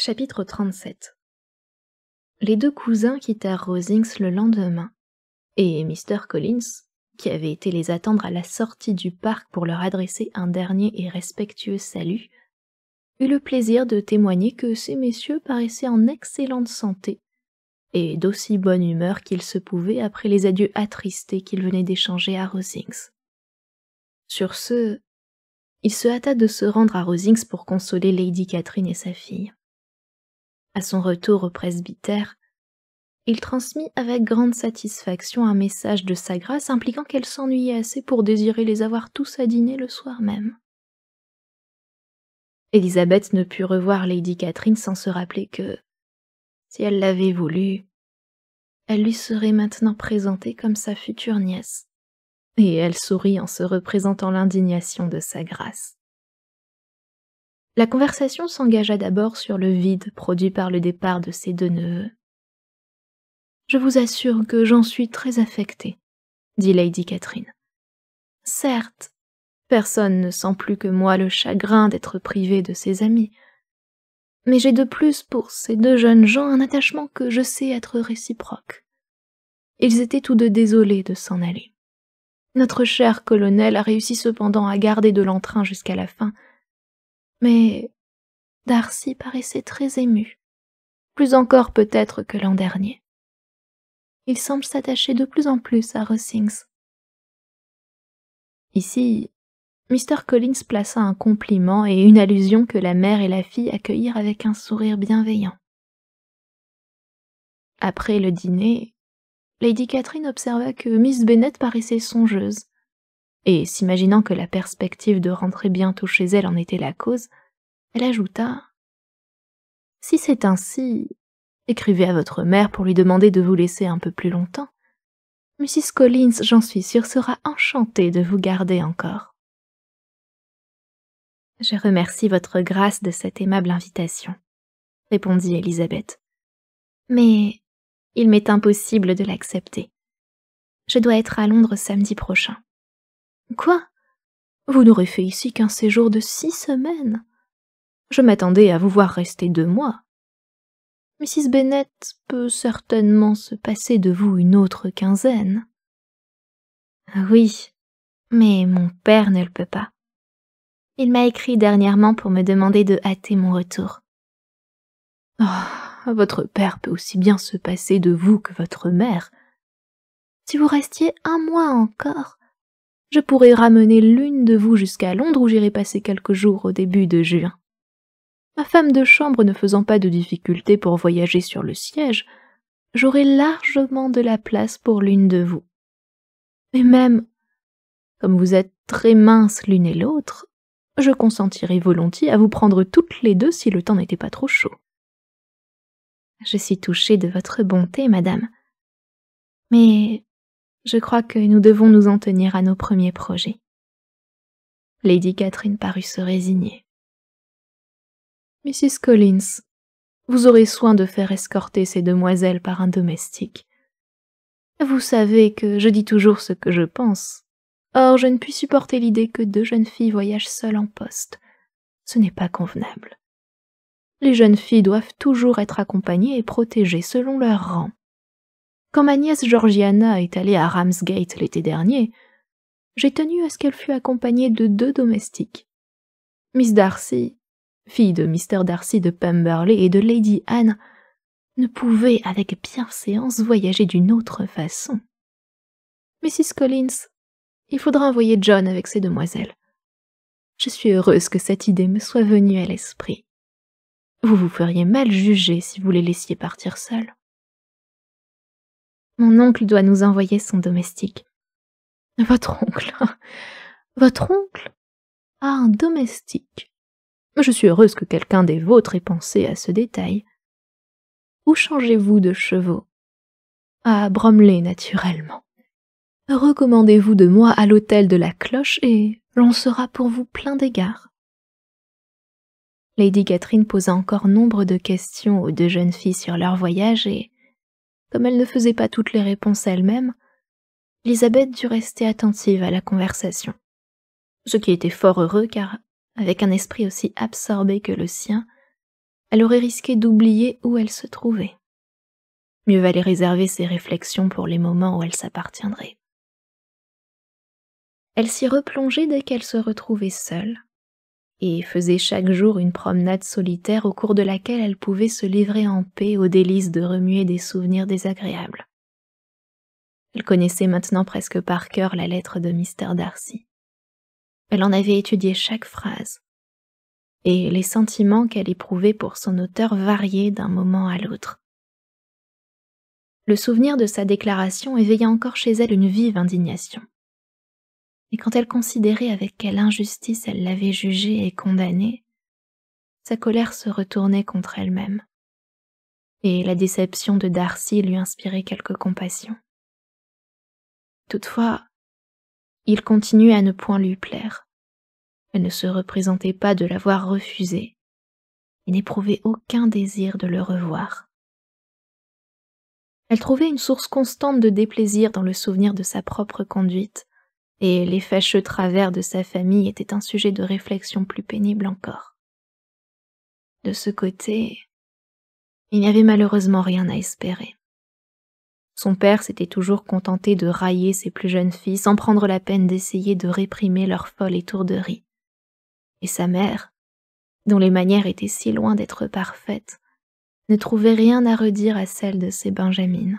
Chapitre 37 Les deux cousins quittèrent Rosings le lendemain, et Mr. Collins, qui avait été les attendre à la sortie du parc pour leur adresser un dernier et respectueux salut, eut le plaisir de témoigner que ces messieurs paraissaient en excellente santé et d'aussi bonne humeur qu'il se pouvait après les adieux attristés qu'ils venaient d'échanger à Rosings. Sur ce, il se hâta de se rendre à Rosings pour consoler Lady Catherine et sa fille. À son retour au presbytère, il transmit avec grande satisfaction un message de sa grâce impliquant qu'elle s'ennuyait assez pour désirer les avoir tous à dîner le soir même. Élisabeth ne put revoir Lady Catherine sans se rappeler que, si elle l'avait voulu, elle lui serait maintenant présentée comme sa future nièce, et elle sourit en se représentant l'indignation de sa grâce. La conversation s'engagea d'abord sur le vide produit par le départ de ses deux neveux. Je vous assure que j'en suis très affectée, dit Lady Catherine. Certes, personne ne sent plus que moi le chagrin d'être privée de ses amis, mais j'ai de plus pour ces deux jeunes gens un attachement que je sais être réciproque. Ils étaient tous deux désolés de s'en aller. Notre cher colonel a réussi cependant à garder de l'entrain jusqu'à la fin, mais Darcy paraissait très ému, plus encore peut-être que l'an dernier. Il semble s'attacher de plus en plus à Rossings. Ici, Mr. Collins plaça un compliment et une allusion que la mère et la fille accueillirent avec un sourire bienveillant. Après le dîner, Lady Catherine observa que Miss Bennet paraissait songeuse et s'imaginant que la perspective de rentrer bientôt chez elle en était la cause, elle ajouta Si c'est ainsi, écrivez à votre mère pour lui demander de vous laisser un peu plus longtemps. Mrs. Collins, j'en suis sûre, sera enchantée de vous garder encore. Je remercie votre grâce de cette aimable invitation, répondit Elisabeth. Mais il m'est impossible de l'accepter. Je dois être à Londres samedi prochain. Quoi Vous n'aurez fait ici qu'un séjour de six semaines Je m'attendais à vous voir rester deux mois. Mrs. Bennett peut certainement se passer de vous une autre quinzaine. Oui, mais mon père ne le peut pas. Il m'a écrit dernièrement pour me demander de hâter mon retour. Oh, votre père peut aussi bien se passer de vous que votre mère. Si vous restiez un mois encore, je pourrais ramener l'une de vous jusqu'à Londres où j'irai passer quelques jours au début de juin. Ma femme de chambre ne faisant pas de difficultés pour voyager sur le siège, j'aurai largement de la place pour l'une de vous. Et même, comme vous êtes très minces l'une et l'autre, je consentirai volontiers à vous prendre toutes les deux si le temps n'était pas trop chaud. Je suis touchée de votre bonté, madame. Mais je crois que nous devons nous en tenir à nos premiers projets. Lady Catherine parut se résigner. Mrs. Collins, vous aurez soin de faire escorter ces demoiselles par un domestique. Vous savez que je dis toujours ce que je pense. Or, je ne puis supporter l'idée que deux jeunes filles voyagent seules en poste. Ce n'est pas convenable. Les jeunes filles doivent toujours être accompagnées et protégées selon leur rang. Quand ma nièce Georgiana est allée à Ramsgate l'été dernier, j'ai tenu à ce qu'elle fût accompagnée de deux domestiques. Miss Darcy, fille de Mr. Darcy de Pemberley et de Lady Anne, ne pouvait, avec séance voyager d'une autre façon. Mrs. Collins, il faudra envoyer John avec ses demoiselles. Je suis heureuse que cette idée me soit venue à l'esprit. Vous vous feriez mal juger si vous les laissiez partir seules. Mon oncle doit nous envoyer son domestique. Votre oncle Votre oncle a ah, un domestique. Je suis heureuse que quelqu'un des vôtres ait pensé à ce détail. Où changez-vous de chevaux À Bromley, naturellement. Recommandez-vous de moi à l'hôtel de la cloche et l'on sera pour vous plein d'égards. Lady Catherine posa encore nombre de questions aux deux jeunes filles sur leur voyage et comme elle ne faisait pas toutes les réponses elle-même, Elisabeth dut rester attentive à la conversation. Ce qui était fort heureux car, avec un esprit aussi absorbé que le sien, elle aurait risqué d'oublier où elle se trouvait. Mieux valait réserver ses réflexions pour les moments où elle s'appartiendrait. Elle s'y replongeait dès qu'elle se retrouvait seule, et faisait chaque jour une promenade solitaire au cours de laquelle elle pouvait se livrer en paix aux délices de remuer des souvenirs désagréables. Elle connaissait maintenant presque par cœur la lettre de Mr. Darcy. Elle en avait étudié chaque phrase, et les sentiments qu'elle éprouvait pour son auteur variaient d'un moment à l'autre. Le souvenir de sa déclaration éveillait encore chez elle une vive indignation et quand elle considérait avec quelle injustice elle l'avait jugé et condamné, sa colère se retournait contre elle-même. Et la déception de Darcy lui inspirait quelque compassion. Toutefois, il continuait à ne point lui plaire. Elle ne se représentait pas de l'avoir refusé et n'éprouvait aucun désir de le revoir. Elle trouvait une source constante de déplaisir dans le souvenir de sa propre conduite et les fâcheux travers de sa famille étaient un sujet de réflexion plus pénible encore. De ce côté, il n'y avait malheureusement rien à espérer. Son père s'était toujours contenté de railler ses plus jeunes filles sans prendre la peine d'essayer de réprimer leur folle étourderie. Et sa mère, dont les manières étaient si loin d'être parfaites, ne trouvait rien à redire à celle de ses Benjamines.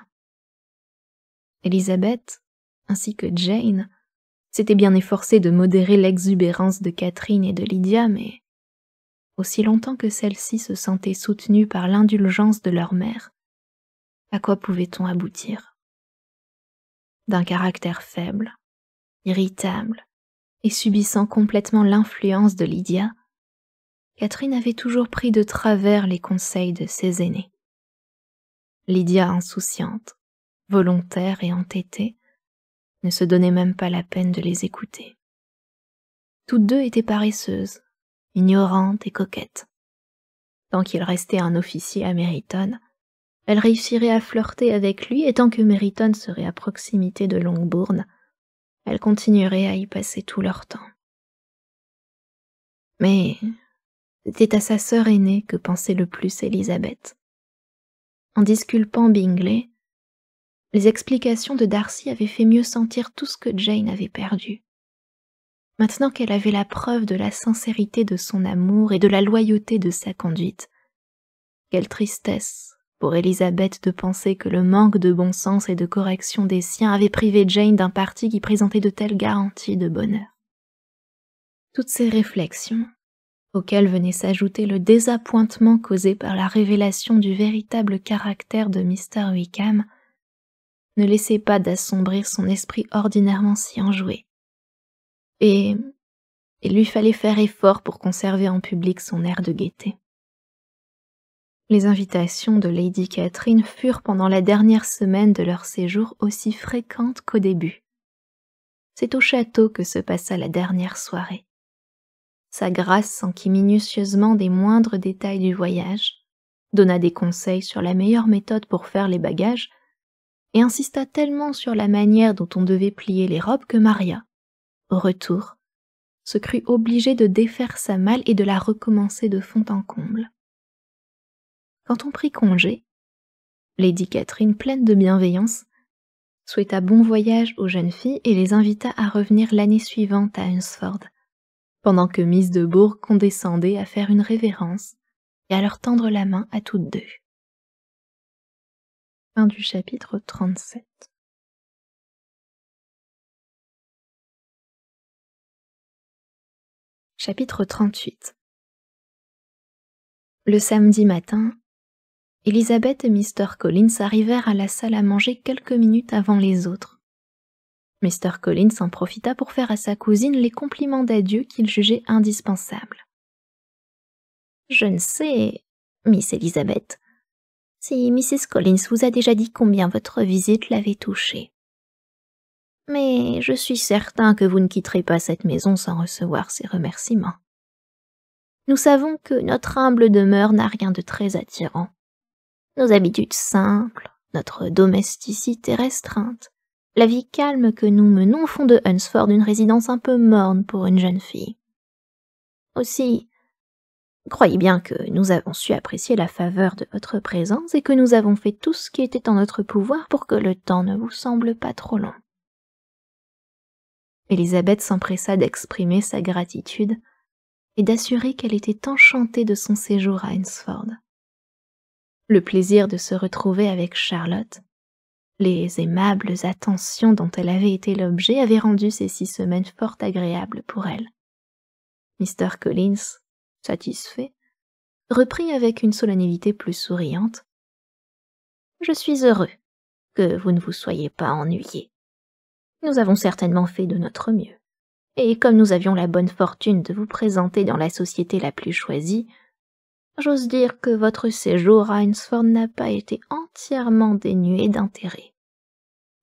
Elisabeth, ainsi que Jane, c'était bien efforcé de modérer l'exubérance de Catherine et de Lydia, mais aussi longtemps que celles-ci se sentaient soutenues par l'indulgence de leur mère, à quoi pouvait-on aboutir D'un caractère faible, irritable et subissant complètement l'influence de Lydia, Catherine avait toujours pris de travers les conseils de ses aînés. Lydia insouciante, volontaire et entêtée, ne se donnait même pas la peine de les écouter. Toutes deux étaient paresseuses, ignorantes et coquettes. Tant qu'il restait un officier à Meryton, elle réussirait à flirter avec lui et tant que Meryton serait à proximité de Longbourn, elle continuerait à y passer tout leur temps. Mais c'était à sa sœur aînée que pensait le plus Élisabeth. En disculpant Bingley, les explications de Darcy avaient fait mieux sentir tout ce que Jane avait perdu. Maintenant qu'elle avait la preuve de la sincérité de son amour et de la loyauté de sa conduite, quelle tristesse pour Elisabeth de penser que le manque de bon sens et de correction des siens avait privé Jane d'un parti qui présentait de telles garanties de bonheur. Toutes ces réflexions, auxquelles venait s'ajouter le désappointement causé par la révélation du véritable caractère de Mr. Wickham, ne laissait pas d'assombrir son esprit ordinairement si enjoué. Et il lui fallait faire effort pour conserver en public son air de gaieté. Les invitations de Lady Catherine furent pendant la dernière semaine de leur séjour aussi fréquentes qu'au début. C'est au château que se passa la dernière soirée. Sa grâce s'enquit minutieusement des moindres détails du voyage, donna des conseils sur la meilleure méthode pour faire les bagages et insista tellement sur la manière dont on devait plier les robes que Maria, au retour, se crut obligée de défaire sa malle et de la recommencer de fond en comble. Quand on prit congé, Lady Catherine, pleine de bienveillance, souhaita bon voyage aux jeunes filles et les invita à revenir l'année suivante à Hunsford, pendant que Miss de Bourg condescendait à faire une révérence et à leur tendre la main à toutes deux du chapitre 37. Chapitre 38 Le samedi matin, Elisabeth et Mr. Collins arrivèrent à la salle à manger quelques minutes avant les autres. Mr. Collins en profita pour faire à sa cousine les compliments d'adieu qu'il jugeait indispensables. Je ne sais, Miss Elisabeth, si Mrs. Collins vous a déjà dit combien votre visite l'avait touchée. »« Mais je suis certain que vous ne quitterez pas cette maison sans recevoir ses remerciements. Nous savons que notre humble demeure n'a rien de très attirant. Nos habitudes simples, notre domesticité restreinte, la vie calme que nous menons font de Hunsford une résidence un peu morne pour une jeune fille. Aussi, Croyez bien que nous avons su apprécier la faveur de votre présence et que nous avons fait tout ce qui était en notre pouvoir pour que le temps ne vous semble pas trop long. Élisabeth s'empressa d'exprimer sa gratitude et d'assurer qu'elle était enchantée de son séjour à Hensford. Le plaisir de se retrouver avec Charlotte, les aimables attentions dont elle avait été l'objet avaient rendu ces six semaines fort agréables pour elle. Mr. Collins satisfait, reprit avec une solennité plus souriante. Je suis heureux que vous ne vous soyez pas ennuyé. Nous avons certainement fait de notre mieux. Et comme nous avions la bonne fortune de vous présenter dans la société la plus choisie, j'ose dire que votre séjour à Hunsford n'a pas été entièrement dénué d'intérêt.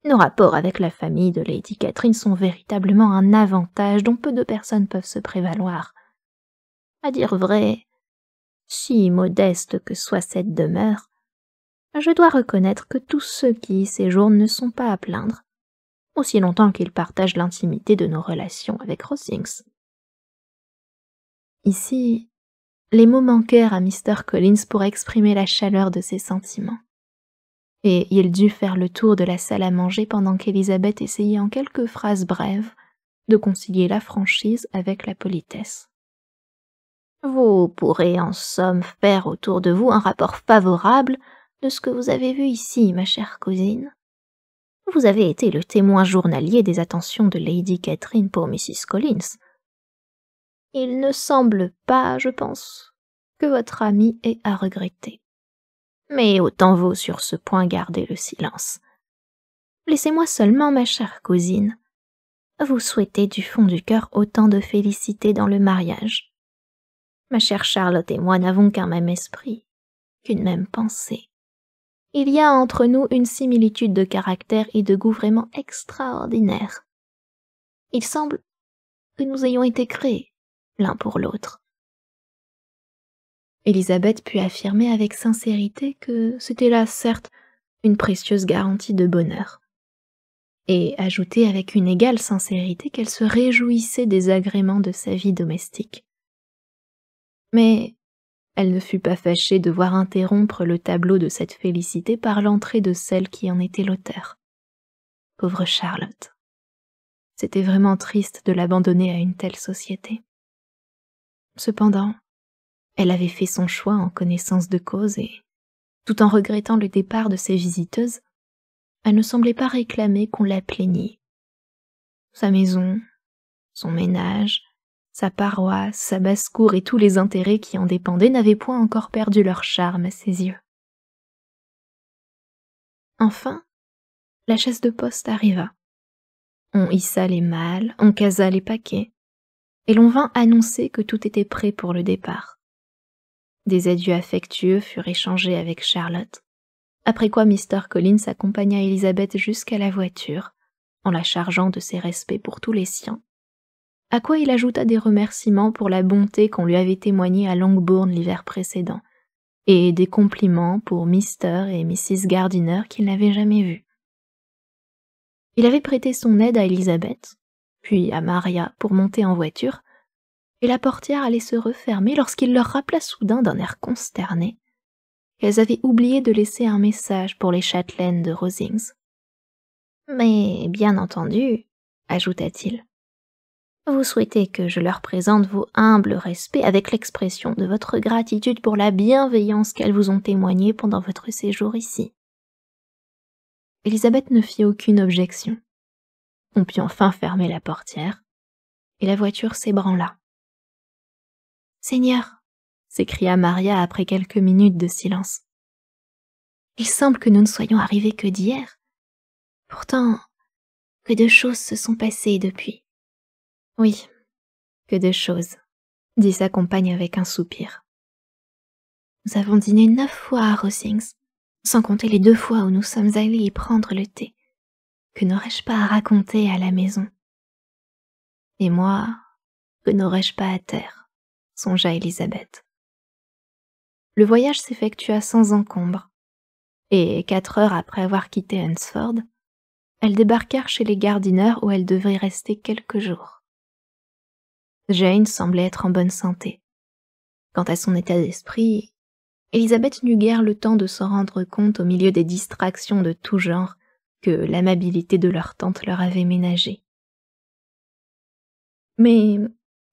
Nos rapports avec la famille de Lady Catherine sont véritablement un avantage dont peu de personnes peuvent se prévaloir. À dire vrai, si modeste que soit cette demeure, je dois reconnaître que tous ceux qui y séjournent ne sont pas à plaindre, aussi longtemps qu'ils partagent l'intimité de nos relations avec Rosings. Ici, les mots manquèrent à Mr. Collins pour exprimer la chaleur de ses sentiments. Et il dut faire le tour de la salle à manger pendant qu'Elisabeth essayait en quelques phrases brèves de concilier la franchise avec la politesse. Vous pourrez en somme faire autour de vous un rapport favorable de ce que vous avez vu ici, ma chère cousine. Vous avez été le témoin journalier des attentions de Lady Catherine pour Mrs. Collins. Il ne semble pas, je pense, que votre ami ait à regretter. Mais autant vaut sur ce point garder le silence. Laissez-moi seulement, ma chère cousine, vous souhaitez du fond du cœur autant de félicité dans le mariage Ma chère Charlotte et moi n'avons qu'un même esprit, qu'une même pensée. Il y a entre nous une similitude de caractère et de goût vraiment extraordinaire. Il semble que nous ayons été créés l'un pour l'autre. Élisabeth put affirmer avec sincérité que c'était là, certes, une précieuse garantie de bonheur. Et ajouter avec une égale sincérité qu'elle se réjouissait des agréments de sa vie domestique. Mais elle ne fut pas fâchée de voir interrompre le tableau de cette félicité par l'entrée de celle qui en était l'auteur. Pauvre Charlotte. C'était vraiment triste de l'abandonner à une telle société. Cependant, elle avait fait son choix en connaissance de cause et, tout en regrettant le départ de ses visiteuses, elle ne semblait pas réclamer qu'on la plaignît. Sa maison, son ménage, sa paroisse, sa basse-cour et tous les intérêts qui en dépendaient n'avaient point encore perdu leur charme à ses yeux. Enfin, la chaise de poste arriva. On hissa les malles, on casa les paquets, et l'on vint annoncer que tout était prêt pour le départ. Des adieux affectueux furent échangés avec Charlotte, après quoi Mr. Collins accompagna Elisabeth jusqu'à la voiture, en la chargeant de ses respects pour tous les siens, à quoi il ajouta des remerciements pour la bonté qu'on lui avait témoignée à Longbourn l'hiver précédent, et des compliments pour Mr. et Mrs. Gardiner qu'il n'avait jamais vus. Il avait prêté son aide à Elisabeth, puis à Maria pour monter en voiture, et la portière allait se refermer lorsqu'il leur rappela soudain d'un air consterné qu'elles avaient oublié de laisser un message pour les châtelaines de Rosings. Mais bien entendu, ajouta-t-il, vous souhaitez que je leur présente vos humbles respects avec l'expression de votre gratitude pour la bienveillance qu'elles vous ont témoignée pendant votre séjour ici. Elisabeth ne fit aucune objection. On put enfin fermer la portière, et la voiture s'ébranla. Seigneur, s'écria Maria après quelques minutes de silence. Il semble que nous ne soyons arrivés que d'hier. Pourtant, que de choses se sont passées depuis. Oui, que de choses, dit sa compagne avec un soupir. Nous avons dîné neuf fois à Rossings, sans compter les deux fois où nous sommes allés y prendre le thé. Que n'aurais-je pas à raconter à la maison Et moi, que n'aurais-je pas à terre songea Elisabeth. Le voyage s'effectua sans encombre, et quatre heures après avoir quitté Hunsford, elles débarquèrent chez les gardineurs où elles devraient rester quelques jours. Jane semblait être en bonne santé. Quant à son état d'esprit, Elisabeth n'eut guère le temps de s'en rendre compte au milieu des distractions de tout genre que l'amabilité de leur tante leur avait ménagées. Mais,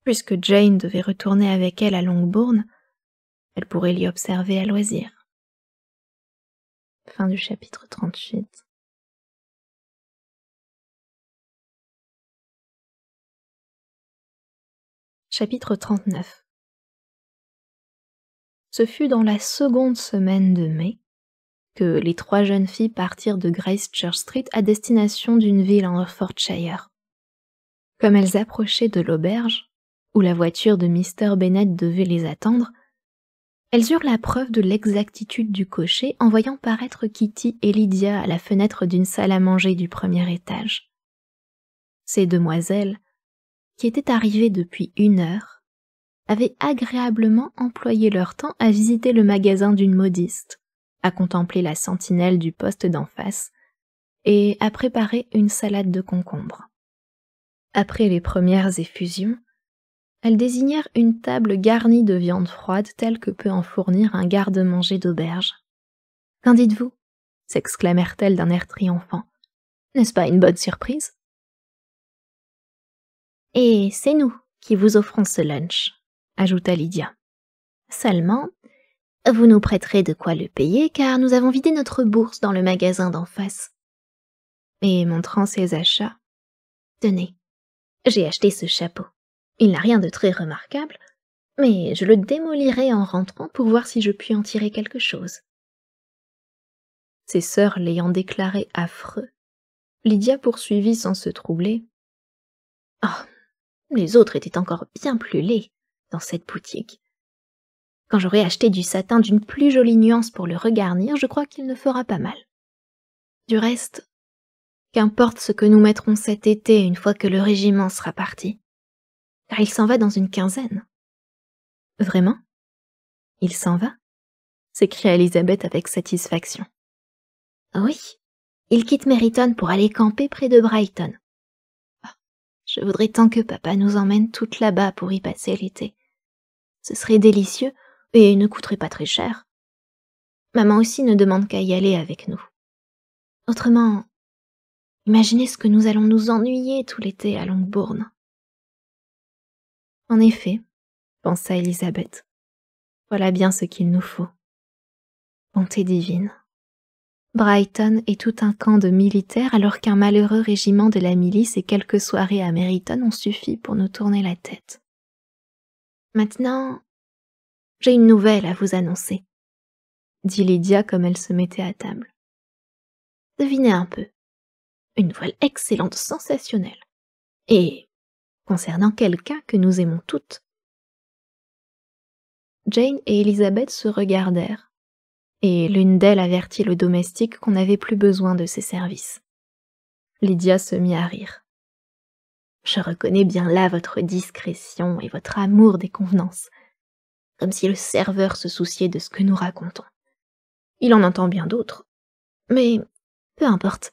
puisque Jane devait retourner avec elle à Longbourn, elle pourrait l'y observer à loisir. Fin du chapitre 38. Chapitre 39 Ce fut dans la seconde semaine de mai que les trois jeunes filles partirent de Grace Church Street à destination d'une ville en Hertfordshire. Comme elles approchaient de l'auberge, où la voiture de Mr. Bennett devait les attendre, elles eurent la preuve de l'exactitude du cocher en voyant paraître Kitty et Lydia à la fenêtre d'une salle à manger du premier étage. Ces demoiselles qui étaient arrivés depuis une heure, avaient agréablement employé leur temps à visiter le magasin d'une modiste, à contempler la sentinelle du poste d'en face et à préparer une salade de concombre. Après les premières effusions, elles désignèrent une table garnie de viande froide telle que peut en fournir un garde-manger d'auberge. Qu'en dites-vous s'exclamèrent-elles d'un air triomphant. N'est-ce pas une bonne surprise et c'est nous qui vous offrons ce lunch, ajouta Lydia. Seulement, vous nous prêterez de quoi le payer car nous avons vidé notre bourse dans le magasin d'en face. Et montrant ses achats, Tenez, j'ai acheté ce chapeau. Il n'a rien de très remarquable, mais je le démolirai en rentrant pour voir si je puis en tirer quelque chose. Ses sœurs l'ayant déclaré affreux, Lydia poursuivit sans se troubler. Oh, les autres étaient encore bien plus laids dans cette boutique. Quand j'aurai acheté du satin d'une plus jolie nuance pour le regarnir, je crois qu'il ne fera pas mal. Du reste, qu'importe ce que nous mettrons cet été une fois que le régiment sera parti, car il s'en va dans une quinzaine. Vraiment Il s'en va s'écria Elisabeth avec satisfaction. Oui, il quitte Meryton pour aller camper près de Brighton. Je voudrais tant que papa nous emmène toutes là-bas pour y passer l'été. Ce serait délicieux et ne coûterait pas très cher. Maman aussi ne demande qu'à y aller avec nous. Autrement, imaginez ce que nous allons nous ennuyer tout l'été à Longbourne. En effet, pensa Elisabeth, voilà bien ce qu'il nous faut. Bonté divine. Brighton est tout un camp de militaires alors qu'un malheureux régiment de la milice et quelques soirées à Meryton ont suffi pour nous tourner la tête. Maintenant, j'ai une nouvelle à vous annoncer, dit Lydia comme elle se mettait à table. Devinez un peu. Une voile excellente, sensationnelle. Et concernant quelqu'un que nous aimons toutes. Jane et Elizabeth se regardèrent, et l'une d'elles avertit le domestique qu'on n'avait plus besoin de ses services. Lydia se mit à rire. Je reconnais bien là votre discrétion et votre amour des convenances, comme si le serveur se souciait de ce que nous racontons. Il en entend bien d'autres, mais peu importe.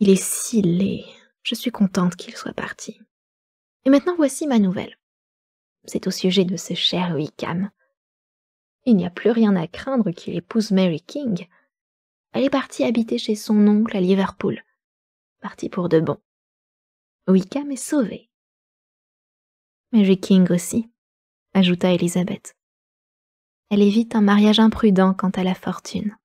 Il est si laid, je suis contente qu'il soit parti. Et maintenant voici ma nouvelle. C'est au sujet de ce cher Wickham. Il n'y a plus rien à craindre qu'il épouse Mary King. Elle est partie habiter chez son oncle à Liverpool. Partie pour de bon. Wickham est sauvé. Mary King aussi, ajouta Elisabeth. Elle évite un mariage imprudent quant à la fortune.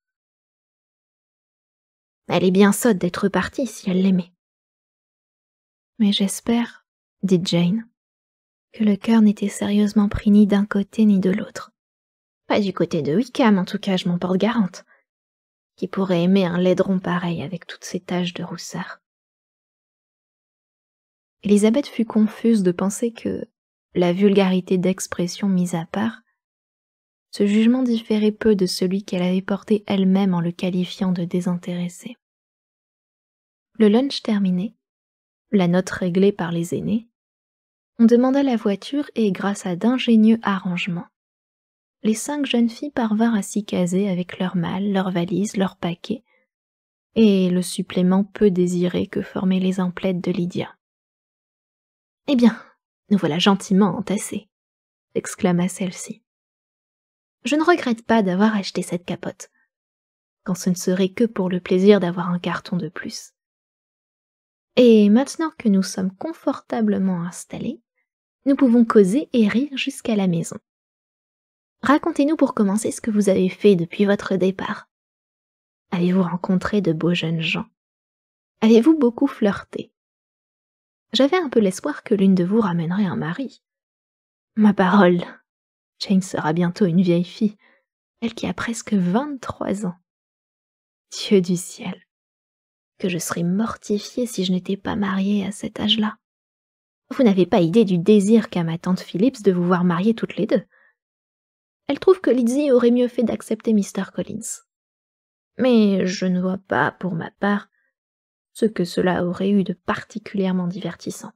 Elle est bien sotte d'être partie si elle l'aimait. Mais j'espère, dit Jane, que le cœur n'était sérieusement pris ni d'un côté ni de l'autre. Pas du côté de Wickham, en tout cas, je m'en porte garante. Qui pourrait aimer un laidron pareil avec toutes ses taches de roussard Elisabeth fut confuse de penser que, la vulgarité d'expression mise à part, ce jugement différait peu de celui qu'elle avait porté elle-même en le qualifiant de désintéressé. Le lunch terminé, la note réglée par les aînés, on demanda la voiture et, grâce à d'ingénieux arrangements, les cinq jeunes filles parvinrent à s'y caser avec leurs malles, leurs valises, leurs paquets, et le supplément peu désiré que formaient les emplettes de Lydia. Eh bien, nous voilà gentiment entassés, exclama celle-ci. Je ne regrette pas d'avoir acheté cette capote, quand ce ne serait que pour le plaisir d'avoir un carton de plus. Et maintenant que nous sommes confortablement installés, nous pouvons causer et rire jusqu'à la maison. Racontez-nous pour commencer ce que vous avez fait depuis votre départ. Avez-vous rencontré de beaux jeunes gens Avez-vous beaucoup flirté J'avais un peu l'espoir que l'une de vous ramènerait un mari. Ma parole, Jane sera bientôt une vieille fille, elle qui a presque 23 ans. Dieu du ciel, que je serais mortifiée si je n'étais pas mariée à cet âge-là. Vous n'avez pas idée du désir qu'a ma tante Phillips de vous voir mariées toutes les deux. Elle trouve que Lizzie aurait mieux fait d'accepter Mr. Collins. Mais je ne vois pas, pour ma part, ce que cela aurait eu de particulièrement divertissant.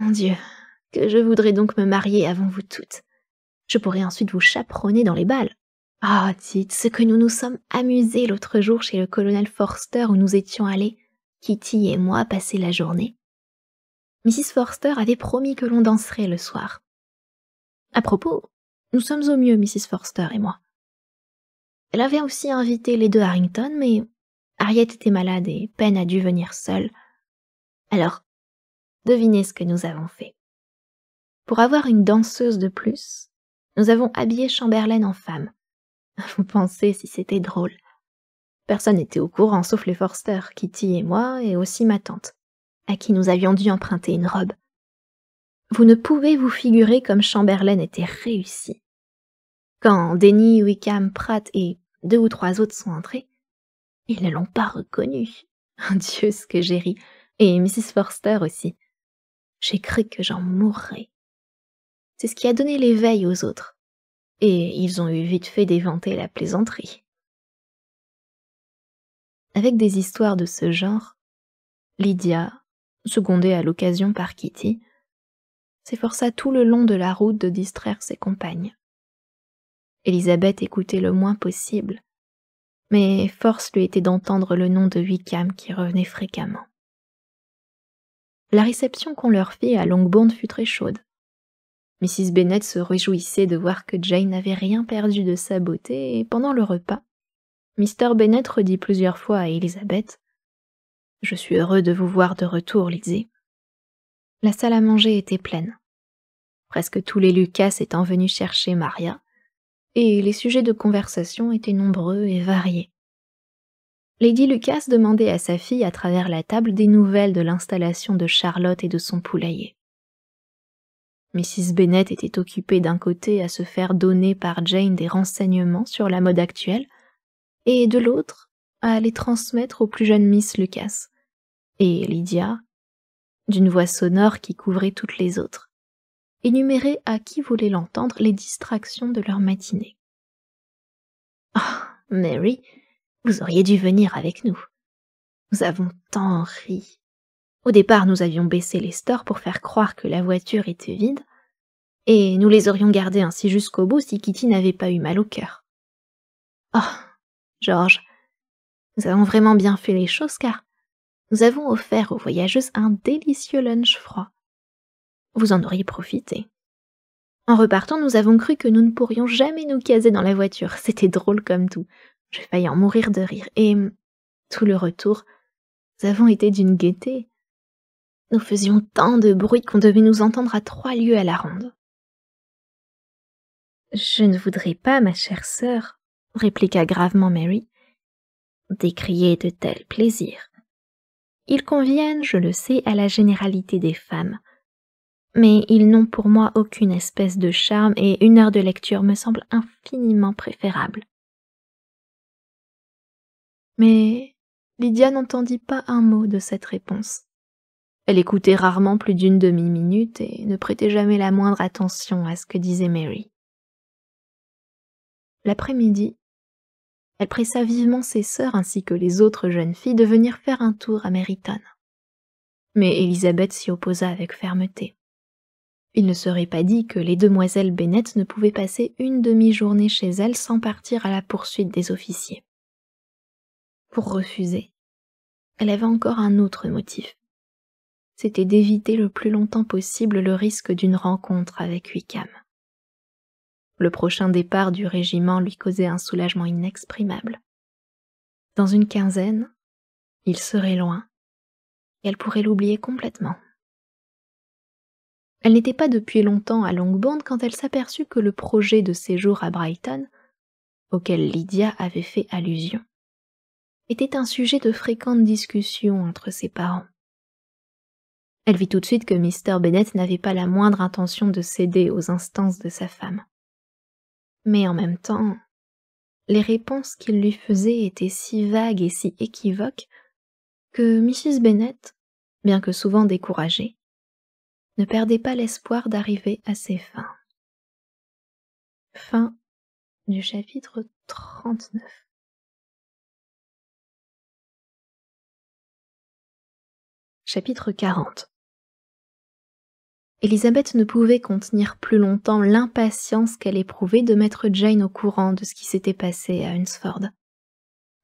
Mon Dieu, que je voudrais donc me marier avant vous toutes. Je pourrais ensuite vous chaperonner dans les balles. Ah, dites, ce que nous nous sommes amusés l'autre jour chez le colonel Forster où nous étions allés, Kitty et moi, passer la journée. Mrs. Forster avait promis que l'on danserait le soir. À propos, nous sommes au mieux, Mrs. Forster et moi. Elle avait aussi invité les deux Harrington, mais Harriet était malade et peine a dû venir seule. Alors, devinez ce que nous avons fait. Pour avoir une danseuse de plus, nous avons habillé Chamberlain en femme. Vous pensez si c'était drôle. Personne n'était au courant sauf les Forster, Kitty et moi, et aussi ma tante, à qui nous avions dû emprunter une robe. Vous ne pouvez vous figurer comme Chamberlain était réussi. Quand Denny, Wickham, Pratt et deux ou trois autres sont entrés, ils ne l'ont pas reconnu. Oh Dieu, ce que j'ai ri. Et Mrs. Forster aussi. J'ai cru que j'en mourrais. C'est ce qui a donné l'éveil aux autres. Et ils ont eu vite fait d'éventer la plaisanterie. Avec des histoires de ce genre, Lydia, secondée à l'occasion par Kitty, s'efforça tout le long de la route de distraire ses compagnes. Élisabeth écoutait le moins possible, mais force lui était d'entendre le nom de Wickham qui revenait fréquemment. La réception qu'on leur fit à Longbourn fut très chaude. Mrs. Bennet se réjouissait de voir que Jane n'avait rien perdu de sa beauté et pendant le repas, Mr. Bennet redit plusieurs fois à Élisabeth Je suis heureux de vous voir de retour, Lizzie. La salle à manger était pleine. Presque tous les Lucas étant venus chercher Maria, et les sujets de conversation étaient nombreux et variés. Lady Lucas demandait à sa fille à travers la table des nouvelles de l'installation de Charlotte et de son poulailler. Mrs. Bennett était occupée d'un côté à se faire donner par Jane des renseignements sur la mode actuelle, et de l'autre à les transmettre aux plus jeunes Miss Lucas. Et Lydia, d'une voix sonore qui couvrait toutes les autres, énumérer à qui voulait l'entendre les distractions de leur matinée. Oh, Mary, vous auriez dû venir avec nous. Nous avons tant ri. Au départ, nous avions baissé les stores pour faire croire que la voiture était vide, et nous les aurions gardés ainsi jusqu'au bout si Kitty n'avait pas eu mal au cœur. Oh, George, nous avons vraiment bien fait les choses car nous avons offert aux voyageuses un délicieux lunch froid. Vous en auriez profité. En repartant, nous avons cru que nous ne pourrions jamais nous caser dans la voiture. C'était drôle comme tout. J'ai failli en mourir de rire. Et hum, tout le retour, nous avons été d'une gaieté. Nous faisions tant de bruit qu'on devait nous entendre à trois lieues à la ronde. Je ne voudrais pas, ma chère sœur, répliqua gravement Mary, décrier de tels plaisirs. Ils conviennent, je le sais, à la généralité des femmes. Mais ils n'ont pour moi aucune espèce de charme et une heure de lecture me semble infiniment préférable. Mais Lydia n'entendit pas un mot de cette réponse. Elle écoutait rarement plus d'une demi-minute et ne prêtait jamais la moindre attention à ce que disait Mary. L'après-midi, elle pressa vivement ses sœurs ainsi que les autres jeunes filles de venir faire un tour à Meryton. Mais Elisabeth s'y opposa avec fermeté. Il ne serait pas dit que les demoiselles Bennett ne pouvaient passer une demi-journée chez elles sans partir à la poursuite des officiers. Pour refuser, elle avait encore un autre motif. C'était d'éviter le plus longtemps possible le risque d'une rencontre avec Wickham. Le prochain départ du régiment lui causait un soulagement inexprimable. Dans une quinzaine, il serait loin, et elle pourrait l'oublier complètement. Elle n'était pas depuis longtemps à Longbourn quand elle s'aperçut que le projet de séjour à Brighton, auquel Lydia avait fait allusion, était un sujet de fréquentes discussions entre ses parents. Elle vit tout de suite que Mr. Bennett n'avait pas la moindre intention de céder aux instances de sa femme. Mais en même temps, les réponses qu'il lui faisait étaient si vagues et si équivoques que Mrs. Bennett, bien que souvent découragée, ne perdait pas l'espoir d'arriver à ses fins. Fin du chapitre 39. Chapitre 40 Elizabeth ne pouvait contenir plus longtemps l'impatience qu'elle éprouvait de mettre Jane au courant de ce qui s'était passé à Hunsford,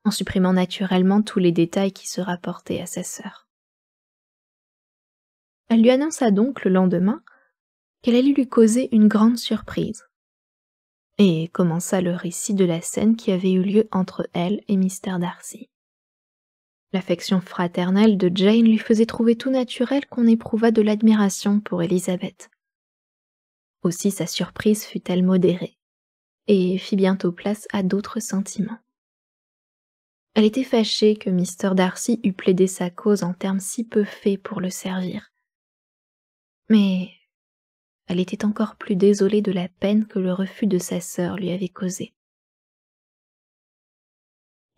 en supprimant naturellement tous les détails qui se rapportaient à sa sœur. Elle lui annonça donc le lendemain qu'elle allait lui causer une grande surprise, et commença le récit de la scène qui avait eu lieu entre elle et Mister Darcy. L'affection fraternelle de Jane lui faisait trouver tout naturel qu'on éprouvât de l'admiration pour Elisabeth. Aussi sa surprise fut-elle modérée, et fit bientôt place à d'autres sentiments. Elle était fâchée que Mr. Darcy eût plaidé sa cause en termes si peu faits pour le servir. Mais elle était encore plus désolée de la peine que le refus de sa sœur lui avait causée.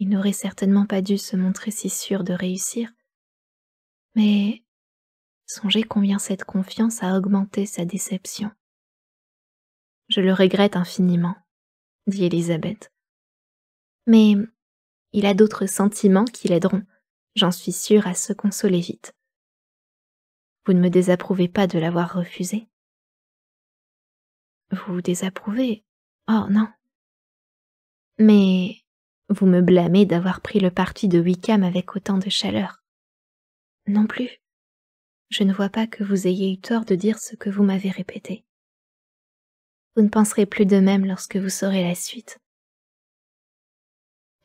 Il n'aurait certainement pas dû se montrer si sûr de réussir. Mais songez combien cette confiance a augmenté sa déception. Je le regrette infiniment, dit Elisabeth. Mais il a d'autres sentiments qui l'aideront, j'en suis sûre, à se consoler vite. Vous ne me désapprouvez pas de l'avoir refusé. Vous désapprouvez Oh non. Mais vous me blâmez d'avoir pris le parti de Wickham avec autant de chaleur. Non plus. Je ne vois pas que vous ayez eu tort de dire ce que vous m'avez répété. Vous ne penserez plus de même lorsque vous saurez la suite.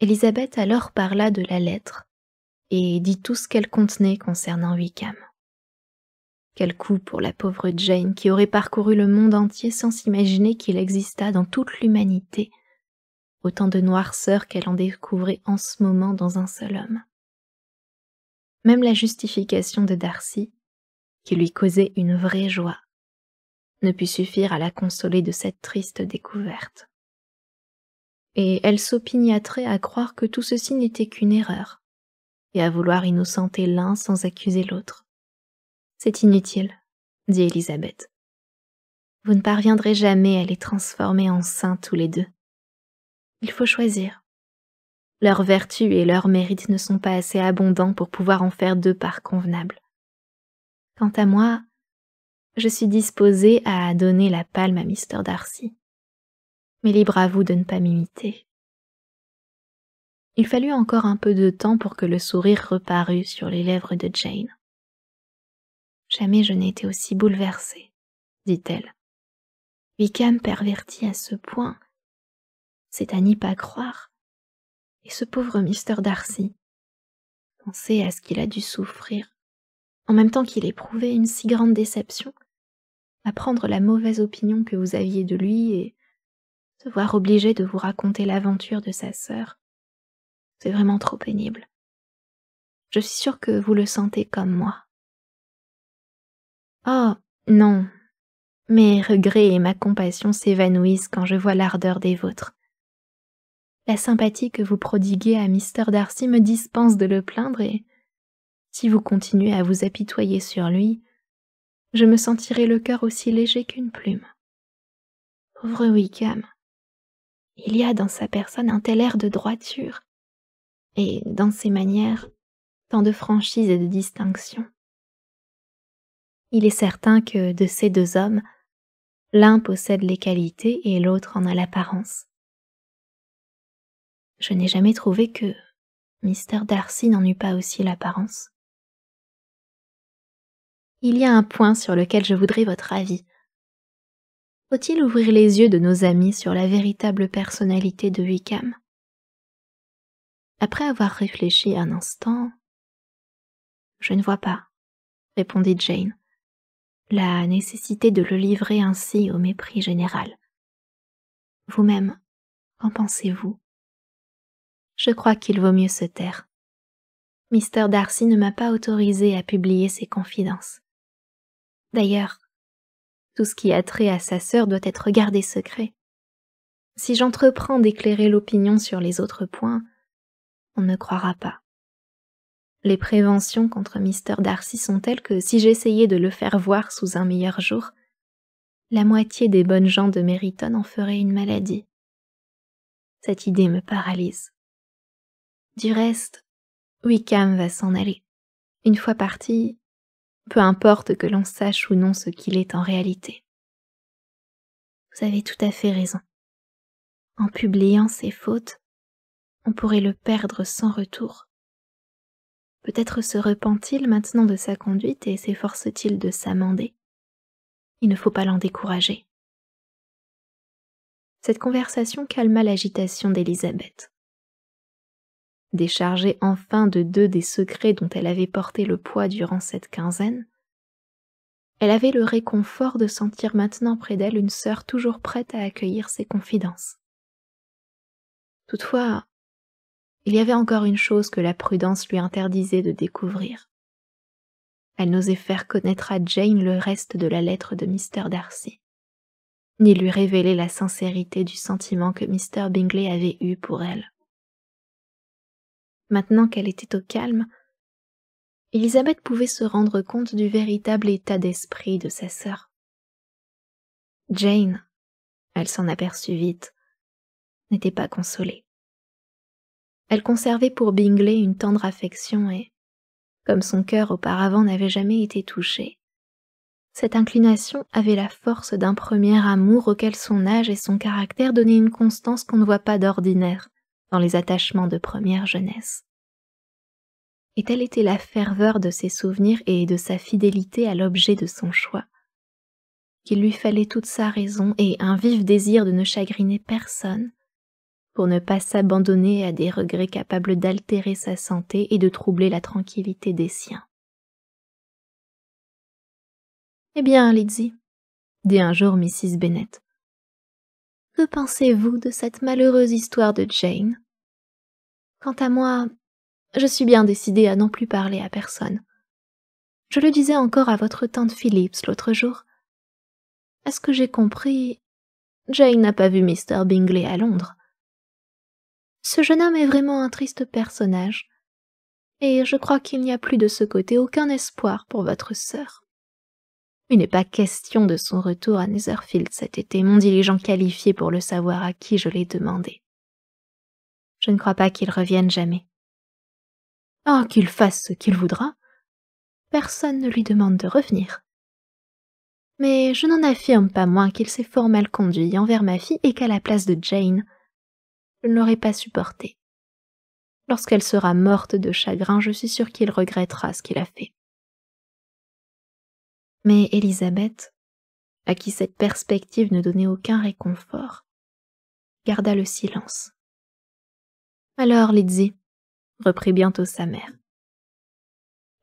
Elisabeth alors parla de la lettre et dit tout ce qu'elle contenait concernant Wickham. Quel coup pour la pauvre Jane qui aurait parcouru le monde entier sans s'imaginer qu'il existât dans toute l'humanité autant de noirceur qu'elle en découvrait en ce moment dans un seul homme. Même la justification de Darcy, qui lui causait une vraie joie, ne put suffire à la consoler de cette triste découverte. Et elle s'opiniâtrait à croire que tout ceci n'était qu'une erreur, et à vouloir innocenter l'un sans accuser l'autre. C'est inutile, dit Elisabeth. Vous ne parviendrez jamais à les transformer en saints tous les deux il faut choisir. Leurs vertus et leurs mérites ne sont pas assez abondants pour pouvoir en faire deux parts convenables. Quant à moi, je suis disposée à donner la palme à Mister Darcy. Mais libre à vous de ne pas m'imiter. Il fallut encore un peu de temps pour que le sourire reparût sur les lèvres de Jane. Jamais je n'ai été aussi bouleversée, dit-elle. Wickham perverti à ce point c'est à n'y pas croire. Et ce pauvre Mister Darcy. Pensez à ce qu'il a dû souffrir, en même temps qu'il éprouvait une si grande déception, à prendre la mauvaise opinion que vous aviez de lui et se voir obligé de vous raconter l'aventure de sa sœur. C'est vraiment trop pénible. Je suis sûre que vous le sentez comme moi. Oh, non. Mes regrets et ma compassion s'évanouissent quand je vois l'ardeur des vôtres. La sympathie que vous prodiguez à Mr. Darcy me dispense de le plaindre et, si vous continuez à vous apitoyer sur lui, je me sentirai le cœur aussi léger qu'une plume. Pauvre Wickham, il y a dans sa personne un tel air de droiture, et dans ses manières, tant de franchise et de distinction. Il est certain que de ces deux hommes, l'un possède les qualités et l'autre en a l'apparence. Je n'ai jamais trouvé que Mr. Darcy n'en eut pas aussi l'apparence. Il y a un point sur lequel je voudrais votre avis. Faut-il ouvrir les yeux de nos amis sur la véritable personnalité de Wickham Après avoir réfléchi un instant, je ne vois pas, répondit Jane, la nécessité de le livrer ainsi au mépris général. Vous-même, qu'en pensez-vous je crois qu'il vaut mieux se taire. Mr. Darcy ne m'a pas autorisé à publier ses confidences. D'ailleurs, tout ce qui a trait à sa sœur doit être gardé secret. Si j'entreprends d'éclairer l'opinion sur les autres points, on ne croira pas. Les préventions contre Mr. Darcy sont telles que si j'essayais de le faire voir sous un meilleur jour, la moitié des bonnes gens de Meryton en ferait une maladie. Cette idée me paralyse. Du reste, Wickham va s'en aller. Une fois parti, peu importe que l'on sache ou non ce qu'il est en réalité. Vous avez tout à fait raison. En publiant ses fautes, on pourrait le perdre sans retour. Peut-être se repent-il maintenant de sa conduite et s'efforce-t-il de s'amender. Il ne faut pas l'en décourager. Cette conversation calma l'agitation d'Elisabeth déchargée enfin de deux des secrets dont elle avait porté le poids durant cette quinzaine, elle avait le réconfort de sentir maintenant près d'elle une sœur toujours prête à accueillir ses confidences. Toutefois, il y avait encore une chose que la prudence lui interdisait de découvrir. Elle n'osait faire connaître à Jane le reste de la lettre de Mr. Darcy, ni lui révéler la sincérité du sentiment que Mr. Bingley avait eu pour elle. Maintenant qu'elle était au calme, Elisabeth pouvait se rendre compte du véritable état d'esprit de sa sœur. Jane, elle s'en aperçut vite, n'était pas consolée. Elle conservait pour Bingley une tendre affection et, comme son cœur auparavant n'avait jamais été touché, cette inclination avait la force d'un premier amour auquel son âge et son caractère donnaient une constance qu'on ne voit pas d'ordinaire dans les attachements de première jeunesse. Et telle était la ferveur de ses souvenirs et de sa fidélité à l'objet de son choix, qu'il lui fallait toute sa raison et un vif désir de ne chagriner personne pour ne pas s'abandonner à des regrets capables d'altérer sa santé et de troubler la tranquillité des siens. Eh bien, Lizzie, dit un jour Mrs. Bennet, que pensez-vous de cette malheureuse histoire de Jane Quant à moi, je suis bien décidée à n'en plus parler à personne. Je le disais encore à votre tante Phillips l'autre jour. À ce que j'ai compris, Jane n'a pas vu Mr. Bingley à Londres. Ce jeune homme est vraiment un triste personnage, et je crois qu'il n'y a plus de ce côté aucun espoir pour votre sœur. Il n'est pas question de son retour à Netherfield cet été, mon diligent qualifié pour le savoir à qui je l'ai demandé. Je ne crois pas qu'il revienne jamais. Ah qu'il fasse ce qu'il voudra. Personne ne lui demande de revenir. Mais je n'en affirme pas moins qu'il s'est fort mal conduit envers ma fille et qu'à la place de Jane, je ne l'aurais pas supporté. Lorsqu'elle sera morte de chagrin, je suis sûre qu'il regrettera ce qu'il a fait. Mais Elisabeth, à qui cette perspective ne donnait aucun réconfort, garda le silence. Alors, Lizzie, reprit bientôt sa mère.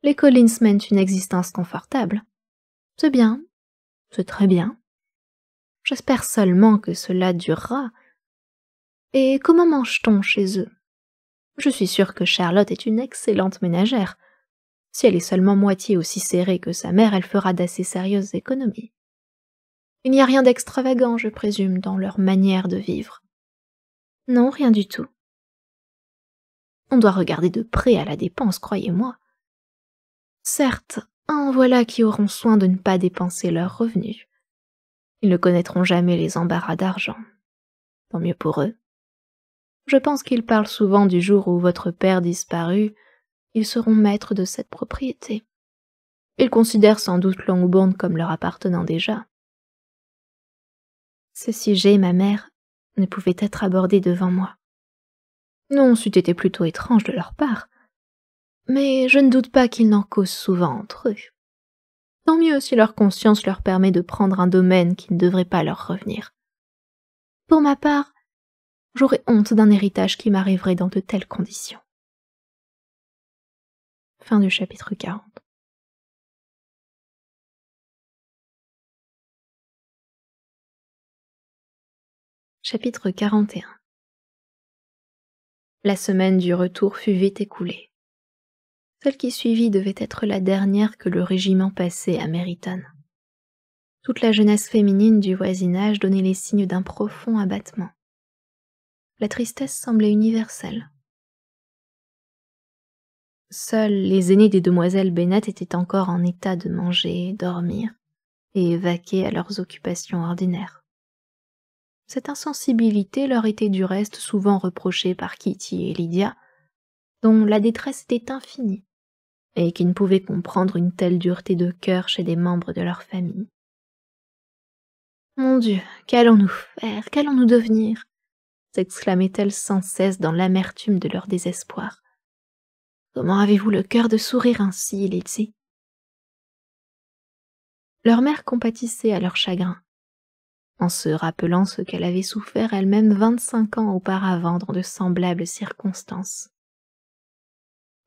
Les Collins mènent une existence confortable. C'est bien, c'est très bien. J'espère seulement que cela durera. Et comment mange-t-on chez eux Je suis sûre que Charlotte est une excellente ménagère. Si elle est seulement moitié aussi serrée que sa mère, elle fera d'assez sérieuses économies. Il n'y a rien d'extravagant, je présume, dans leur manière de vivre. Non, rien du tout. On doit regarder de près à la dépense, croyez-moi. Certes, en voilà qui auront soin de ne pas dépenser leurs revenus. Ils ne connaîtront jamais les embarras d'argent. Tant mieux pour eux. Je pense qu'ils parlent souvent du jour où votre père disparut, ils seront maîtres de cette propriété. Ils considèrent sans doute Longbourn comme leur appartenant déjà. Ce sujet, ma mère, ne pouvait être abordé devant moi. Non, c'eût été plutôt étrange de leur part. Mais je ne doute pas qu'ils n'en causent souvent entre eux. Tant mieux si leur conscience leur permet de prendre un domaine qui ne devrait pas leur revenir. Pour ma part, j'aurais honte d'un héritage qui m'arriverait dans de telles conditions. Fin du chapitre 40. Chapitre 41 la semaine du retour fut vite écoulée. Celle qui suivit devait être la dernière que le régiment passait à Meryton. Toute la jeunesse féminine du voisinage donnait les signes d'un profond abattement. La tristesse semblait universelle. Seuls les aînés des demoiselles Bennett étaient encore en état de manger, dormir et vaquer à leurs occupations ordinaires. Cette insensibilité leur était du reste souvent reprochée par Kitty et Lydia, dont la détresse était infinie, et qui ne pouvaient comprendre une telle dureté de cœur chez des membres de leur famille. Mon Dieu, qu'allons-nous faire Qu'allons-nous devenir s'exclamaient-elles sans cesse dans l'amertume de leur désespoir. Comment avez-vous le cœur de sourire ainsi, Lizzie Leur mère compatissait à leur chagrin, en se rappelant ce qu'elle avait souffert elle-même vingt-cinq ans auparavant dans de semblables circonstances.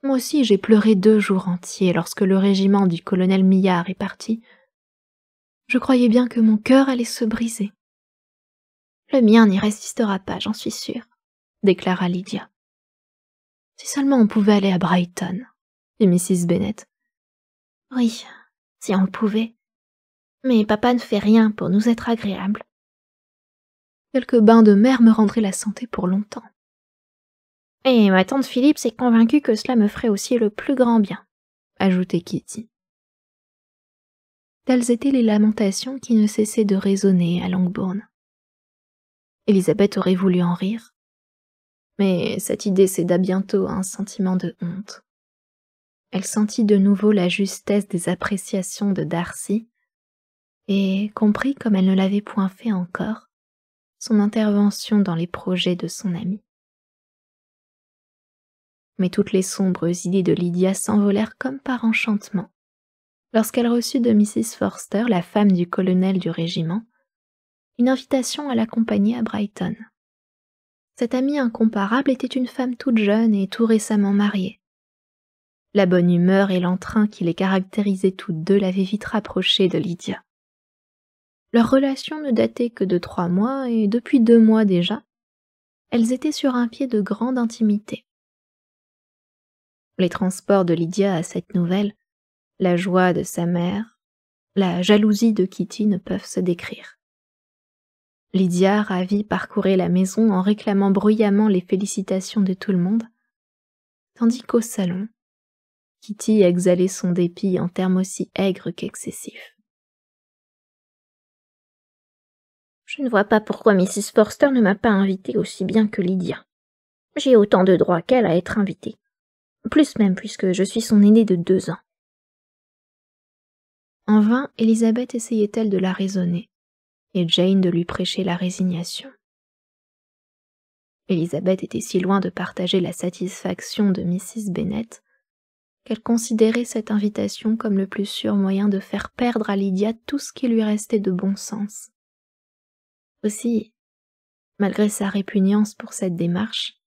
Moi aussi j'ai pleuré deux jours entiers lorsque le régiment du colonel Millard est parti. Je croyais bien que mon cœur allait se briser. Le mien n'y résistera pas, j'en suis sûre, déclara Lydia. Si seulement on pouvait aller à Brighton, dit Mrs. Bennett. Oui, si on le pouvait mais papa ne fait rien pour nous être agréables. »« Quelques bains de mer me rendraient la santé pour longtemps. Et ma tante Philippe s'est convaincue que cela me ferait aussi le plus grand bien, ajoutait Kitty. Telles étaient les lamentations qui ne cessaient de résonner à Longbourn. Elisabeth aurait voulu en rire, mais cette idée céda bientôt à un sentiment de honte. Elle sentit de nouveau la justesse des appréciations de Darcy et comprit comme elle ne l'avait point fait encore son intervention dans les projets de son amie. Mais toutes les sombres idées de Lydia s'envolèrent comme par enchantement lorsqu'elle reçut de Mrs. Forster, la femme du colonel du régiment, une invitation à l'accompagner à Brighton. Cette amie incomparable était une femme toute jeune et tout récemment mariée. La bonne humeur et l'entrain qui les caractérisaient toutes deux l'avaient vite rapprochée de Lydia. Leur relation ne datait que de trois mois et depuis deux mois déjà, elles étaient sur un pied de grande intimité. Les transports de Lydia à cette nouvelle, la joie de sa mère, la jalousie de Kitty ne peuvent se décrire. Lydia, ravie, parcourait la maison en réclamant bruyamment les félicitations de tout le monde, tandis qu'au salon, Kitty exhalait son dépit en termes aussi aigres qu'excessifs. Je ne vois pas pourquoi Mrs. Forster ne m'a pas invitée aussi bien que Lydia. J'ai autant de droits qu'elle à être invitée. Plus même puisque je suis son aînée de deux ans. En vain, Elisabeth essayait-elle de la raisonner, et Jane de lui prêcher la résignation. Elisabeth était si loin de partager la satisfaction de Mrs. Bennet qu'elle considérait cette invitation comme le plus sûr moyen de faire perdre à Lydia tout ce qui lui restait de bon sens aussi, malgré sa répugnance pour cette démarche,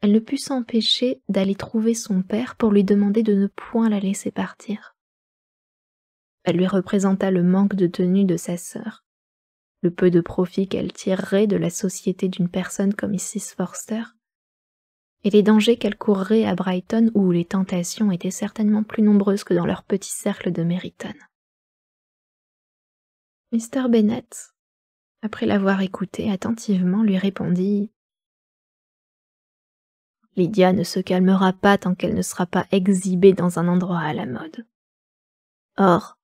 elle ne put s'empêcher d'aller trouver son père pour lui demander de ne point la laisser partir. Elle lui représenta le manque de tenue de sa sœur, le peu de profit qu'elle tirerait de la société d'une personne comme Mrs. Forster, et les dangers qu'elle courrait à Brighton où les tentations étaient certainement plus nombreuses que dans leur petit cercle de Meryton. Mr. Bennett après l'avoir écouté attentivement, lui répondit Lydia ne se calmera pas tant qu'elle ne sera pas exhibée dans un endroit à la mode. Or,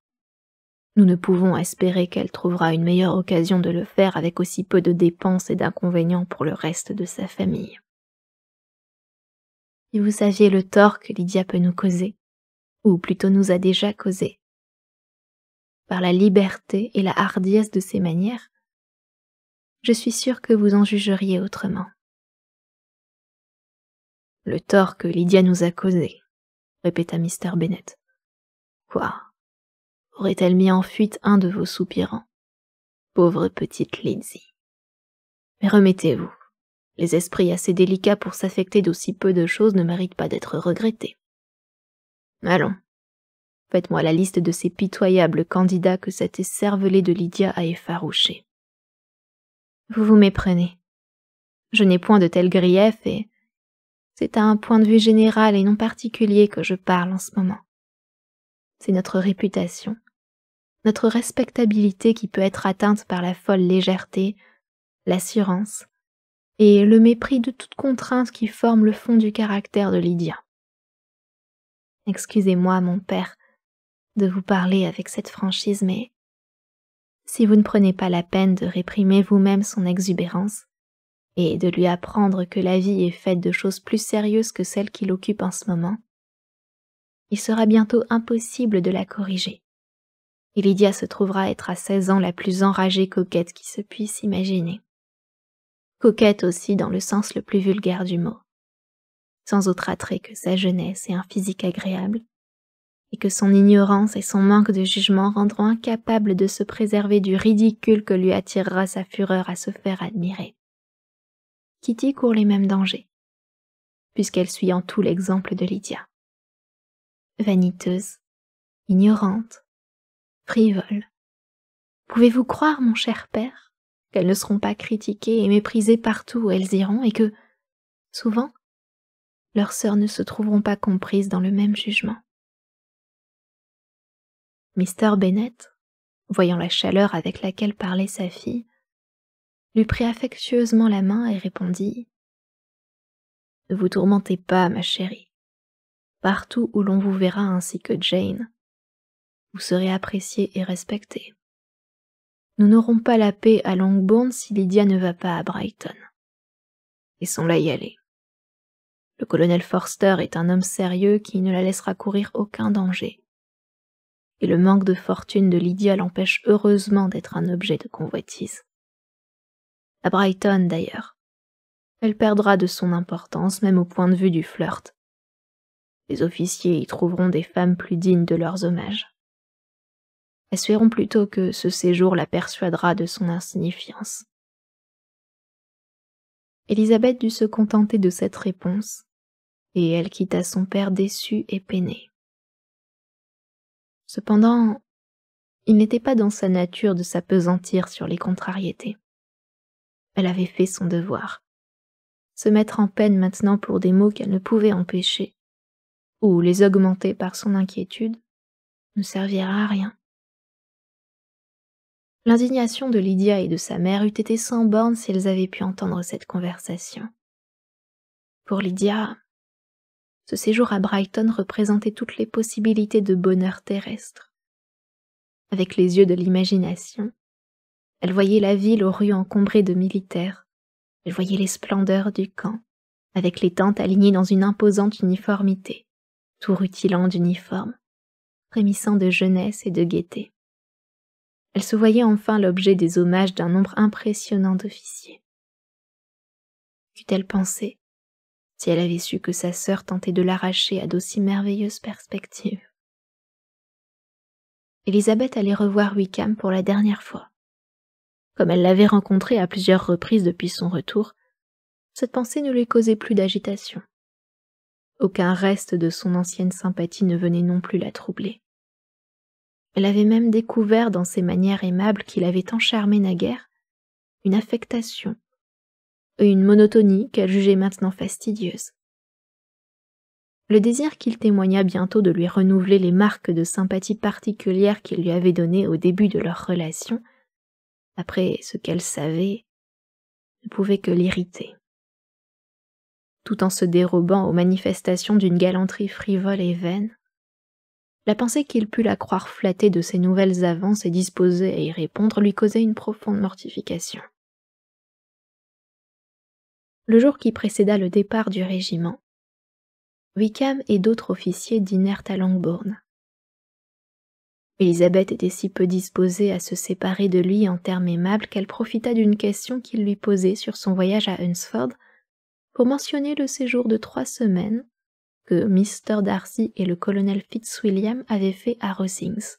nous ne pouvons espérer qu'elle trouvera une meilleure occasion de le faire avec aussi peu de dépenses et d'inconvénients pour le reste de sa famille. Et vous saviez le tort que Lydia peut nous causer, ou plutôt nous a déjà causé, par la liberté et la hardiesse de ses manières, je suis sûre que vous en jugeriez autrement. Le tort que Lydia nous a causé, répéta Mr. Bennett. Quoi Aurait-elle mis en fuite un de vos soupirants Pauvre petite Lindsay. Mais remettez-vous. Les esprits assez délicats pour s'affecter d'aussi peu de choses ne méritent pas d'être regrettés. Allons. Faites-moi la liste de ces pitoyables candidats que cet écervelé de Lydia a effarouchés. Vous vous méprenez. Je n'ai point de tels griefs et c'est à un point de vue général et non particulier que je parle en ce moment. C'est notre réputation, notre respectabilité qui peut être atteinte par la folle légèreté, l'assurance et le mépris de toute contrainte qui forme le fond du caractère de Lydia. Excusez-moi, mon père, de vous parler avec cette franchise, mais si vous ne prenez pas la peine de réprimer vous-même son exubérance, et de lui apprendre que la vie est faite de choses plus sérieuses que celles qu'il occupe en ce moment, il sera bientôt impossible de la corriger. Et Lydia se trouvera être à seize ans la plus enragée coquette qui se puisse imaginer. Coquette aussi dans le sens le plus vulgaire du mot, sans autre attrait que sa jeunesse et un physique agréable, et que son ignorance et son manque de jugement rendront incapable de se préserver du ridicule que lui attirera sa fureur à se faire admirer. Kitty court les mêmes dangers, puisqu'elle suit en tout l'exemple de Lydia. Vaniteuse, ignorante, frivole. Pouvez-vous croire, mon cher père, qu'elles ne seront pas critiquées et méprisées partout où elles iront et que, souvent, leurs sœurs ne se trouveront pas comprises dans le même jugement Mr. Bennett, voyant la chaleur avec laquelle parlait sa fille, lui prit affectueusement la main et répondit Ne vous tourmentez pas, ma chérie. Partout où l'on vous verra ainsi que Jane, vous serez appréciée et respectée. Nous n'aurons pas la paix à Longbourn si Lydia ne va pas à Brighton. Laissons-la y aller. Le colonel Forster est un homme sérieux qui ne la laissera courir aucun danger et le manque de fortune de Lydia l'empêche heureusement d'être un objet de convoitise. À Brighton, d'ailleurs, elle perdra de son importance même au point de vue du flirt. Les officiers y trouveront des femmes plus dignes de leurs hommages. Espérons plutôt que ce séjour la persuadera de son insignifiance. Élisabeth dut se contenter de cette réponse, et elle quitta son père déçu et peiné. Cependant, il n'était pas dans sa nature de s'apesantir sur les contrariétés. Elle avait fait son devoir. Se mettre en peine maintenant pour des maux qu'elle ne pouvait empêcher, ou les augmenter par son inquiétude, ne servira à rien. L'indignation de Lydia et de sa mère eût été sans bornes si elles avaient pu entendre cette conversation. Pour Lydia, ce séjour à Brighton représentait toutes les possibilités de bonheur terrestre. Avec les yeux de l'imagination, elle voyait la ville aux rues encombrées de militaires, elle voyait les splendeurs du camp, avec les tentes alignées dans une imposante uniformité, tout rutilant d'uniformes, frémissant de jeunesse et de gaieté. Elle se voyait enfin l'objet des hommages d'un nombre impressionnant d'officiers. Qu'eût-elle pensé si elle avait su que sa sœur tentait de l'arracher à d'aussi merveilleuses perspectives. Elisabeth allait revoir Wickham pour la dernière fois. Comme elle l'avait rencontré à plusieurs reprises depuis son retour, cette pensée ne lui causait plus d'agitation. Aucun reste de son ancienne sympathie ne venait non plus la troubler. Elle avait même découvert dans ses manières aimables qu'il avait tant naguère une affectation une monotonie qu'elle jugeait maintenant fastidieuse. Le désir qu'il témoigna bientôt de lui renouveler les marques de sympathie particulière qu'il lui avait données au début de leur relation, après ce qu'elle savait, ne pouvait que l'irriter. Tout en se dérobant aux manifestations d'une galanterie frivole et vaine, la pensée qu'il pût la croire flattée de ses nouvelles avances et disposée à y répondre lui causait une profonde mortification le jour qui précéda le départ du régiment. Wickham et d'autres officiers dînèrent à Longbourn. Elisabeth était si peu disposée à se séparer de lui en termes aimables qu'elle profita d'une question qu'il lui posait sur son voyage à Hunsford pour mentionner le séjour de trois semaines que Mr. Darcy et le colonel Fitzwilliam avaient fait à Rosings,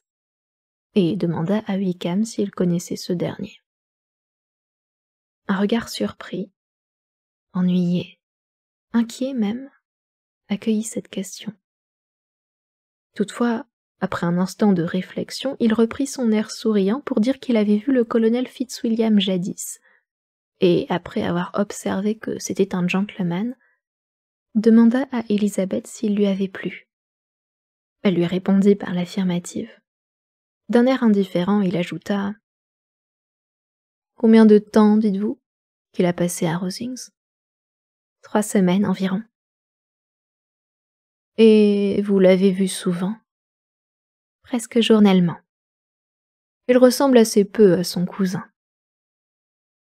et demanda à Wickham s'il connaissait ce dernier. Un regard surpris, ennuyé, inquiet même, accueillit cette question. Toutefois, après un instant de réflexion, il reprit son air souriant pour dire qu'il avait vu le colonel Fitzwilliam jadis, et après avoir observé que c'était un gentleman, demanda à Elisabeth s'il lui avait plu. Elle lui répondit par l'affirmative. D'un air indifférent, il ajouta Combien de temps, dites-vous, qu'il a passé à Rosings trois semaines environ. Et vous l'avez vu souvent Presque journellement. Il ressemble assez peu à son cousin.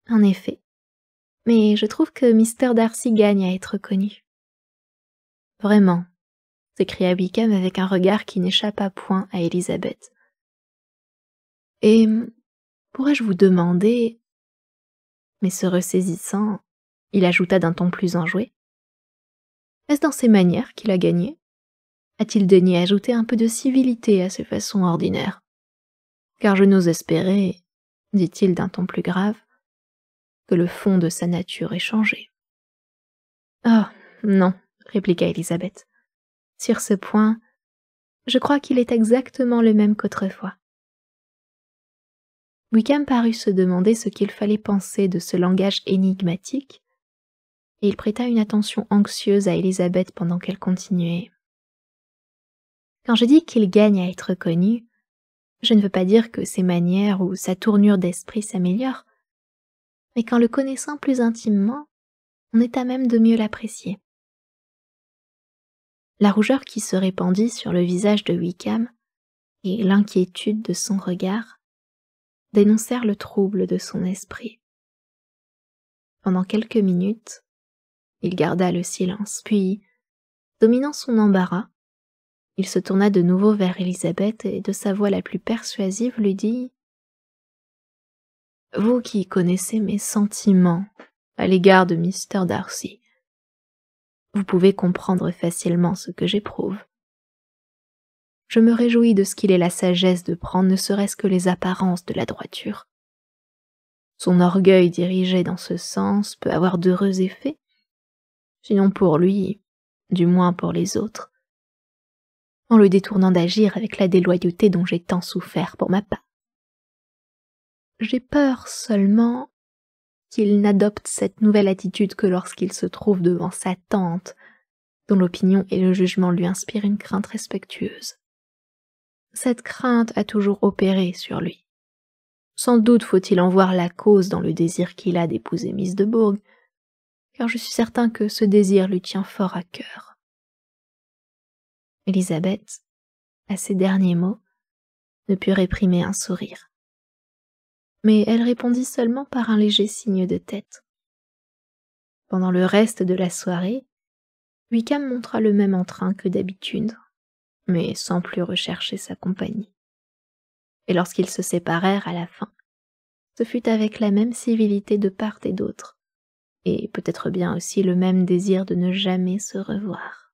En effet. Mais je trouve que Mr. Darcy gagne à être connu. Vraiment, s'écria Wickham avec un regard qui n'échappa point à Elisabeth. Et pourrais-je vous demander. Mais se ressaisissant, il ajouta d'un ton plus enjoué. Est-ce dans ses manières qu'il a gagné A-t-il daigné ajouter un peu de civilité à ses façons ordinaires Car je n'ose espérer, dit-il d'un ton plus grave, que le fond de sa nature ait changé. Ah, oh, non, répliqua Elisabeth. Sur ce point, je crois qu'il est exactement le même qu'autrefois. Wickham parut se demander ce qu'il fallait penser de ce langage énigmatique, et il prêta une attention anxieuse à Elisabeth pendant qu'elle continuait. Quand je dis qu'il gagne à être connu, je ne veux pas dire que ses manières ou sa tournure d'esprit s'améliorent, mais qu'en le connaissant plus intimement, on est à même de mieux l'apprécier. La rougeur qui se répandit sur le visage de Wickham et l'inquiétude de son regard dénoncèrent le trouble de son esprit. Pendant quelques minutes, il garda le silence, puis, dominant son embarras, il se tourna de nouveau vers Élisabeth et de sa voix la plus persuasive lui dit Vous qui connaissez mes sentiments à l'égard de Mr. Darcy, vous pouvez comprendre facilement ce que j'éprouve. Je me réjouis de ce qu'il ait la sagesse de prendre ne serait-ce que les apparences de la droiture. Son orgueil dirigé dans ce sens peut avoir d'heureux effets, sinon pour lui, du moins pour les autres, en le détournant d'agir avec la déloyauté dont j'ai tant souffert pour ma part. J'ai peur seulement qu'il n'adopte cette nouvelle attitude que lorsqu'il se trouve devant sa tante, dont l'opinion et le jugement lui inspirent une crainte respectueuse. Cette crainte a toujours opéré sur lui. Sans doute faut-il en voir la cause dans le désir qu'il a d'épouser Miss de Bourg, car je suis certain que ce désir lui tient fort à cœur. Elisabeth, à ces derniers mots, ne put réprimer un sourire. Mais elle répondit seulement par un léger signe de tête. Pendant le reste de la soirée, Wickham montra le même entrain que d'habitude, mais sans plus rechercher sa compagnie. Et lorsqu'ils se séparèrent à la fin, ce fut avec la même civilité de part et d'autre, et peut-être bien aussi le même désir de ne jamais se revoir.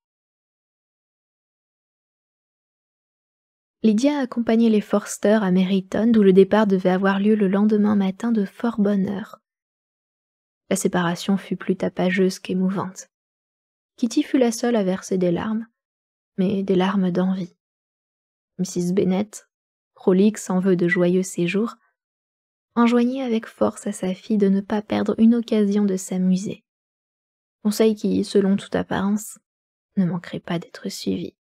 Lydia accompagnait les Forster à Meryton, d'où le départ devait avoir lieu le lendemain matin de fort bonne heure. La séparation fut plus tapageuse qu'émouvante. Kitty fut la seule à verser des larmes, mais des larmes d'envie. Mrs. Bennett, prolixe en vœux de joyeux séjour, enjoignait avec force à sa fille de ne pas perdre une occasion de s'amuser. Conseil qui, selon toute apparence, ne manquerait pas d'être suivi.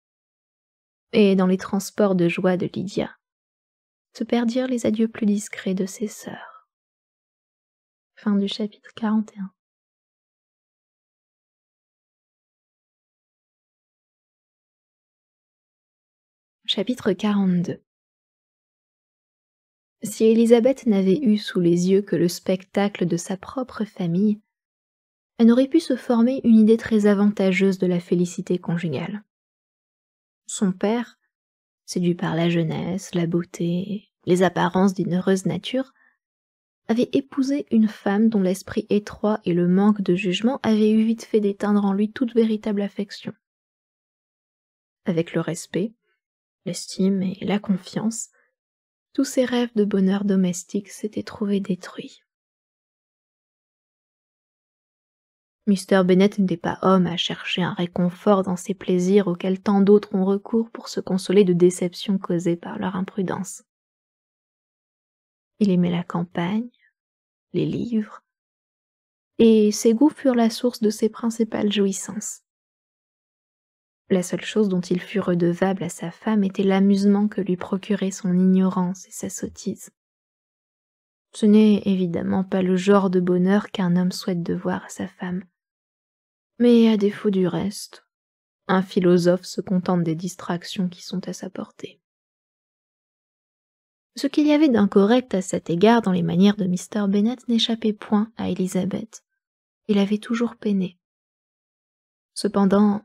Et dans les transports de joie de Lydia, se perdirent les adieux plus discrets de ses sœurs. Fin du chapitre 41. Chapitre 42 si Élisabeth n'avait eu sous les yeux que le spectacle de sa propre famille, elle n'aurait pu se former une idée très avantageuse de la félicité conjugale. Son père, séduit par la jeunesse, la beauté, les apparences d'une heureuse nature, avait épousé une femme dont l'esprit étroit et le manque de jugement avaient eu vite fait d'éteindre en lui toute véritable affection. Avec le respect, l'estime et la confiance, tous ses rêves de bonheur domestique s'étaient trouvés détruits. Mr. Bennett n'était pas homme à chercher un réconfort dans ces plaisirs auxquels tant d'autres ont recours pour se consoler de déceptions causées par leur imprudence. Il aimait la campagne, les livres, et ses goûts furent la source de ses principales jouissances. La seule chose dont il fut redevable à sa femme était l'amusement que lui procurait son ignorance et sa sottise. Ce n'est évidemment pas le genre de bonheur qu'un homme souhaite devoir à sa femme. Mais à défaut du reste, un philosophe se contente des distractions qui sont à sa portée. Ce qu'il y avait d'incorrect à cet égard dans les manières de Mr. Bennett n'échappait point à Elisabeth. Il avait toujours peiné. Cependant,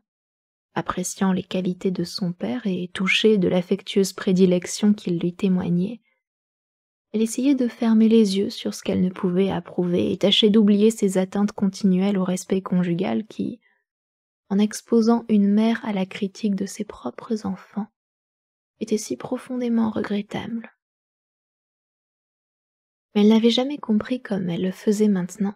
appréciant les qualités de son père et touchée de l'affectueuse prédilection qu'il lui témoignait, elle essayait de fermer les yeux sur ce qu'elle ne pouvait approuver et tâchait d'oublier ses atteintes continuelles au respect conjugal qui, en exposant une mère à la critique de ses propres enfants, était si profondément regrettable. Mais elle n'avait jamais compris comme elle le faisait maintenant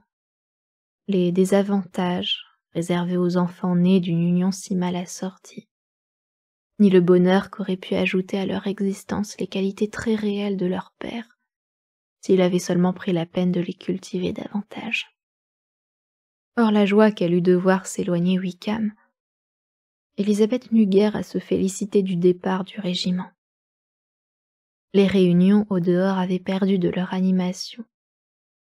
les désavantages, réservé aux enfants nés d'une union si mal assortie, ni le bonheur qu'auraient pu ajouter à leur existence les qualités très réelles de leur père, s'il avait seulement pris la peine de les cultiver davantage. Or la joie qu'elle eut de voir s'éloigner Wickham, Elisabeth n'eut guère à se féliciter du départ du régiment. Les réunions au dehors avaient perdu de leur animation,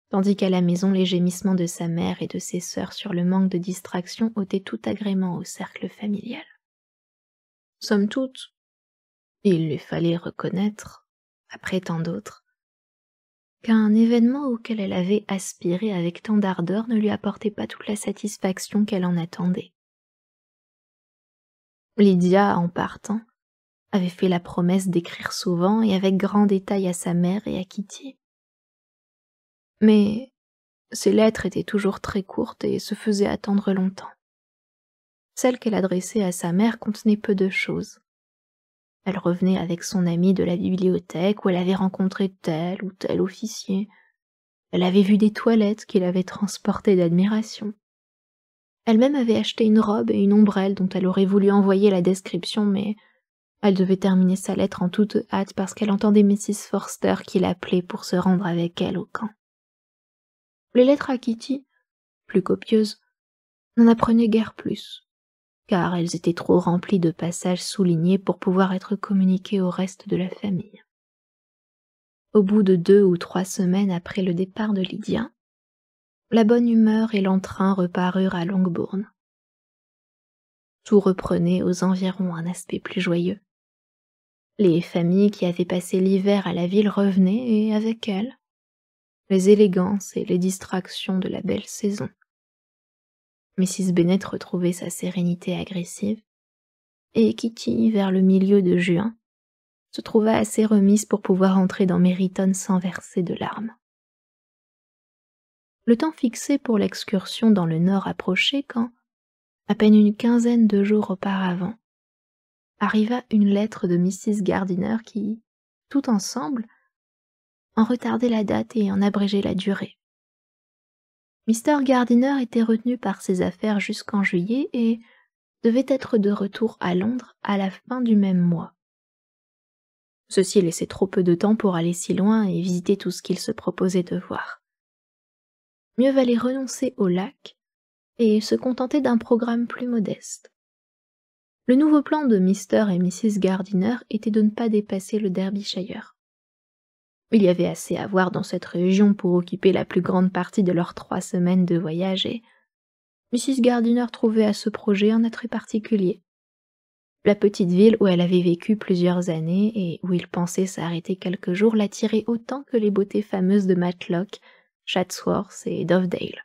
tandis qu'à la maison les gémissements de sa mère et de ses sœurs sur le manque de distraction ôtaient tout agrément au cercle familial. Somme toute, il lui fallait reconnaître, après tant d'autres, qu'un événement auquel elle avait aspiré avec tant d'ardeur ne lui apportait pas toute la satisfaction qu'elle en attendait. Lydia, en partant, avait fait la promesse d'écrire souvent et avec grand détail à sa mère et à Kitty. Mais ses lettres étaient toujours très courtes et se faisaient attendre longtemps. Celles qu'elle adressait à sa mère contenait peu de choses. Elle revenait avec son amie de la bibliothèque où elle avait rencontré tel ou tel officier. Elle avait vu des toilettes qu'il avait transportées d'admiration. Elle-même avait acheté une robe et une ombrelle dont elle aurait voulu envoyer la description, mais elle devait terminer sa lettre en toute hâte parce qu'elle entendait Mrs. Forster qui l'appelait pour se rendre avec elle au camp. Les lettres à Kitty, plus copieuses, n'en apprenaient guère plus, car elles étaient trop remplies de passages soulignés pour pouvoir être communiquées au reste de la famille. Au bout de deux ou trois semaines après le départ de Lydia, la bonne humeur et l'entrain reparurent à Longbourn. Tout reprenait aux environs un aspect plus joyeux. Les familles qui avaient passé l'hiver à la ville revenaient et avec elles les élégances et les distractions de la belle saison. Mrs. Bennett retrouvait sa sérénité agressive, et Kitty, vers le milieu de juin, se trouva assez remise pour pouvoir entrer dans Meryton sans verser de larmes. Le temps fixé pour l'excursion dans le nord approchait quand, à peine une quinzaine de jours auparavant, arriva une lettre de Mrs. Gardiner qui, tout ensemble, en retarder la date et en abréger la durée. Mr. Gardiner était retenu par ses affaires jusqu'en juillet et devait être de retour à Londres à la fin du même mois. Ceci laissait trop peu de temps pour aller si loin et visiter tout ce qu'il se proposait de voir. Mieux valait renoncer au lac et se contenter d'un programme plus modeste. Le nouveau plan de Mr. et Mrs. Gardiner était de ne pas dépasser le Derbyshire. Il y avait assez à voir dans cette région pour occuper la plus grande partie de leurs trois semaines de voyage et Mrs. Gardiner trouvait à ce projet un attrait particulier. La petite ville où elle avait vécu plusieurs années et où il pensait s'arrêter quelques jours l'attirait autant que les beautés fameuses de Matlock, Chatsworth et Dovedale.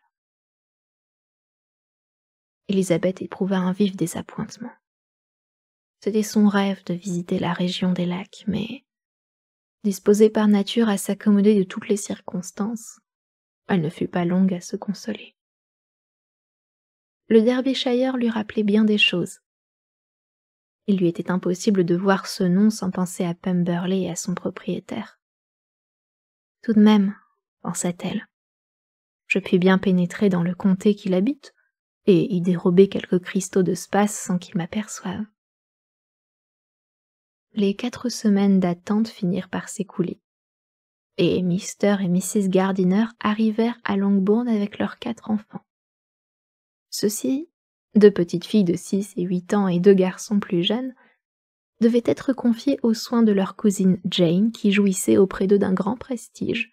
Elisabeth éprouva un vif désappointement. C'était son rêve de visiter la région des lacs, mais disposée par nature à s'accommoder de toutes les circonstances, elle ne fut pas longue à se consoler. Le Derbyshire lui rappelait bien des choses. Il lui était impossible de voir ce nom sans penser à Pemberley et à son propriétaire. Tout de même, pensa-t-elle, je puis bien pénétrer dans le comté qu'il habite et y dérober quelques cristaux de space sans qu'il m'aperçoive les quatre semaines d'attente finirent par s'écouler. Et Mr. et Mrs. Gardiner arrivèrent à Longbourn avec leurs quatre enfants. Ceux-ci, deux petites filles de six et huit ans et deux garçons plus jeunes, devaient être confiés aux soins de leur cousine Jane qui jouissait auprès d'eux d'un grand prestige,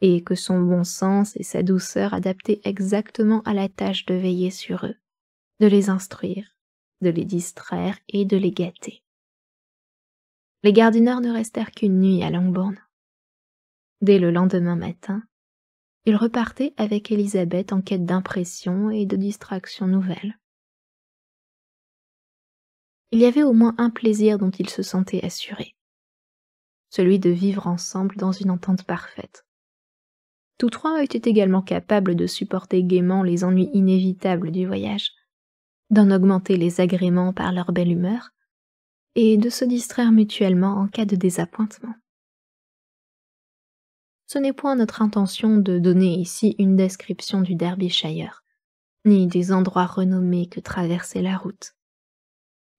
et que son bon sens et sa douceur adaptaient exactement à la tâche de veiller sur eux, de les instruire, de les distraire et de les gâter. Les gardineurs ne restèrent qu'une nuit à Longbourn. Dès le lendemain matin, ils repartaient avec Élisabeth en quête d'impressions et de distractions nouvelles. Il y avait au moins un plaisir dont ils se sentaient assurés, celui de vivre ensemble dans une entente parfaite. Tous trois étaient également capables de supporter gaiement les ennuis inévitables du voyage, d'en augmenter les agréments par leur belle humeur, et de se distraire mutuellement en cas de désappointement. Ce n'est point notre intention de donner ici une description du Derbyshire, ni des endroits renommés que traversait la route.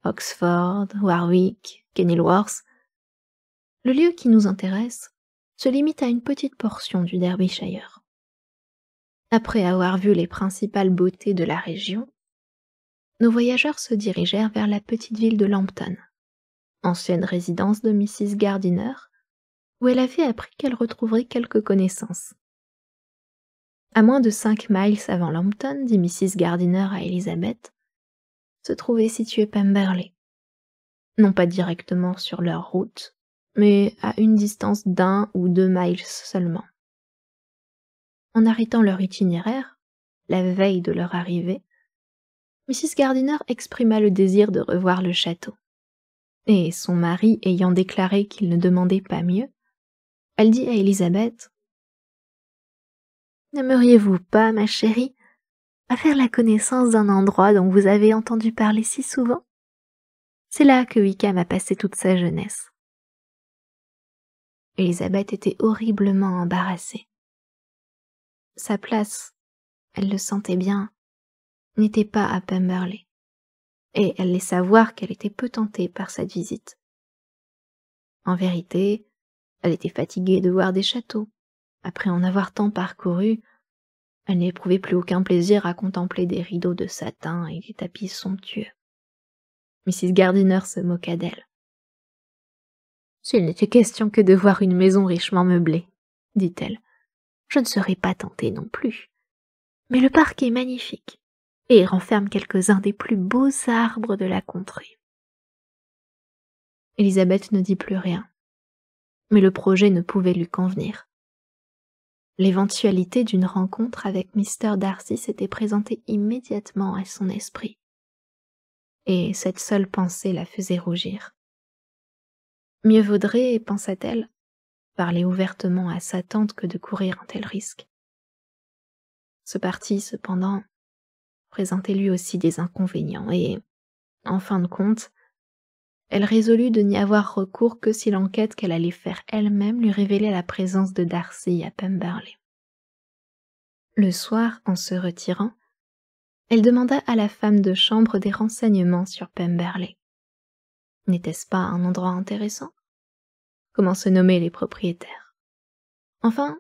Oxford, Warwick, Kenilworth. Le lieu qui nous intéresse se limite à une petite portion du Derbyshire. Après avoir vu les principales beautés de la région, nos voyageurs se dirigèrent vers la petite ville de Lambton, ancienne résidence de Mrs. Gardiner, où elle avait appris qu'elle retrouverait quelques connaissances. À moins de cinq miles avant Lambton, dit Mrs. Gardiner à Elizabeth, se trouvait situé Pemberley. Non pas directement sur leur route, mais à une distance d'un ou deux miles seulement. En arrêtant leur itinéraire, la veille de leur arrivée, Mrs. Gardiner exprima le désir de revoir le château et son mari ayant déclaré qu'il ne demandait pas mieux, elle dit à Élisabeth N'aimeriez-vous pas, ma chérie, à faire la connaissance d'un endroit dont vous avez entendu parler si souvent C'est là que Wickham a passé toute sa jeunesse. Élisabeth était horriblement embarrassée. Sa place, elle le sentait bien, n'était pas à Pemberley et elle laissa voir qu'elle était peu tentée par cette visite. En vérité, elle était fatiguée de voir des châteaux. Après en avoir tant parcouru, elle n'éprouvait plus aucun plaisir à contempler des rideaux de satin et des tapis somptueux. Mrs. Gardiner se moqua d'elle. S'il n'était question que de voir une maison richement meublée, dit-elle, je ne serais pas tentée non plus. Mais le parc est magnifique, et renferme quelques-uns des plus beaux arbres de la contrée. Elisabeth ne dit plus rien, mais le projet ne pouvait lui convenir. L'éventualité d'une rencontre avec Mr. Darcy s'était présentée immédiatement à son esprit, et cette seule pensée la faisait rougir. Mieux vaudrait, pensa-t-elle, parler ouvertement à sa tante que de courir un tel risque. Ce parti, cependant, présentait lui aussi des inconvénients et, en fin de compte, elle résolut de n'y avoir recours que si l'enquête qu'elle allait faire elle-même lui révélait la présence de Darcy à Pemberley. Le soir, en se retirant, elle demanda à la femme de chambre des renseignements sur Pemberley. N'était-ce pas un endroit intéressant Comment se nommaient les propriétaires Enfin,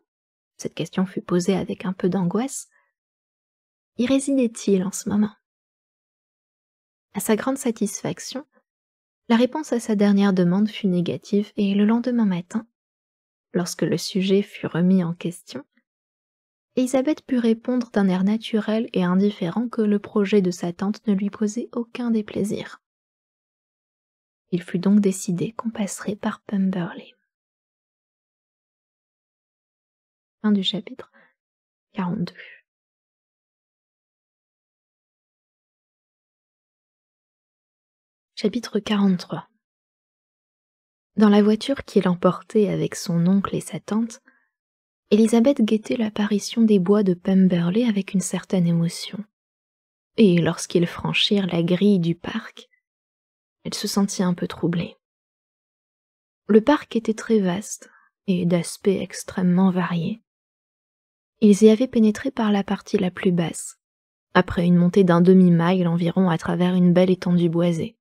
cette question fut posée avec un peu d'angoisse, y résidait-il en ce moment À sa grande satisfaction, la réponse à sa dernière demande fut négative et le lendemain matin, lorsque le sujet fut remis en question, Elisabeth put répondre d'un air naturel et indifférent que le projet de sa tante ne lui posait aucun déplaisir. Il fut donc décidé qu'on passerait par Pemberley. Fin du chapitre 42. Chapitre 43 Dans la voiture qui l'emportait avec son oncle et sa tante, Elisabeth guettait l'apparition des bois de Pemberley avec une certaine émotion. Et lorsqu'ils franchirent la grille du parc, elle se sentit un peu troublée. Le parc était très vaste et d'aspect extrêmement varié. Ils y avaient pénétré par la partie la plus basse, après une montée d'un demi-mile environ à travers une belle étendue boisée.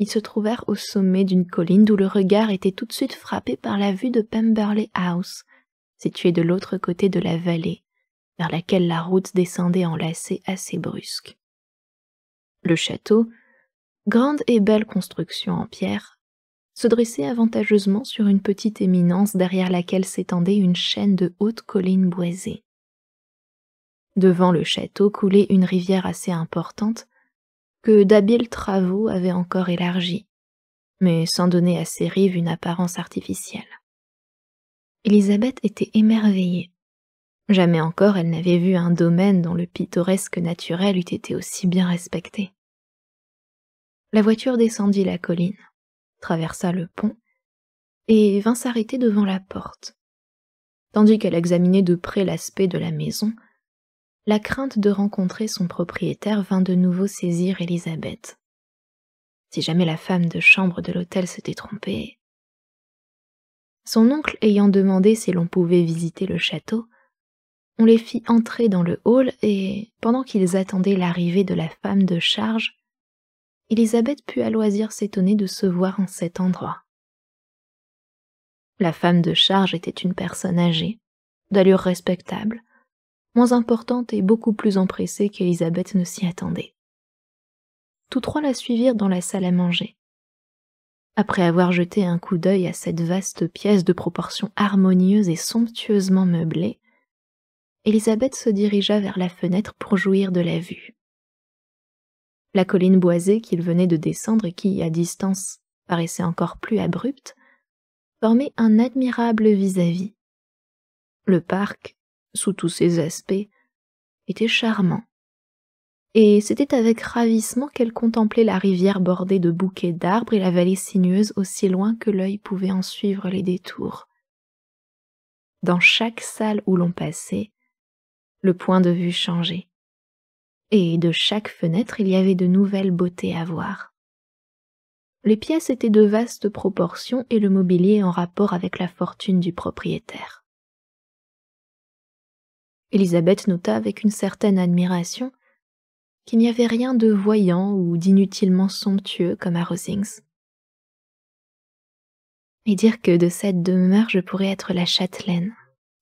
Ils se trouvèrent au sommet d'une colline d'où le regard était tout de suite frappé par la vue de Pemberley House, située de l'autre côté de la vallée, vers laquelle la route descendait en lacets assez brusques. Le château, grande et belle construction en pierre, se dressait avantageusement sur une petite éminence derrière laquelle s'étendait une chaîne de hautes collines boisées. Devant le château coulait une rivière assez importante que d'habiles travaux avaient encore élargi, mais sans donner à ses rives une apparence artificielle. Elisabeth était émerveillée. Jamais encore elle n'avait vu un domaine dont le pittoresque naturel eût été aussi bien respecté. La voiture descendit la colline, traversa le pont, et vint s'arrêter devant la porte. Tandis qu'elle examinait de près l'aspect de la maison, la crainte de rencontrer son propriétaire vint de nouveau saisir Elisabeth. Si jamais la femme de chambre de l'hôtel s'était trompée. Son oncle ayant demandé si l'on pouvait visiter le château, on les fit entrer dans le hall et, pendant qu'ils attendaient l'arrivée de la femme de charge, Elisabeth put à loisir s'étonner de se voir en cet endroit. La femme de charge était une personne âgée, d'allure respectable, moins importante et beaucoup plus empressée qu'Elisabeth ne s'y attendait. Tous trois la suivirent dans la salle à manger. Après avoir jeté un coup d'œil à cette vaste pièce de proportions harmonieuses et somptueusement meublée, Elisabeth se dirigea vers la fenêtre pour jouir de la vue. La colline boisée qu'il venait de descendre et qui, à distance, paraissait encore plus abrupte, formait un admirable vis à -vis. Le parc, sous tous ses aspects, était charmant. Et c'était avec ravissement qu'elle contemplait la rivière bordée de bouquets d'arbres et la vallée sinueuse aussi loin que l'œil pouvait en suivre les détours. Dans chaque salle où l'on passait, le point de vue changeait. Et de chaque fenêtre, il y avait de nouvelles beautés à voir. Les pièces étaient de vastes proportions et le mobilier en rapport avec la fortune du propriétaire. Elisabeth nota avec une certaine admiration qu'il n'y avait rien de voyant ou d'inutilement somptueux comme à Rosings. Et dire que de cette demeure je pourrais être la châtelaine,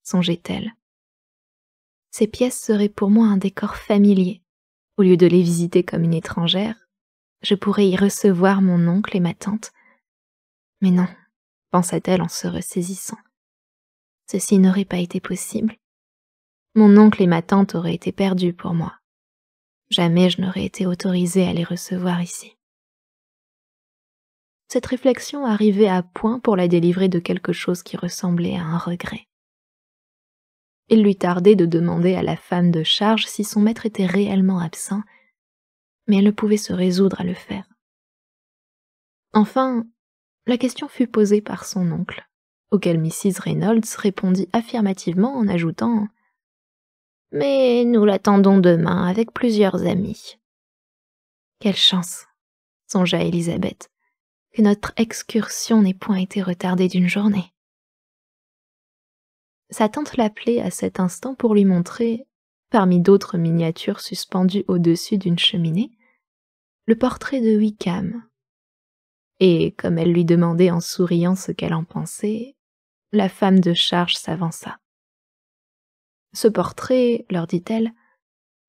songeait-elle. Ces pièces seraient pour moi un décor familier. Au lieu de les visiter comme une étrangère, je pourrais y recevoir mon oncle et ma tante. Mais non, pensa-t-elle en se ressaisissant. Ceci n'aurait pas été possible. Mon oncle et ma tante auraient été perdus pour moi. Jamais je n'aurais été autorisée à les recevoir ici. Cette réflexion arrivait à point pour la délivrer de quelque chose qui ressemblait à un regret. Il lui tardait de demander à la femme de charge si son maître était réellement absent, mais elle ne pouvait se résoudre à le faire. Enfin, la question fut posée par son oncle, auquel Mrs. Reynolds répondit affirmativement en ajoutant mais nous l'attendons demain avec plusieurs amis. Quelle chance, songea Elisabeth, que notre excursion n'ait point été retardée d'une journée. Sa tante l'appelait à cet instant pour lui montrer, parmi d'autres miniatures suspendues au-dessus d'une cheminée, le portrait de Wickham. Et comme elle lui demandait en souriant ce qu'elle en pensait, la femme de charge s'avança. Ce portrait, leur dit-elle,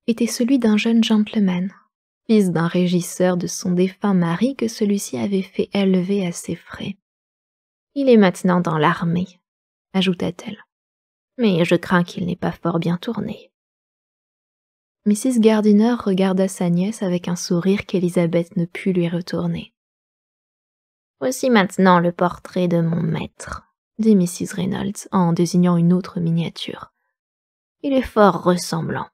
était celui d'un jeune gentleman, fils d'un régisseur de son défunt mari que celui-ci avait fait élever à ses frais. Il est maintenant dans l'armée, ajouta-t-elle, mais je crains qu'il n'ait pas fort bien tourné. Mrs. Gardiner regarda sa nièce avec un sourire qu'Elisabeth ne put lui retourner. Voici maintenant le portrait de mon maître, dit Mrs. Reynolds en désignant une autre miniature il est fort ressemblant.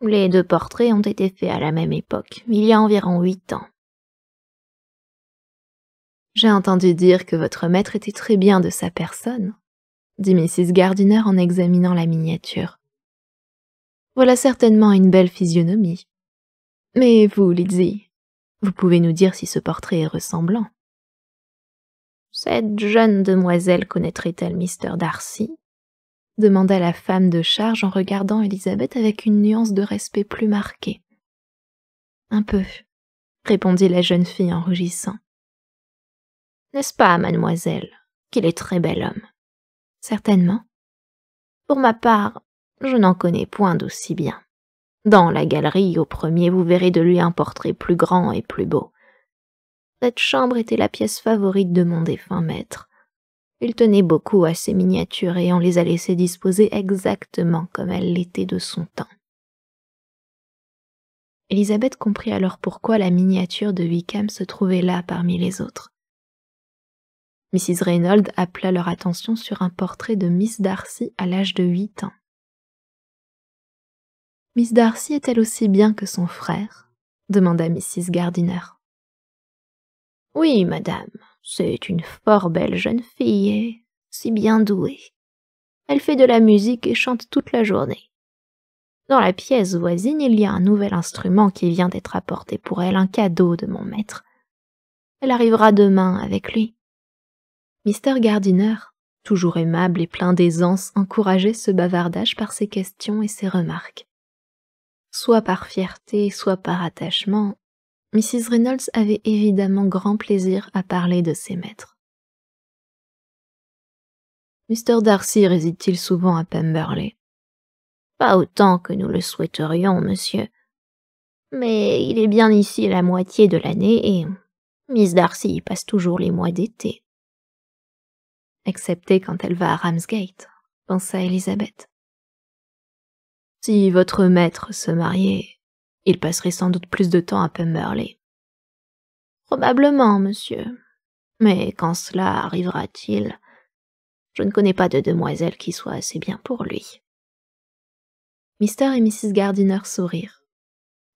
Les deux portraits ont été faits à la même époque, il y a environ huit ans. J'ai entendu dire que votre maître était très bien de sa personne, dit Mrs. Gardiner en examinant la miniature. Voilà certainement une belle physionomie. Mais vous, Lizzie, vous pouvez nous dire si ce portrait est ressemblant. Cette jeune demoiselle connaîtrait-elle Mr. Darcy demanda la femme de charge en regardant Élisabeth avec une nuance de respect plus marquée. Un peu, répondit la jeune fille en rougissant. N'est-ce pas, mademoiselle, qu'il est très bel homme Certainement. Pour ma part, je n'en connais point d'aussi bien. Dans la galerie, au premier, vous verrez de lui un portrait plus grand et plus beau. Cette chambre était la pièce favorite de mon défunt maître. Il tenait beaucoup à ses miniatures et on les a laissées disposer exactement comme elles l'étaient de son temps. Elisabeth comprit alors pourquoi la miniature de Wickham se trouvait là parmi les autres. Mrs. Reynolds appela leur attention sur un portrait de Miss Darcy à l'âge de huit ans. Miss Darcy est-elle aussi bien que son frère demanda Mrs. Gardiner. Oui, madame, c'est une fort belle jeune fille et si bien douée. Elle fait de la musique et chante toute la journée. Dans la pièce voisine, il y a un nouvel instrument qui vient d'être apporté pour elle, un cadeau de mon maître. Elle arrivera demain avec lui. Mr. Gardiner, toujours aimable et plein d'aisance, encourageait ce bavardage par ses questions et ses remarques. Soit par fierté, soit par attachement, Mrs. Reynolds avait évidemment grand plaisir à parler de ses maîtres. Mr. Darcy réside-t-il souvent à Pemberley Pas autant que nous le souhaiterions, monsieur. Mais il est bien ici la moitié de l'année et Miss Darcy passe toujours les mois d'été. Excepté quand elle va à Ramsgate, pensa Elizabeth. Si votre maître se mariait, il passerait sans doute plus de temps à Pemberley. Probablement, monsieur. Mais quand cela arrivera-t-il Je ne connais pas de demoiselle qui soit assez bien pour lui. Mr. et Mrs. Gardiner sourirent.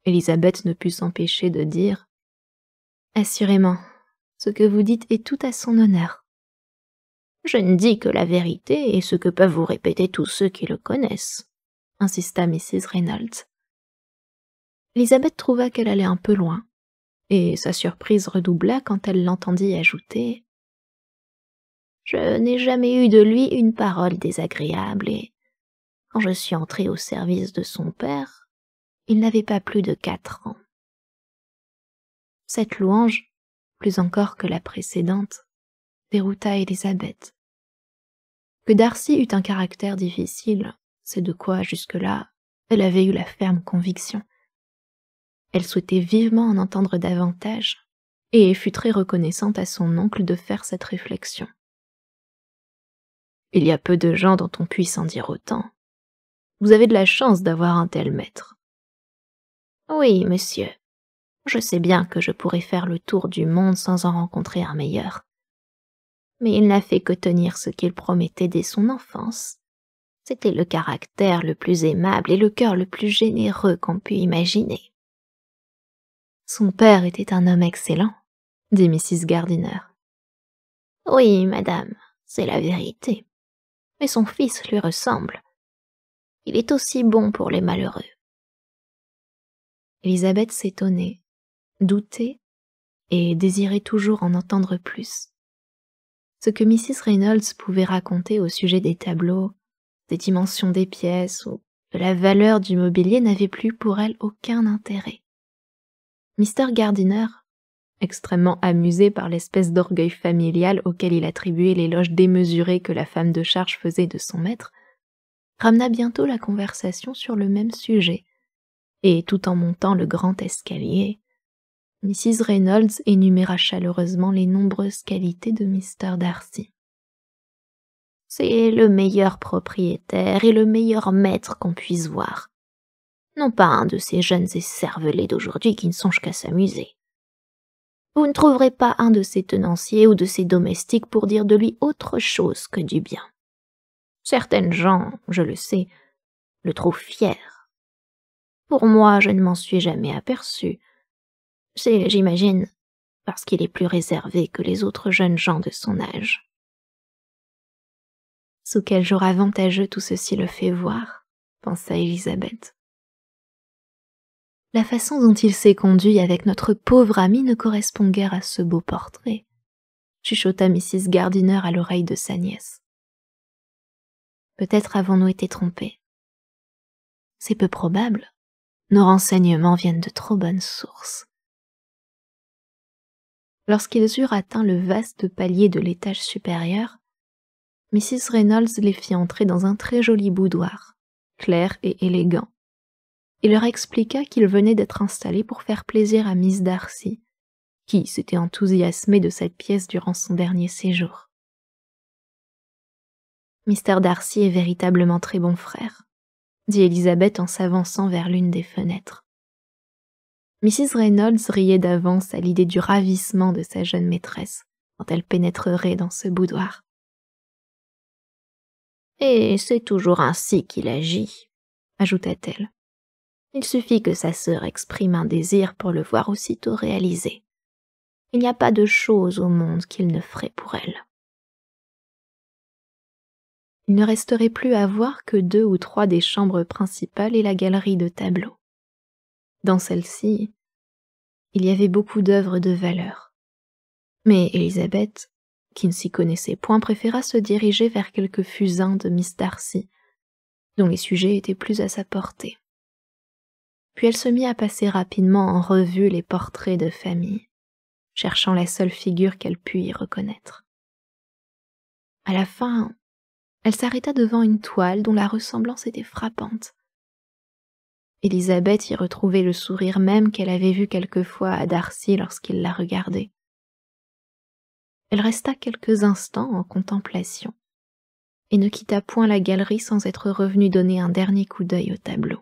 Elisabeth ne put s'empêcher de dire Assurément, ce que vous dites est tout à son honneur. Je ne dis que la vérité et ce que peuvent vous répéter tous ceux qui le connaissent, insista Mrs. Reynolds. Elisabeth trouva qu'elle allait un peu loin, et sa surprise redoubla quand elle l'entendit ajouter Je n'ai jamais eu de lui une parole désagréable, et quand je suis entrée au service de son père, il n'avait pas plus de quatre ans. Cette louange, plus encore que la précédente, dérouta Elisabeth. Que Darcy eut un caractère difficile, c'est de quoi jusque-là elle avait eu la ferme conviction. Elle souhaitait vivement en entendre davantage, et fut très reconnaissante à son oncle de faire cette réflexion. Il y a peu de gens dont on puisse en dire autant. Vous avez de la chance d'avoir un tel maître. Oui, monsieur. Je sais bien que je pourrais faire le tour du monde sans en rencontrer un meilleur. Mais il n'a fait que tenir ce qu'il promettait dès son enfance. C'était le caractère le plus aimable et le cœur le plus généreux qu'on pût imaginer. Son père était un homme excellent, dit Mrs. Gardiner. Oui, madame, c'est la vérité. Mais son fils lui ressemble. Il est aussi bon pour les malheureux. Elisabeth s'étonnait, doutait et désirait toujours en entendre plus. Ce que Mrs. Reynolds pouvait raconter au sujet des tableaux, des dimensions des pièces ou de la valeur du mobilier n'avait plus pour elle aucun intérêt. Mr. Gardiner, extrêmement amusé par l'espèce d'orgueil familial auquel il attribuait l'éloge démesuré que la femme de charge faisait de son maître, ramena bientôt la conversation sur le même sujet, et tout en montant le grand escalier, Mrs. Reynolds énuméra chaleureusement les nombreuses qualités de Mr. Darcy. C'est le meilleur propriétaire et le meilleur maître qu'on puisse voir non pas un de ces jeunes et cervelés d'aujourd'hui qui ne songent qu'à s'amuser. Vous ne trouverez pas un de ces tenanciers ou de ces domestiques pour dire de lui autre chose que du bien. Certaines gens, je le sais, le trouvent fier. Pour moi, je ne m'en suis jamais aperçu. C'est, j'imagine, parce qu'il est plus réservé que les autres jeunes gens de son âge. Sous quel jour avantageux tout ceci le fait voir, pensa Elisabeth la façon dont il s'est conduit avec notre pauvre ami ne correspond guère à ce beau portrait, chuchota Mrs. Gardiner à l'oreille de sa nièce. Peut-être avons-nous été trompés. C'est peu probable. Nos renseignements viennent de trop bonnes sources. Lorsqu'ils eurent atteint le vaste palier de l'étage supérieur, Mrs. Reynolds les fit entrer dans un très joli boudoir, clair et élégant, et leur expliqua qu'il venait d'être installé pour faire plaisir à Miss Darcy, qui s'était enthousiasmée de cette pièce durant son dernier séjour. Mr. Darcy est véritablement très bon frère, dit Elisabeth en s'avançant vers l'une des fenêtres. Mrs. Reynolds riait d'avance à l'idée du ravissement de sa jeune maîtresse quand elle pénétrerait dans ce boudoir. Et c'est toujours ainsi qu'il agit, ajouta-t-elle. Il suffit que sa sœur exprime un désir pour le voir aussitôt réalisé. Il n'y a pas de chose au monde qu'il ne ferait pour elle. Il ne resterait plus à voir que deux ou trois des chambres principales et la galerie de tableaux. Dans celle-ci, il y avait beaucoup d'œuvres de valeur. Mais Elisabeth, qui ne s'y connaissait point, préféra se diriger vers quelques fusains de Miss Darcy, dont les sujets étaient plus à sa portée puis elle se mit à passer rapidement en revue les portraits de famille, cherchant la seule figure qu'elle pût y reconnaître. À la fin, elle s'arrêta devant une toile dont la ressemblance était frappante. Elisabeth y retrouvait le sourire même qu'elle avait vu quelquefois à Darcy lorsqu'il la regardait. Elle resta quelques instants en contemplation et ne quitta point la galerie sans être revenue donner un dernier coup d'œil au tableau.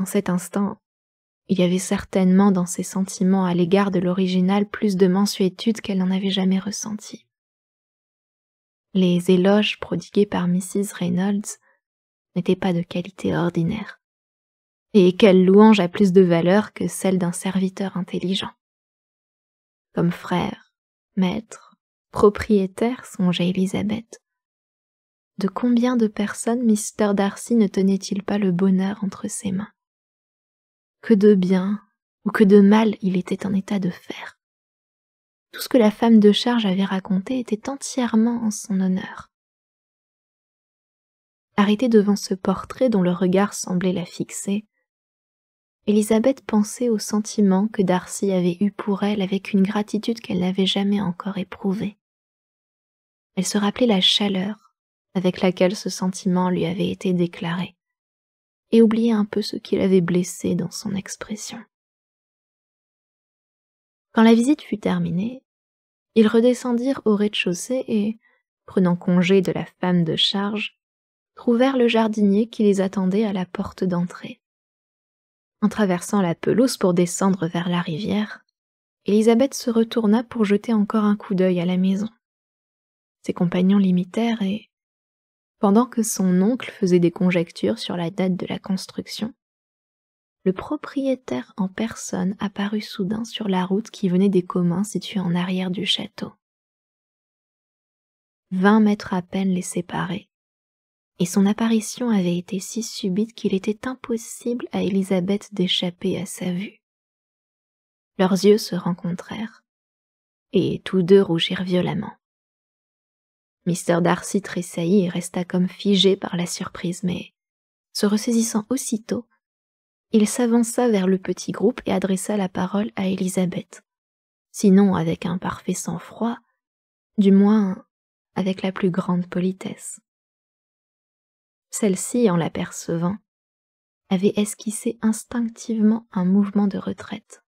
En cet instant, il y avait certainement dans ses sentiments à l'égard de l'original plus de mansuétude qu'elle n'en avait jamais ressenti. Les éloges prodigués par Mrs. Reynolds n'étaient pas de qualité ordinaire. Et quelle louange a plus de valeur que celle d'un serviteur intelligent Comme frère, maître, propriétaire, songeait Elisabeth. De combien de personnes Mr. Darcy ne tenait-il pas le bonheur entre ses mains que de bien ou que de mal il était en état de faire. Tout ce que la femme de charge avait raconté était entièrement en son honneur. Arrêtée devant ce portrait dont le regard semblait la fixer, Elisabeth pensait au sentiment que Darcy avait eu pour elle avec une gratitude qu'elle n'avait jamais encore éprouvée. Elle se rappelait la chaleur avec laquelle ce sentiment lui avait été déclaré et oubliait un peu ce qui l'avait blessé dans son expression. Quand la visite fut terminée, ils redescendirent au rez-de-chaussée et, prenant congé de la femme de charge, trouvèrent le jardinier qui les attendait à la porte d'entrée. En traversant la pelouse pour descendre vers la rivière, Elisabeth se retourna pour jeter encore un coup d'œil à la maison. Ses compagnons l'imitèrent et, pendant que son oncle faisait des conjectures sur la date de la construction, le propriétaire en personne apparut soudain sur la route qui venait des communs situés en arrière du château. Vingt mètres à peine les séparaient, et son apparition avait été si subite qu'il était impossible à Élisabeth d'échapper à sa vue. Leurs yeux se rencontrèrent, et tous deux rougirent violemment. Mr. Darcy tressaillit et resta comme figé par la surprise, mais, se ressaisissant aussitôt, il s'avança vers le petit groupe et adressa la parole à Elisabeth. Sinon avec un parfait sang-froid, du moins avec la plus grande politesse. Celle-ci, en l'apercevant, avait esquissé instinctivement un mouvement de retraite,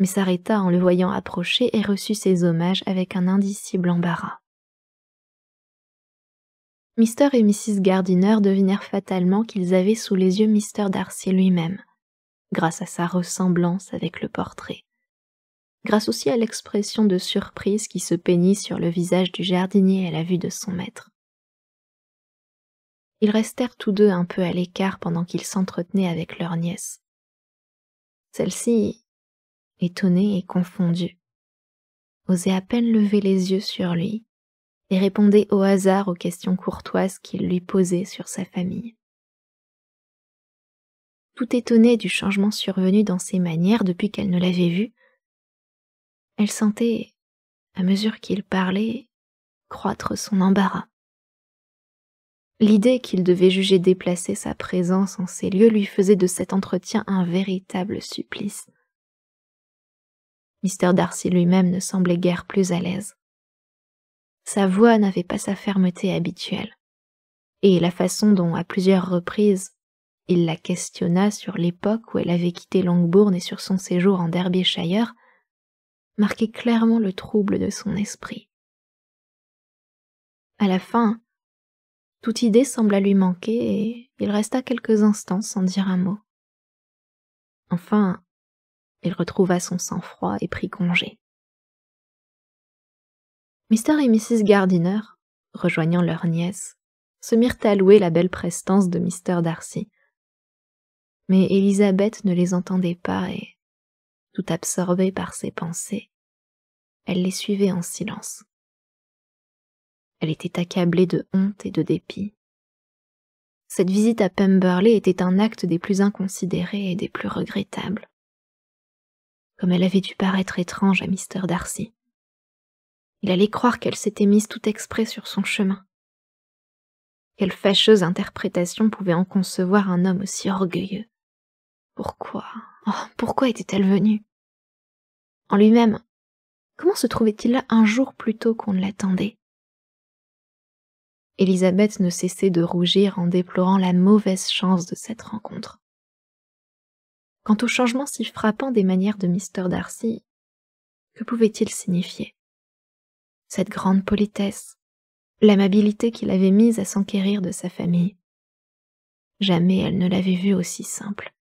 mais s'arrêta en le voyant approcher et reçut ses hommages avec un indicible embarras. Mr. et Mrs. Gardiner devinèrent fatalement qu'ils avaient sous les yeux Mr. Darcy lui-même, grâce à sa ressemblance avec le portrait. Grâce aussi à l'expression de surprise qui se peignit sur le visage du jardinier à la vue de son maître. Ils restèrent tous deux un peu à l'écart pendant qu'ils s'entretenaient avec leur nièce. Celle-ci, étonnée et confondue, osait à peine lever les yeux sur lui et répondait au hasard aux questions courtoises qu'il lui posait sur sa famille. Tout étonnée du changement survenu dans ses manières depuis qu'elle ne l'avait vu, elle sentait, à mesure qu'il parlait, croître son embarras. L'idée qu'il devait juger déplacer sa présence en ces lieux lui faisait de cet entretien un véritable supplice. Mr. Darcy lui-même ne semblait guère plus à l'aise. Sa voix n'avait pas sa fermeté habituelle. Et la façon dont, à plusieurs reprises, il la questionna sur l'époque où elle avait quitté Longbourn et sur son séjour en Derbyshire marquait clairement le trouble de son esprit. À la fin, toute idée sembla lui manquer et il resta quelques instants sans dire un mot. Enfin, il retrouva son sang-froid et prit congé. Mr. et Mrs. Gardiner, rejoignant leur nièce, se mirent à louer la belle prestance de Mr. Darcy. Mais Elizabeth ne les entendait pas et, tout absorbée par ses pensées, elle les suivait en silence. Elle était accablée de honte et de dépit. Cette visite à Pemberley était un acte des plus inconsidérés et des plus regrettables. Comme elle avait dû paraître étrange à Mr. Darcy. Il allait croire qu'elle s'était mise tout exprès sur son chemin. Quelle fâcheuse interprétation pouvait en concevoir un homme aussi orgueilleux. Pourquoi oh, Pourquoi était-elle venue En lui-même, comment se trouvait-il là un jour plus tôt qu'on ne l'attendait Elisabeth ne cessait de rougir en déplorant la mauvaise chance de cette rencontre. Quant au changement si frappant des manières de Mr. Darcy, que pouvait-il signifier cette grande politesse, l'amabilité qu'il avait mise à s'enquérir de sa famille. Jamais elle ne l'avait vu aussi simple.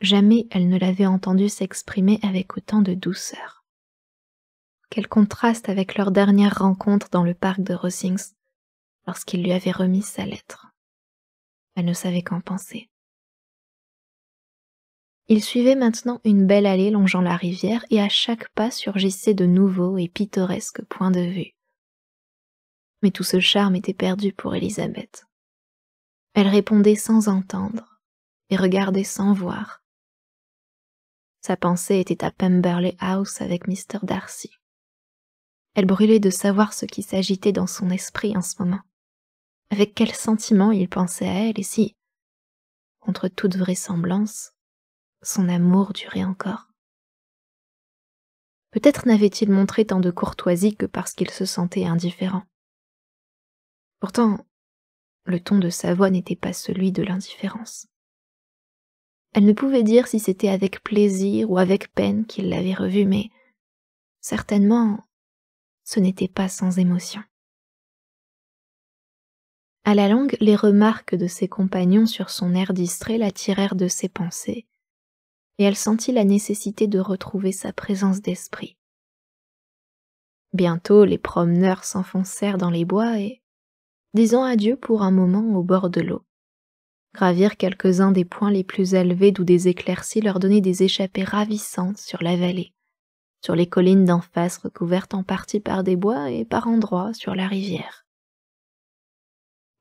Jamais elle ne l'avait entendu s'exprimer avec autant de douceur. Quel contraste avec leur dernière rencontre dans le parc de Rossings, lorsqu'il lui avait remis sa lettre. Elle ne savait qu'en penser. Il suivait maintenant une belle allée longeant la rivière, et à chaque pas surgissaient de nouveaux et pittoresques points de vue. Mais tout ce charme était perdu pour Elisabeth. Elle répondait sans entendre, et regardait sans voir. Sa pensée était à Pemberley House avec Mr. Darcy. Elle brûlait de savoir ce qui s'agitait dans son esprit en ce moment. Avec quel sentiment il pensait à elle, et si, contre toute vraisemblance, son amour durait encore. Peut-être n'avait-il montré tant de courtoisie que parce qu'il se sentait indifférent. Pourtant, le ton de sa voix n'était pas celui de l'indifférence. Elle ne pouvait dire si c'était avec plaisir ou avec peine qu'il l'avait revue, mais certainement ce n'était pas sans émotion. À la longue, les remarques de ses compagnons sur son air distrait l'attirèrent de ses pensées, et elle sentit la nécessité de retrouver sa présence d'esprit. Bientôt les promeneurs s'enfoncèrent dans les bois et, disant adieu pour un moment au bord de l'eau, gravirent quelques-uns des points les plus élevés d'où des éclaircies leur donnaient des échappées ravissantes sur la vallée, sur les collines d'en face recouvertes en partie par des bois et par endroits sur la rivière.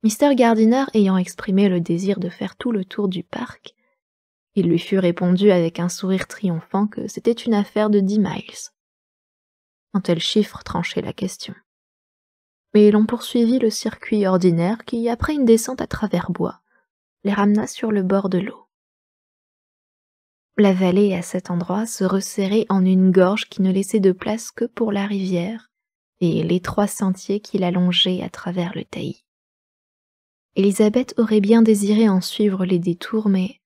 Mr. Gardiner ayant exprimé le désir de faire tout le tour du parc, il lui fut répondu avec un sourire triomphant que c'était une affaire de dix miles. Un tel chiffre tranchait la question. Mais l'on poursuivit le circuit ordinaire qui, après une descente à travers bois, les ramena sur le bord de l'eau. La vallée à cet endroit se resserrait en une gorge qui ne laissait de place que pour la rivière et les trois sentiers qui l'allongeaient à travers le taillis. Élisabeth aurait bien désiré en suivre les détours, mais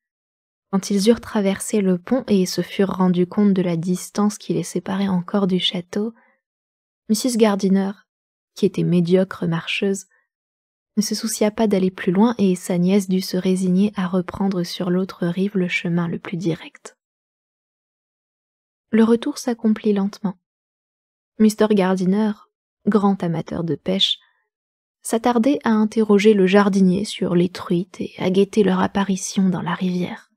quand ils eurent traversé le pont et se furent rendus compte de la distance qui les séparait encore du château, Mrs. Gardiner, qui était médiocre marcheuse, ne se soucia pas d'aller plus loin et sa nièce dut se résigner à reprendre sur l'autre rive le chemin le plus direct. Le retour s'accomplit lentement. Mr. Gardiner, grand amateur de pêche, s'attardait à interroger le jardinier sur les truites et à guetter leur apparition dans la rivière.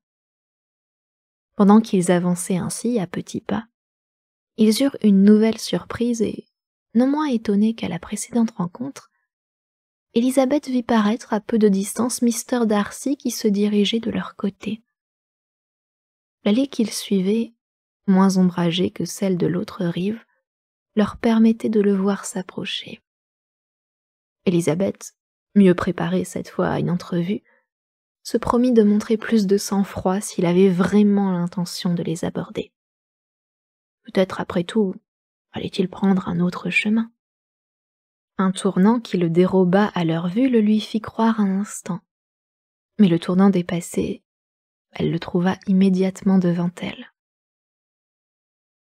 Pendant qu'ils avançaient ainsi à petits pas, ils eurent une nouvelle surprise et, non moins étonnés qu'à la précédente rencontre, Élisabeth vit paraître à peu de distance Mister Darcy qui se dirigeait de leur côté. L'allée qu'ils suivaient, moins ombragée que celle de l'autre rive, leur permettait de le voir s'approcher. Elisabeth, mieux préparée cette fois à une entrevue, se promit de montrer plus de sang-froid s'il avait vraiment l'intention de les aborder. Peut-être après tout, allait-il prendre un autre chemin. Un tournant qui le déroba à leur vue le lui fit croire un instant. Mais le tournant dépassé, elle le trouva immédiatement devant elle.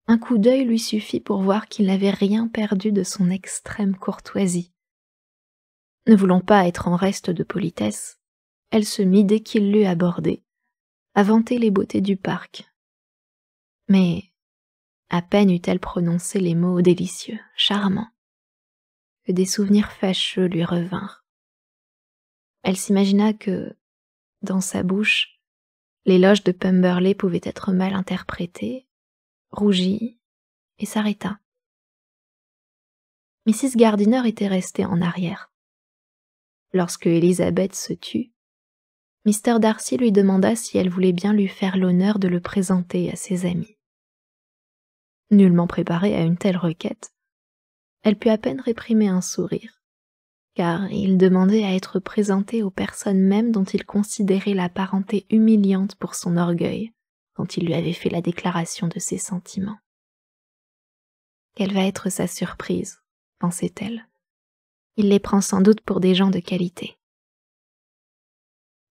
Un coup d'œil lui suffit pour voir qu'il n'avait rien perdu de son extrême courtoisie. Ne voulant pas être en reste de politesse, elle se mit dès qu'il l'eut abordée, à vanter les beautés du parc. Mais à peine eut-elle prononcé les mots délicieux, charmants, que des souvenirs fâcheux lui revinrent. Elle s'imagina que, dans sa bouche, l'éloge de Pemberley pouvait être mal interprété, rougit et s'arrêta. Mrs. Gardiner était restée en arrière. Lorsque Elisabeth se tut, Mr. Darcy lui demanda si elle voulait bien lui faire l'honneur de le présenter à ses amis. Nullement préparée à une telle requête, elle put à peine réprimer un sourire, car il demandait à être présenté aux personnes mêmes dont il considérait la parenté humiliante pour son orgueil, quand il lui avait fait la déclaration de ses sentiments. Quelle va être sa surprise, pensait-elle. Il les prend sans doute pour des gens de qualité.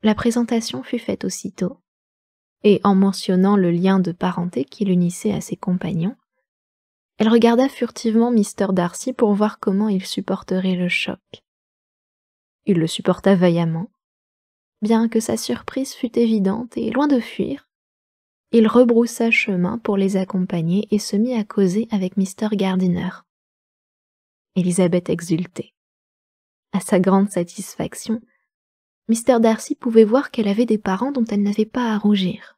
La présentation fut faite aussitôt, et en mentionnant le lien de parenté qui l'unissait à ses compagnons, elle regarda furtivement Mr. Darcy pour voir comment il supporterait le choc. Il le supporta vaillamment. Bien que sa surprise fût évidente et loin de fuir, il rebroussa chemin pour les accompagner et se mit à causer avec Mr. Gardiner. Elisabeth exultait. À sa grande satisfaction, Mr. Darcy pouvait voir qu'elle avait des parents dont elle n'avait pas à rougir.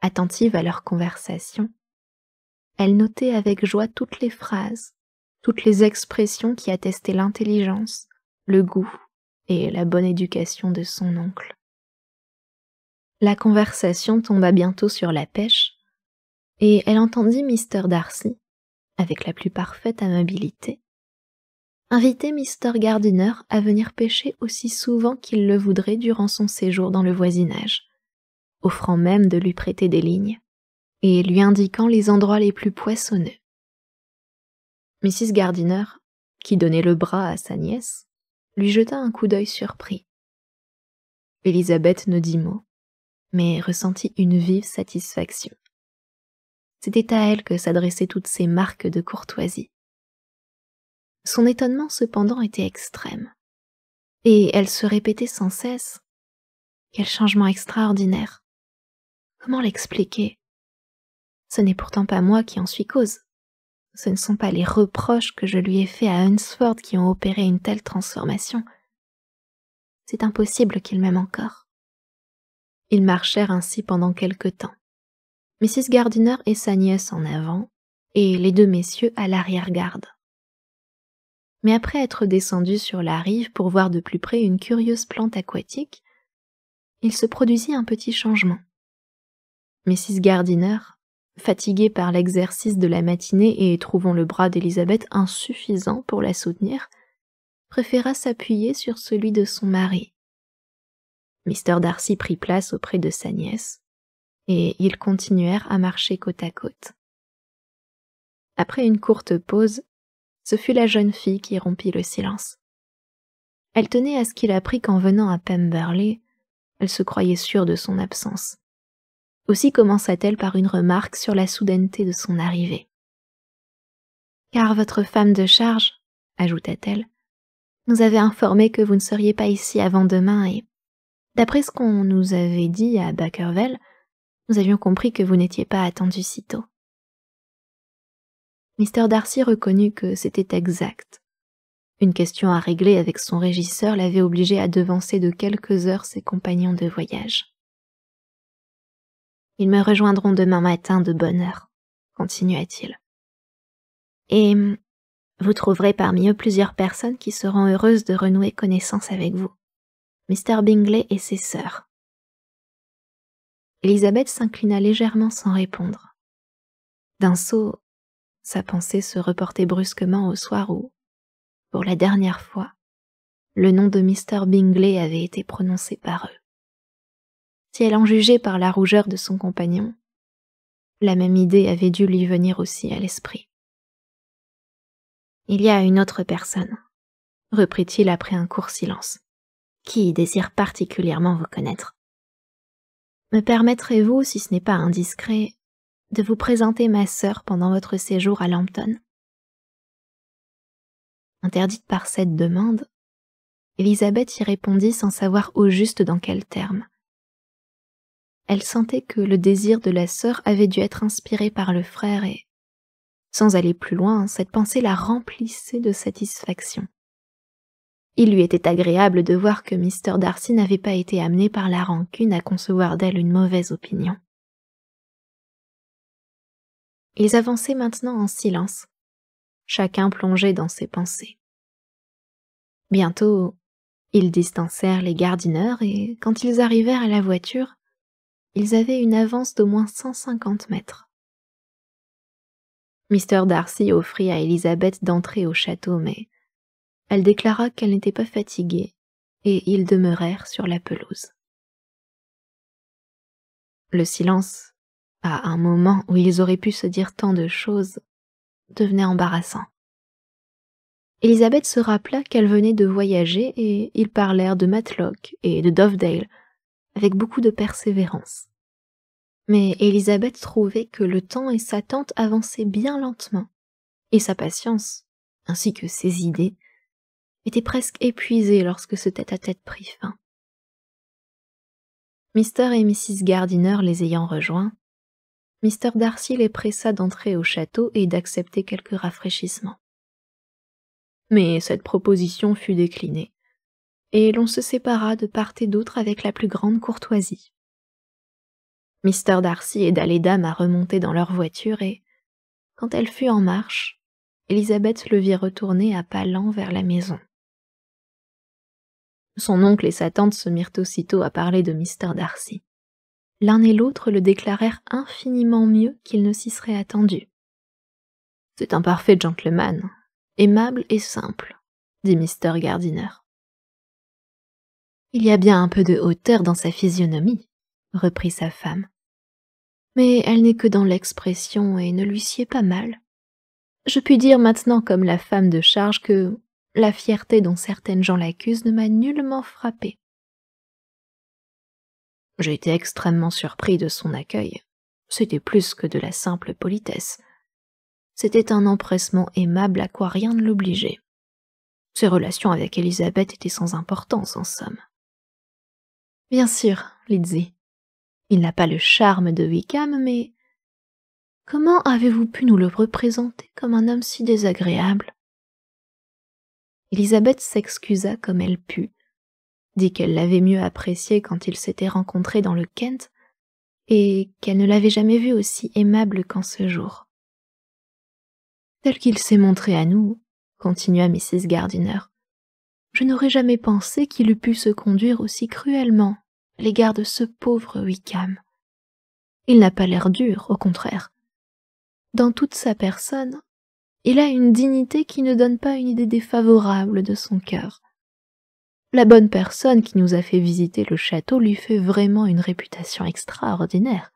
Attentive à leur conversation, elle notait avec joie toutes les phrases, toutes les expressions qui attestaient l'intelligence, le goût et la bonne éducation de son oncle. La conversation tomba bientôt sur la pêche, et elle entendit Mr. Darcy, avec la plus parfaite amabilité, inviter Mr. Gardiner à venir pêcher aussi souvent qu'il le voudrait durant son séjour dans le voisinage, offrant même de lui prêter des lignes et lui indiquant les endroits les plus poissonneux. Mrs. Gardiner, qui donnait le bras à sa nièce, lui jeta un coup d'œil surpris. Elisabeth ne dit mot, mais ressentit une vive satisfaction. C'était à elle que s'adressaient toutes ces marques de courtoisie. Son étonnement cependant était extrême. Et elle se répétait sans cesse Quel changement extraordinaire Comment l'expliquer Ce n'est pourtant pas moi qui en suis cause. Ce ne sont pas les reproches que je lui ai faits à Hunsford qui ont opéré une telle transformation. C'est impossible qu'il m'aime encore. Ils marchèrent ainsi pendant quelque temps. Mrs. Gardiner et sa nièce en avant, et les deux messieurs à l'arrière-garde mais après être descendu sur la rive pour voir de plus près une curieuse plante aquatique, il se produisit un petit changement. Mrs. Gardiner, fatiguée par l'exercice de la matinée et trouvant le bras d'Elisabeth insuffisant pour la soutenir, préféra s'appuyer sur celui de son mari. Mr. Darcy prit place auprès de sa nièce, et ils continuèrent à marcher côte à côte. Après une courte pause, ce fut la jeune fille qui rompit le silence. Elle tenait à ce qu'il apprit qu'en venant à Pemberley, elle se croyait sûre de son absence. Aussi commença-t-elle par une remarque sur la soudaineté de son arrivée. Car votre femme de charge, ajouta-t-elle, nous avait informé que vous ne seriez pas ici avant demain et, d'après ce qu'on nous avait dit à Bakerville, nous avions compris que vous n'étiez pas attendu si tôt. Mr. Darcy reconnut que c'était exact. Une question à régler avec son régisseur l'avait obligé à devancer de quelques heures ses compagnons de voyage. Ils me rejoindront demain matin de bonne heure, continua-t-il. Et vous trouverez parmi eux plusieurs personnes qui seront heureuses de renouer connaissance avec vous. Mr. Bingley et ses sœurs. Elisabeth s'inclina légèrement sans répondre. D'un saut, sa pensée se reportait brusquement au soir où, pour la dernière fois, le nom de Mr. Bingley avait été prononcé par eux. Si elle en jugeait par la rougeur de son compagnon, la même idée avait dû lui venir aussi à l'esprit. Il y a une autre personne, reprit-il après un court silence, qui désire particulièrement vous connaître. Me permettrez-vous, si ce n'est pas indiscret, de vous présenter ma sœur pendant votre séjour à Lampton. Interdite par cette demande, Elisabeth y répondit sans savoir au juste dans quels termes. Elle sentait que le désir de la sœur avait dû être inspiré par le frère et, sans aller plus loin, cette pensée la remplissait de satisfaction. Il lui était agréable de voir que Mr. Darcy n'avait pas été amené par la rancune à concevoir d'elle une mauvaise opinion. Ils avançaient maintenant en silence, chacun plongé dans ses pensées. Bientôt, ils distancèrent les gardineurs et, quand ils arrivèrent à la voiture, ils avaient une avance d'au moins 150 mètres. Mr. Darcy offrit à Elisabeth d'entrer au château, mais elle déclara qu'elle n'était pas fatiguée, et ils demeurèrent sur la pelouse. Le silence à un moment où ils auraient pu se dire tant de choses, devenait embarrassant. Elisabeth se rappela qu'elle venait de voyager et ils parlèrent de Matlock et de Dovedale avec beaucoup de persévérance. Mais Élisabeth trouvait que le temps et sa tante avançaient bien lentement, et sa patience, ainsi que ses idées, étaient presque épuisées lorsque ce tête-à-tête -tête prit fin. Mister et Mrs. Gardiner les ayant rejoints, Mr. Darcy les pressa d'entrer au château et d'accepter quelques rafraîchissements. Mais cette proposition fut déclinée, et l'on se sépara de part et d'autre avec la plus grande courtoisie. Mr. Darcy aida les dames à remonter dans leur voiture et, quand elle fut en marche, Elisabeth le vit retourner à pas lents vers la maison. Son oncle et sa tante se mirent aussitôt à parler de Mr. Darcy l'un et l'autre le déclarèrent infiniment mieux qu'il ne s'y serait attendu. C'est un parfait gentleman, aimable et simple, dit Mr. Gardiner. Il y a bien un peu de hauteur dans sa physionomie, reprit sa femme. Mais elle n'est que dans l'expression et ne lui sied pas mal. Je puis dire maintenant comme la femme de charge que la fierté dont certaines gens l'accusent ne m'a nullement frappée. J'ai été extrêmement surpris de son accueil. C'était plus que de la simple politesse. C'était un empressement aimable à quoi rien ne l'obligeait. Ses relations avec Elisabeth étaient sans importance, en somme. Bien sûr, Lizzie. Il n'a pas le charme de Wickham, mais Comment avez-vous pu nous le représenter comme un homme si désagréable Elisabeth s'excusa comme elle put, dit qu'elle l'avait mieux apprécié quand ils s'étaient rencontrés dans le Kent, et qu'elle ne l'avait jamais vu aussi aimable qu'en ce jour. Tel qu'il s'est montré à nous, continua Mrs. Gardiner, je n'aurais jamais pensé qu'il eût pu se conduire aussi cruellement à l'égard de ce pauvre Wickham. Il n'a pas l'air dur, au contraire. Dans toute sa personne, il a une dignité qui ne donne pas une idée défavorable de son cœur. La bonne personne qui nous a fait visiter le château lui fait vraiment une réputation extraordinaire.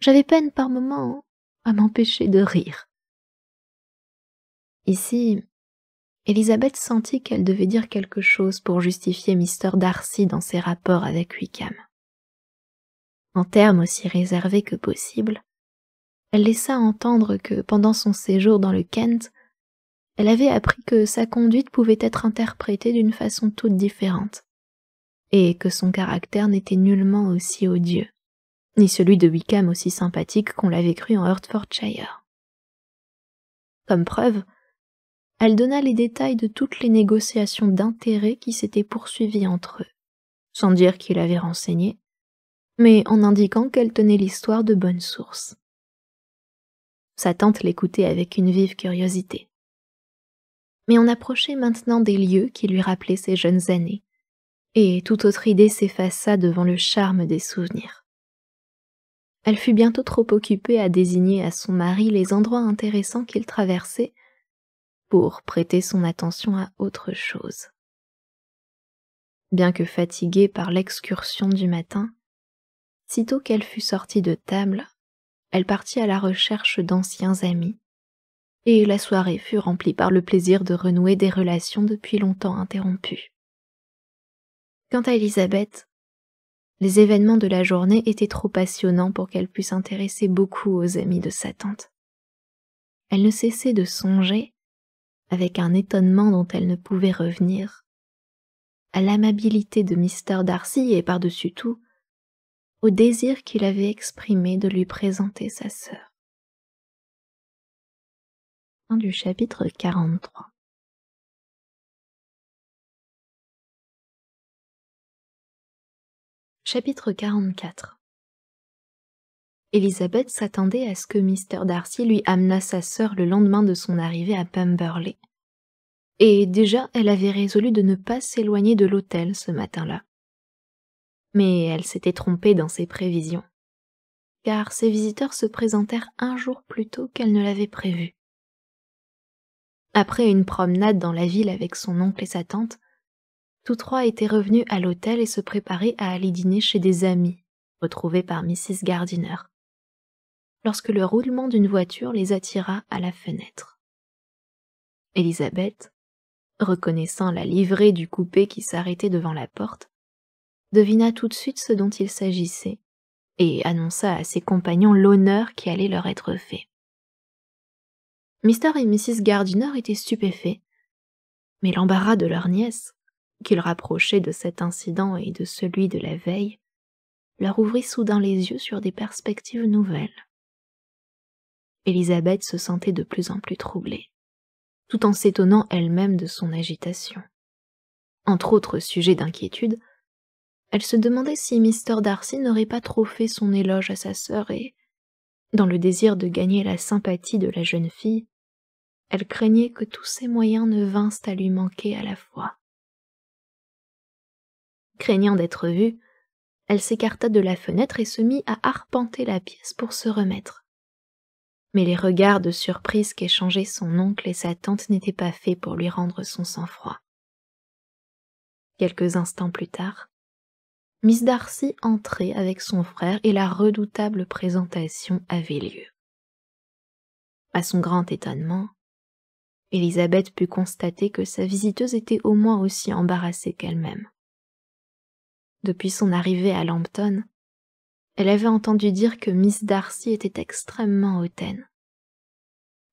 J'avais peine par moments à m'empêcher de rire. Ici, Elisabeth sentit qu'elle devait dire quelque chose pour justifier Mr. Darcy dans ses rapports avec Wickham. En termes aussi réservés que possible, elle laissa entendre que pendant son séjour dans le Kent, elle avait appris que sa conduite pouvait être interprétée d'une façon toute différente, et que son caractère n'était nullement aussi odieux, ni celui de Wickham aussi sympathique qu'on l'avait cru en Hertfordshire. Comme preuve, elle donna les détails de toutes les négociations d'intérêt qui s'étaient poursuivies entre eux, sans dire qu'il avait renseigné, mais en indiquant qu'elle tenait l'histoire de bonne source. Sa tante l'écoutait avec une vive curiosité mais on approchait maintenant des lieux qui lui rappelaient ses jeunes années, et toute autre idée s'effaça devant le charme des souvenirs. Elle fut bientôt trop occupée à désigner à son mari les endroits intéressants qu'il traversait pour prêter son attention à autre chose. Bien que fatiguée par l'excursion du matin, sitôt qu'elle fut sortie de table, elle partit à la recherche d'anciens amis et la soirée fut remplie par le plaisir de renouer des relations depuis longtemps interrompues. Quant à Elisabeth, les événements de la journée étaient trop passionnants pour qu'elle puisse intéresser beaucoup aux amis de sa tante. Elle ne cessait de songer, avec un étonnement dont elle ne pouvait revenir, à l'amabilité de Mister Darcy et par-dessus tout, au désir qu'il avait exprimé de lui présenter sa sœur du chapitre 43. Chapitre 44 Elisabeth s'attendait à ce que Mr. Darcy lui amenât sa sœur le lendemain de son arrivée à Pemberley. Et déjà, elle avait résolu de ne pas s'éloigner de l'hôtel ce matin-là. Mais elle s'était trompée dans ses prévisions, car ses visiteurs se présentèrent un jour plus tôt qu'elle ne l'avait prévu. Après une promenade dans la ville avec son oncle et sa tante, tous trois étaient revenus à l'hôtel et se préparaient à aller dîner chez des amis, retrouvés par Mrs. Gardiner, lorsque le roulement d'une voiture les attira à la fenêtre. Elisabeth, reconnaissant la livrée du coupé qui s'arrêtait devant la porte, devina tout de suite ce dont il s'agissait et annonça à ses compagnons l'honneur qui allait leur être fait. Mr. et Mrs. Gardiner étaient stupéfaits, mais l'embarras de leur nièce, qu'ils rapprochaient de cet incident et de celui de la veille, leur ouvrit soudain les yeux sur des perspectives nouvelles. Elisabeth se sentait de plus en plus troublée, tout en s'étonnant elle-même de son agitation. Entre autres sujets d'inquiétude, elle se demandait si Mister Darcy n'aurait pas trop fait son éloge à sa sœur et, dans le désir de gagner la sympathie de la jeune fille, elle craignait que tous ses moyens ne vinssent à lui manquer à la fois. Craignant d'être vue, elle s'écarta de la fenêtre et se mit à arpenter la pièce pour se remettre. Mais les regards de surprise qu'échangeaient son oncle et sa tante n'étaient pas faits pour lui rendre son sang-froid. Quelques instants plus tard, Miss Darcy entrait avec son frère et la redoutable présentation avait lieu. À son grand étonnement, Elisabeth put constater que sa visiteuse était au moins aussi embarrassée qu'elle-même. Depuis son arrivée à Lambton, elle avait entendu dire que Miss Darcy était extrêmement hautaine.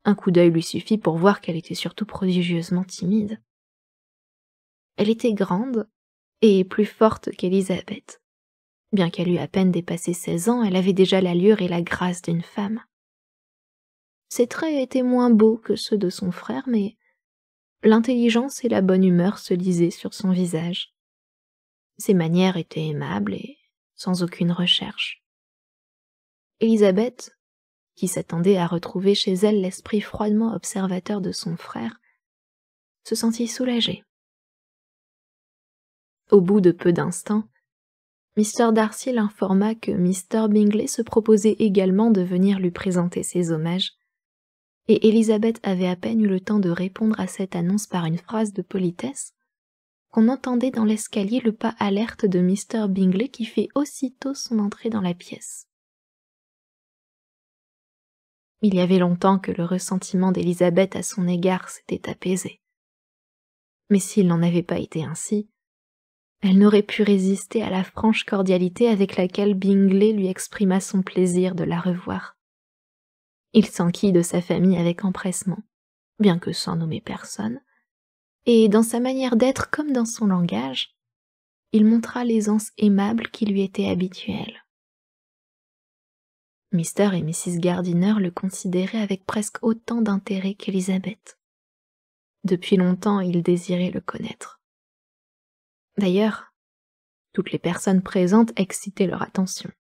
Un coup d'œil lui suffit pour voir qu'elle était surtout prodigieusement timide. Elle était grande et plus forte qu'Elisabeth. Bien qu'elle eût à peine dépassé seize ans, elle avait déjà l'allure et la grâce d'une femme. Ses traits étaient moins beaux que ceux de son frère, mais l'intelligence et la bonne humeur se lisaient sur son visage. Ses manières étaient aimables et sans aucune recherche. Élisabeth, qui s'attendait à retrouver chez elle l'esprit froidement observateur de son frère, se sentit soulagée. Au bout de peu d'instants, Mr. Darcy l'informa que Mr. Bingley se proposait également de venir lui présenter ses hommages et Élisabeth avait à peine eu le temps de répondre à cette annonce par une phrase de politesse, qu'on entendait dans l'escalier le pas alerte de Mr. Bingley qui fait aussitôt son entrée dans la pièce. Il y avait longtemps que le ressentiment d'Élisabeth à son égard s'était apaisé. Mais s'il n'en avait pas été ainsi, elle n'aurait pu résister à la franche cordialité avec laquelle Bingley lui exprima son plaisir de la revoir. Il s'enquit de sa famille avec empressement, bien que sans nommer personne, et dans sa manière d'être comme dans son langage, il montra l'aisance aimable qui lui était habituelle. Mr. et Mrs. Gardiner le considéraient avec presque autant d'intérêt qu'Elisabeth. Depuis longtemps, ils désiraient le connaître. D'ailleurs, toutes les personnes présentes excitaient leur attention.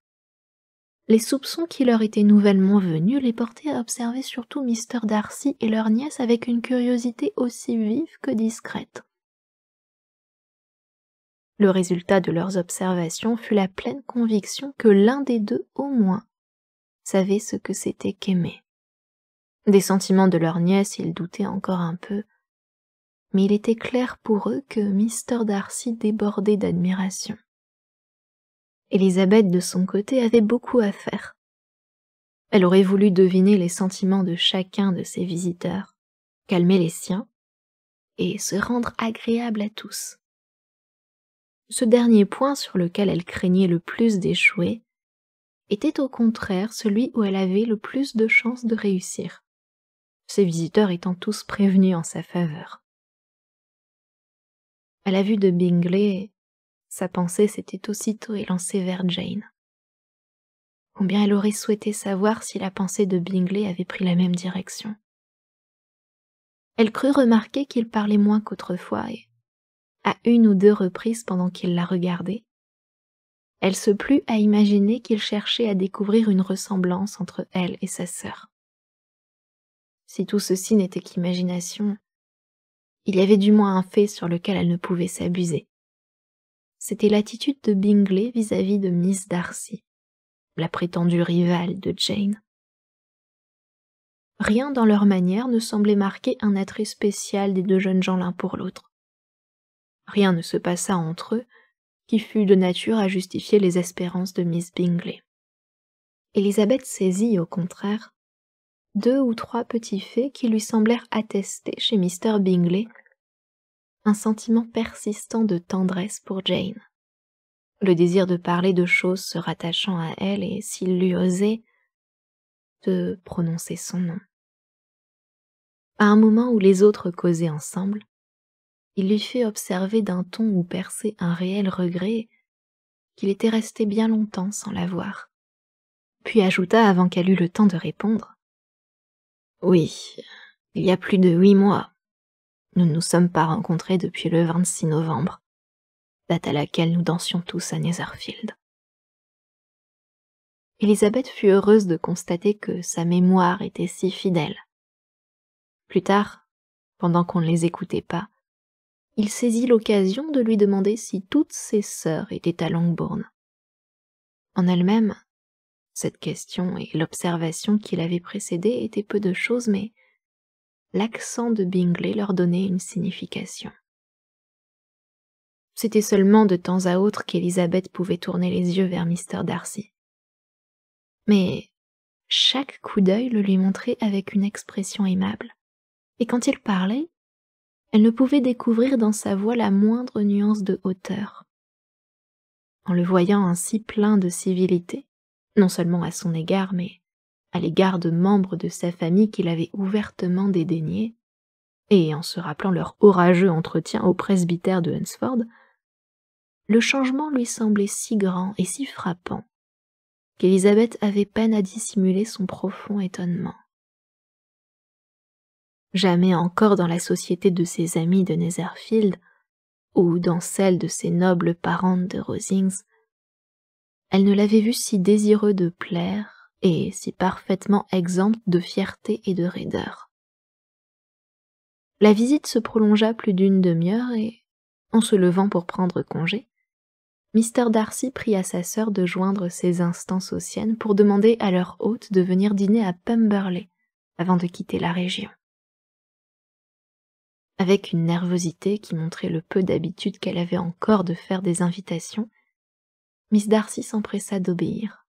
Les soupçons qui leur étaient nouvellement venus les portaient à observer surtout Mr. Darcy et leur nièce avec une curiosité aussi vive que discrète. Le résultat de leurs observations fut la pleine conviction que l'un des deux au moins savait ce que c'était qu'aimer. Des sentiments de leur nièce ils doutaient encore un peu, mais il était clair pour eux que Mr. Darcy débordait d'admiration. Elisabeth, de son côté, avait beaucoup à faire. Elle aurait voulu deviner les sentiments de chacun de ses visiteurs, calmer les siens, et se rendre agréable à tous. Ce dernier point sur lequel elle craignait le plus d'échouer était au contraire celui où elle avait le plus de chances de réussir, ses visiteurs étant tous prévenus en sa faveur. À la vue de Bingley, sa pensée s'était aussitôt élancée vers Jane. Combien elle aurait souhaité savoir si la pensée de Bingley avait pris la même direction. Elle crut remarquer qu'il parlait moins qu'autrefois et, à une ou deux reprises pendant qu'il la regardait, elle se plut à imaginer qu'il cherchait à découvrir une ressemblance entre elle et sa sœur. Si tout ceci n'était qu'imagination, il y avait du moins un fait sur lequel elle ne pouvait s'abuser c'était l'attitude de Bingley vis-à-vis de Miss Darcy, la prétendue rivale de Jane. Rien dans leur manière ne semblait marquer un attrait spécial des deux jeunes gens l'un pour l'autre. Rien ne se passa entre eux qui fût de nature à justifier les espérances de Miss Bingley. Elisabeth saisit, au contraire, deux ou trois petits faits qui lui semblèrent attester chez Mr. Bingley un sentiment persistant de tendresse pour Jane. Le désir de parler de choses se rattachant à elle et, s'il lui osait de prononcer son nom. À un moment où les autres causaient ensemble, il lui fit observer d'un ton où perçait un réel regret qu'il était resté bien longtemps sans la voir, puis ajouta avant qu'elle eût le temps de répondre. Oui, il y a plus de huit mois, nous ne nous sommes pas rencontrés depuis le 26 novembre, date à laquelle nous dansions tous à Netherfield. Elisabeth fut heureuse de constater que sa mémoire était si fidèle. Plus tard, pendant qu'on ne les écoutait pas, il saisit l'occasion de lui demander si toutes ses sœurs étaient à Longbourn. En elle-même, cette question et l'observation qui l'avait précédée étaient peu de choses, mais l'accent de Bingley leur donnait une signification. C'était seulement de temps à autre qu'Elisabeth pouvait tourner les yeux vers Mr. Darcy. Mais chaque coup d'œil le lui montrait avec une expression aimable, et quand il parlait, elle ne pouvait découvrir dans sa voix la moindre nuance de hauteur. En le voyant ainsi plein de civilité, non seulement à son égard, mais à l'égard de membres de sa famille qu'il avait ouvertement dédaignés, et en se rappelant leur orageux entretien au presbytère de Hunsford, le changement lui semblait si grand et si frappant qu'Elisabeth avait peine à dissimuler son profond étonnement. Jamais encore dans la société de ses amis de Netherfield ou dans celle de ses nobles parentes de Rosings, elle ne l'avait vu si désireux de plaire et si parfaitement exempte de fierté et de raideur. La visite se prolongea plus d'une demi-heure et, en se levant pour prendre congé, Mr. Darcy pria sa sœur de joindre ses instances aux siennes pour demander à leur hôte de venir dîner à Pemberley avant de quitter la région. Avec une nervosité qui montrait le peu d'habitude qu'elle avait encore de faire des invitations, Miss Darcy s'empressa d'obéir.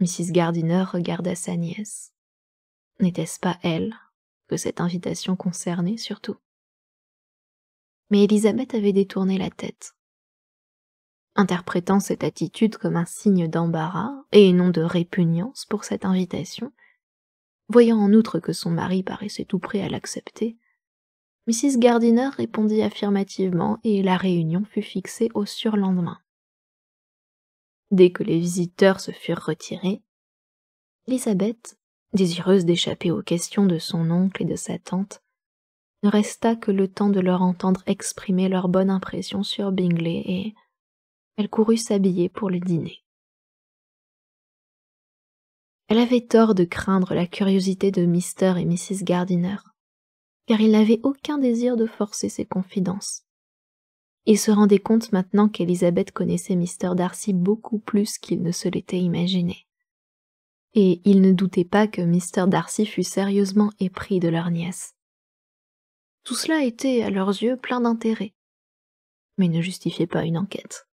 Mrs. Gardiner regarda sa nièce. N'était-ce pas elle que cette invitation concernait surtout Mais Elisabeth avait détourné la tête. Interprétant cette attitude comme un signe d'embarras et non de répugnance pour cette invitation, voyant en outre que son mari paraissait tout prêt à l'accepter, Mrs. Gardiner répondit affirmativement et la réunion fut fixée au surlendemain. Dès que les visiteurs se furent retirés, Elisabeth, désireuse d'échapper aux questions de son oncle et de sa tante, ne resta que le temps de leur entendre exprimer leur bonne impression sur Bingley et elle courut s'habiller pour le dîner. Elle avait tort de craindre la curiosité de Mr. et Mrs. Gardiner, car ils n'avaient aucun désir de forcer ses confidences. Ils se rendaient compte maintenant qu'Elisabeth connaissait Mr. Darcy beaucoup plus qu'il ne se l'était imaginé. Et ils ne doutaient pas que Mr. Darcy fût sérieusement épris de leur nièce. Tout cela était, à leurs yeux, plein d'intérêt, mais ne justifiait pas une enquête.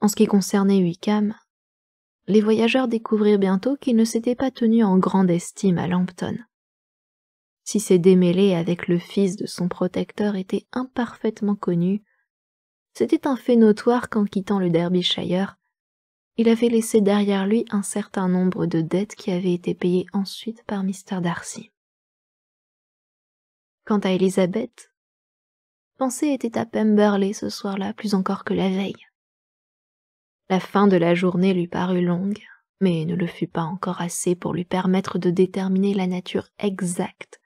En ce qui concernait Wickham, les voyageurs découvrirent bientôt qu'il ne s'était pas tenu en grande estime à Lampton si ses démêlés avec le fils de son protecteur étaient imparfaitement connus, c'était un fait notoire qu'en quittant le Derbyshire, il avait laissé derrière lui un certain nombre de dettes qui avaient été payées ensuite par Mr. Darcy. Quant à Elisabeth, pensée était à Pemberley ce soir-là plus encore que la veille. La fin de la journée lui parut longue, mais ne le fut pas encore assez pour lui permettre de déterminer la nature exacte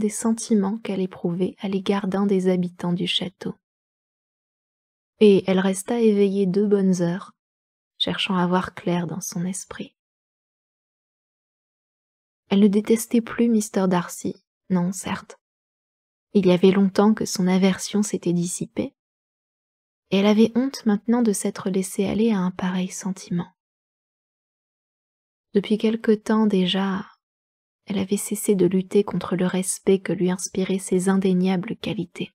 des sentiments qu'elle éprouvait à l'égard d'un des habitants du château. Et elle resta éveillée deux bonnes heures, cherchant à voir clair dans son esprit. Elle ne détestait plus Mister Darcy, non, certes. Il y avait longtemps que son aversion s'était dissipée, et elle avait honte maintenant de s'être laissée aller à un pareil sentiment. Depuis quelque temps déjà, elle avait cessé de lutter contre le respect que lui inspiraient ses indéniables qualités.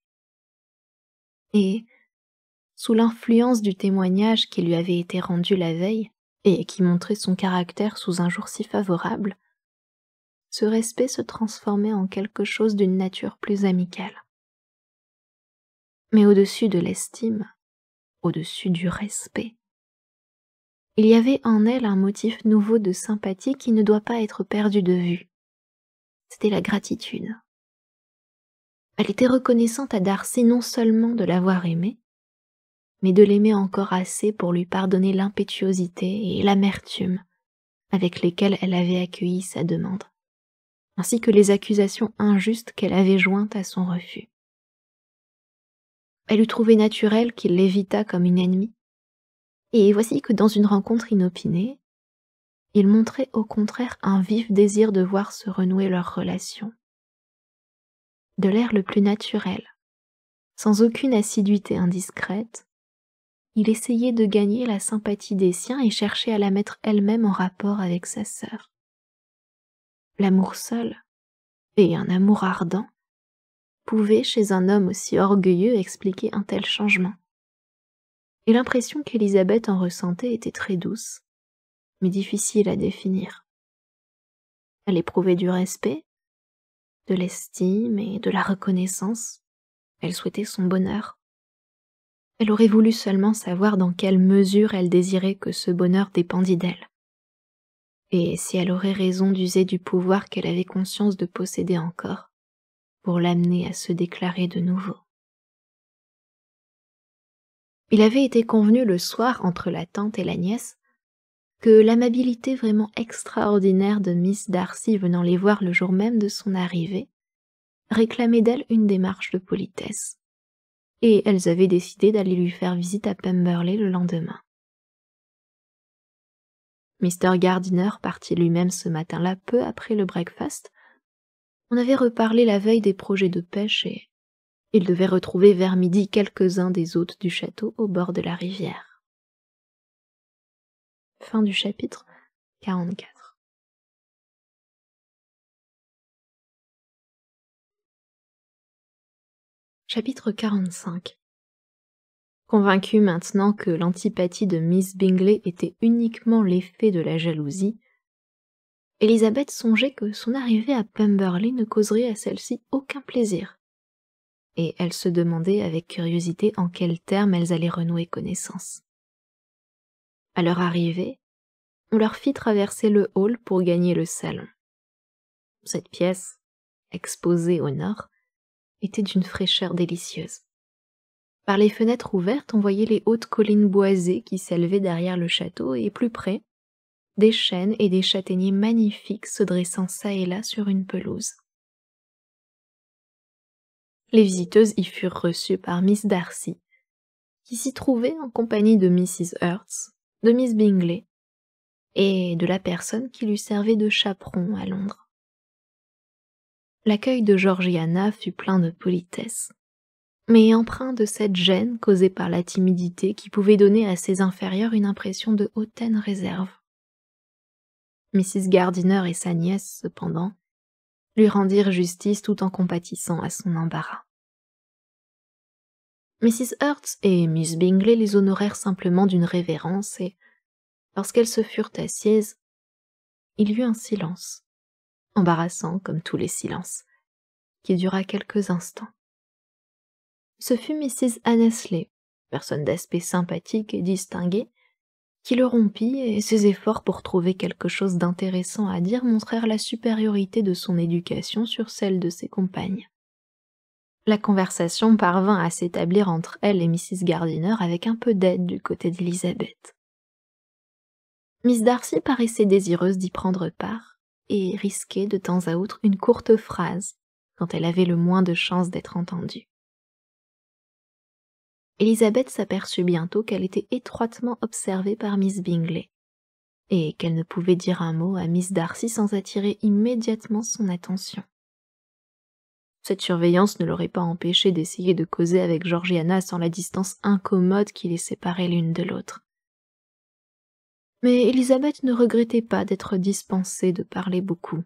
Et, sous l'influence du témoignage qui lui avait été rendu la veille, et qui montrait son caractère sous un jour si favorable, ce respect se transformait en quelque chose d'une nature plus amicale. Mais au-dessus de l'estime, au-dessus du respect, il y avait en elle un motif nouveau de sympathie qui ne doit pas être perdu de vue c'était la gratitude. Elle était reconnaissante à Darcy non seulement de l'avoir aimée, mais de l'aimer encore assez pour lui pardonner l'impétuosité et l'amertume avec lesquelles elle avait accueilli sa demande, ainsi que les accusations injustes qu'elle avait jointes à son refus. Elle eût trouvé naturel qu'il l'évitât comme une ennemie, et voici que dans une rencontre inopinée, il montrait au contraire un vif désir de voir se renouer leur relation. De l'air le plus naturel, sans aucune assiduité indiscrète, il essayait de gagner la sympathie des siens et cherchait à la mettre elle-même en rapport avec sa sœur. L'amour seul, et un amour ardent, pouvait, chez un homme aussi orgueilleux, expliquer un tel changement. Et l'impression qu'Elisabeth en ressentait était très douce, difficile à définir. Elle éprouvait du respect, de l'estime et de la reconnaissance. Elle souhaitait son bonheur. Elle aurait voulu seulement savoir dans quelle mesure elle désirait que ce bonheur dépendît d'elle. Et si elle aurait raison d'user du pouvoir qu'elle avait conscience de posséder encore, pour l'amener à se déclarer de nouveau. Il avait été convenu le soir entre la tante et la nièce que l'amabilité vraiment extraordinaire de Miss Darcy venant les voir le jour même de son arrivée réclamait d'elle une démarche de politesse, et elles avaient décidé d'aller lui faire visite à Pemberley le lendemain. Mr. Gardiner partit lui-même ce matin-là peu après le breakfast. On avait reparlé la veille des projets de pêche et il devait retrouver vers midi quelques-uns des hôtes du château au bord de la rivière. Fin du chapitre 44. Chapitre 45 Convaincue maintenant que l'antipathie de Miss Bingley était uniquement l'effet de la jalousie, Elisabeth songeait que son arrivée à Pemberley ne causerait à celle-ci aucun plaisir, et elle se demandait avec curiosité en quels termes elles allaient renouer connaissance. À leur arrivée, on leur fit traverser le hall pour gagner le salon. Cette pièce, exposée au nord, était d'une fraîcheur délicieuse. Par les fenêtres ouvertes, on voyait les hautes collines boisées qui s'élevaient derrière le château et plus près, des chênes et des châtaigniers magnifiques se dressant çà et là sur une pelouse. Les visiteuses y furent reçues par Miss Darcy, qui s'y trouvait en compagnie de Mrs. Hertz, de Miss Bingley et de la personne qui lui servait de chaperon à Londres. L'accueil de Georgiana fut plein de politesse, mais empreint de cette gêne causée par la timidité qui pouvait donner à ses inférieurs une impression de hautaine réserve. Mrs. Gardiner et sa nièce, cependant, lui rendirent justice tout en compatissant à son embarras. Mrs. Hurts et Miss Bingley les honorèrent simplement d'une révérence et, lorsqu'elles se furent assises, il y eut un silence, embarrassant comme tous les silences, qui dura quelques instants. Ce fut Mrs. Annesley, personne d'aspect sympathique et distingué, qui le rompit et ses efforts pour trouver quelque chose d'intéressant à dire montrèrent la supériorité de son éducation sur celle de ses compagnes. La conversation parvint à s'établir entre elle et Mrs. Gardiner avec un peu d'aide du côté d'Elisabeth. Miss Darcy paraissait désireuse d'y prendre part et risquait de temps à autre une courte phrase quand elle avait le moins de chance d'être entendue. Elisabeth s'aperçut bientôt qu'elle était étroitement observée par Miss Bingley et qu'elle ne pouvait dire un mot à Miss Darcy sans attirer immédiatement son attention. Cette surveillance ne l'aurait pas empêché d'essayer de causer avec Georgiana sans la distance incommode qui les séparait l'une de l'autre. Mais Elisabeth ne regrettait pas d'être dispensée de parler beaucoup.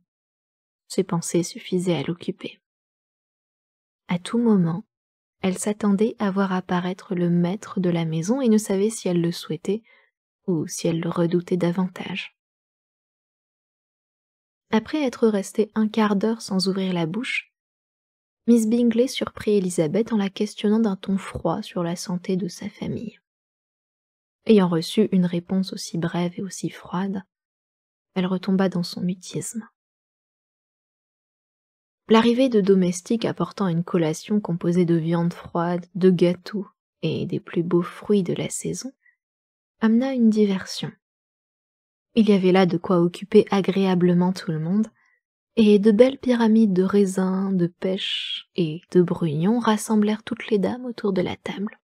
Ses pensées suffisaient à l'occuper. À tout moment, elle s'attendait à voir apparaître le maître de la maison et ne savait si elle le souhaitait ou si elle le redoutait davantage. Après être restée un quart d'heure sans ouvrir la bouche, Miss Bingley surprit Elisabeth en la questionnant d'un ton froid sur la santé de sa famille. Ayant reçu une réponse aussi brève et aussi froide, elle retomba dans son mutisme. L'arrivée de domestiques apportant une collation composée de viande froide, de gâteaux et des plus beaux fruits de la saison amena une diversion. Il y avait là de quoi occuper agréablement tout le monde, et de belles pyramides de raisins, de pêches et de brugnons rassemblèrent toutes les dames autour de la table.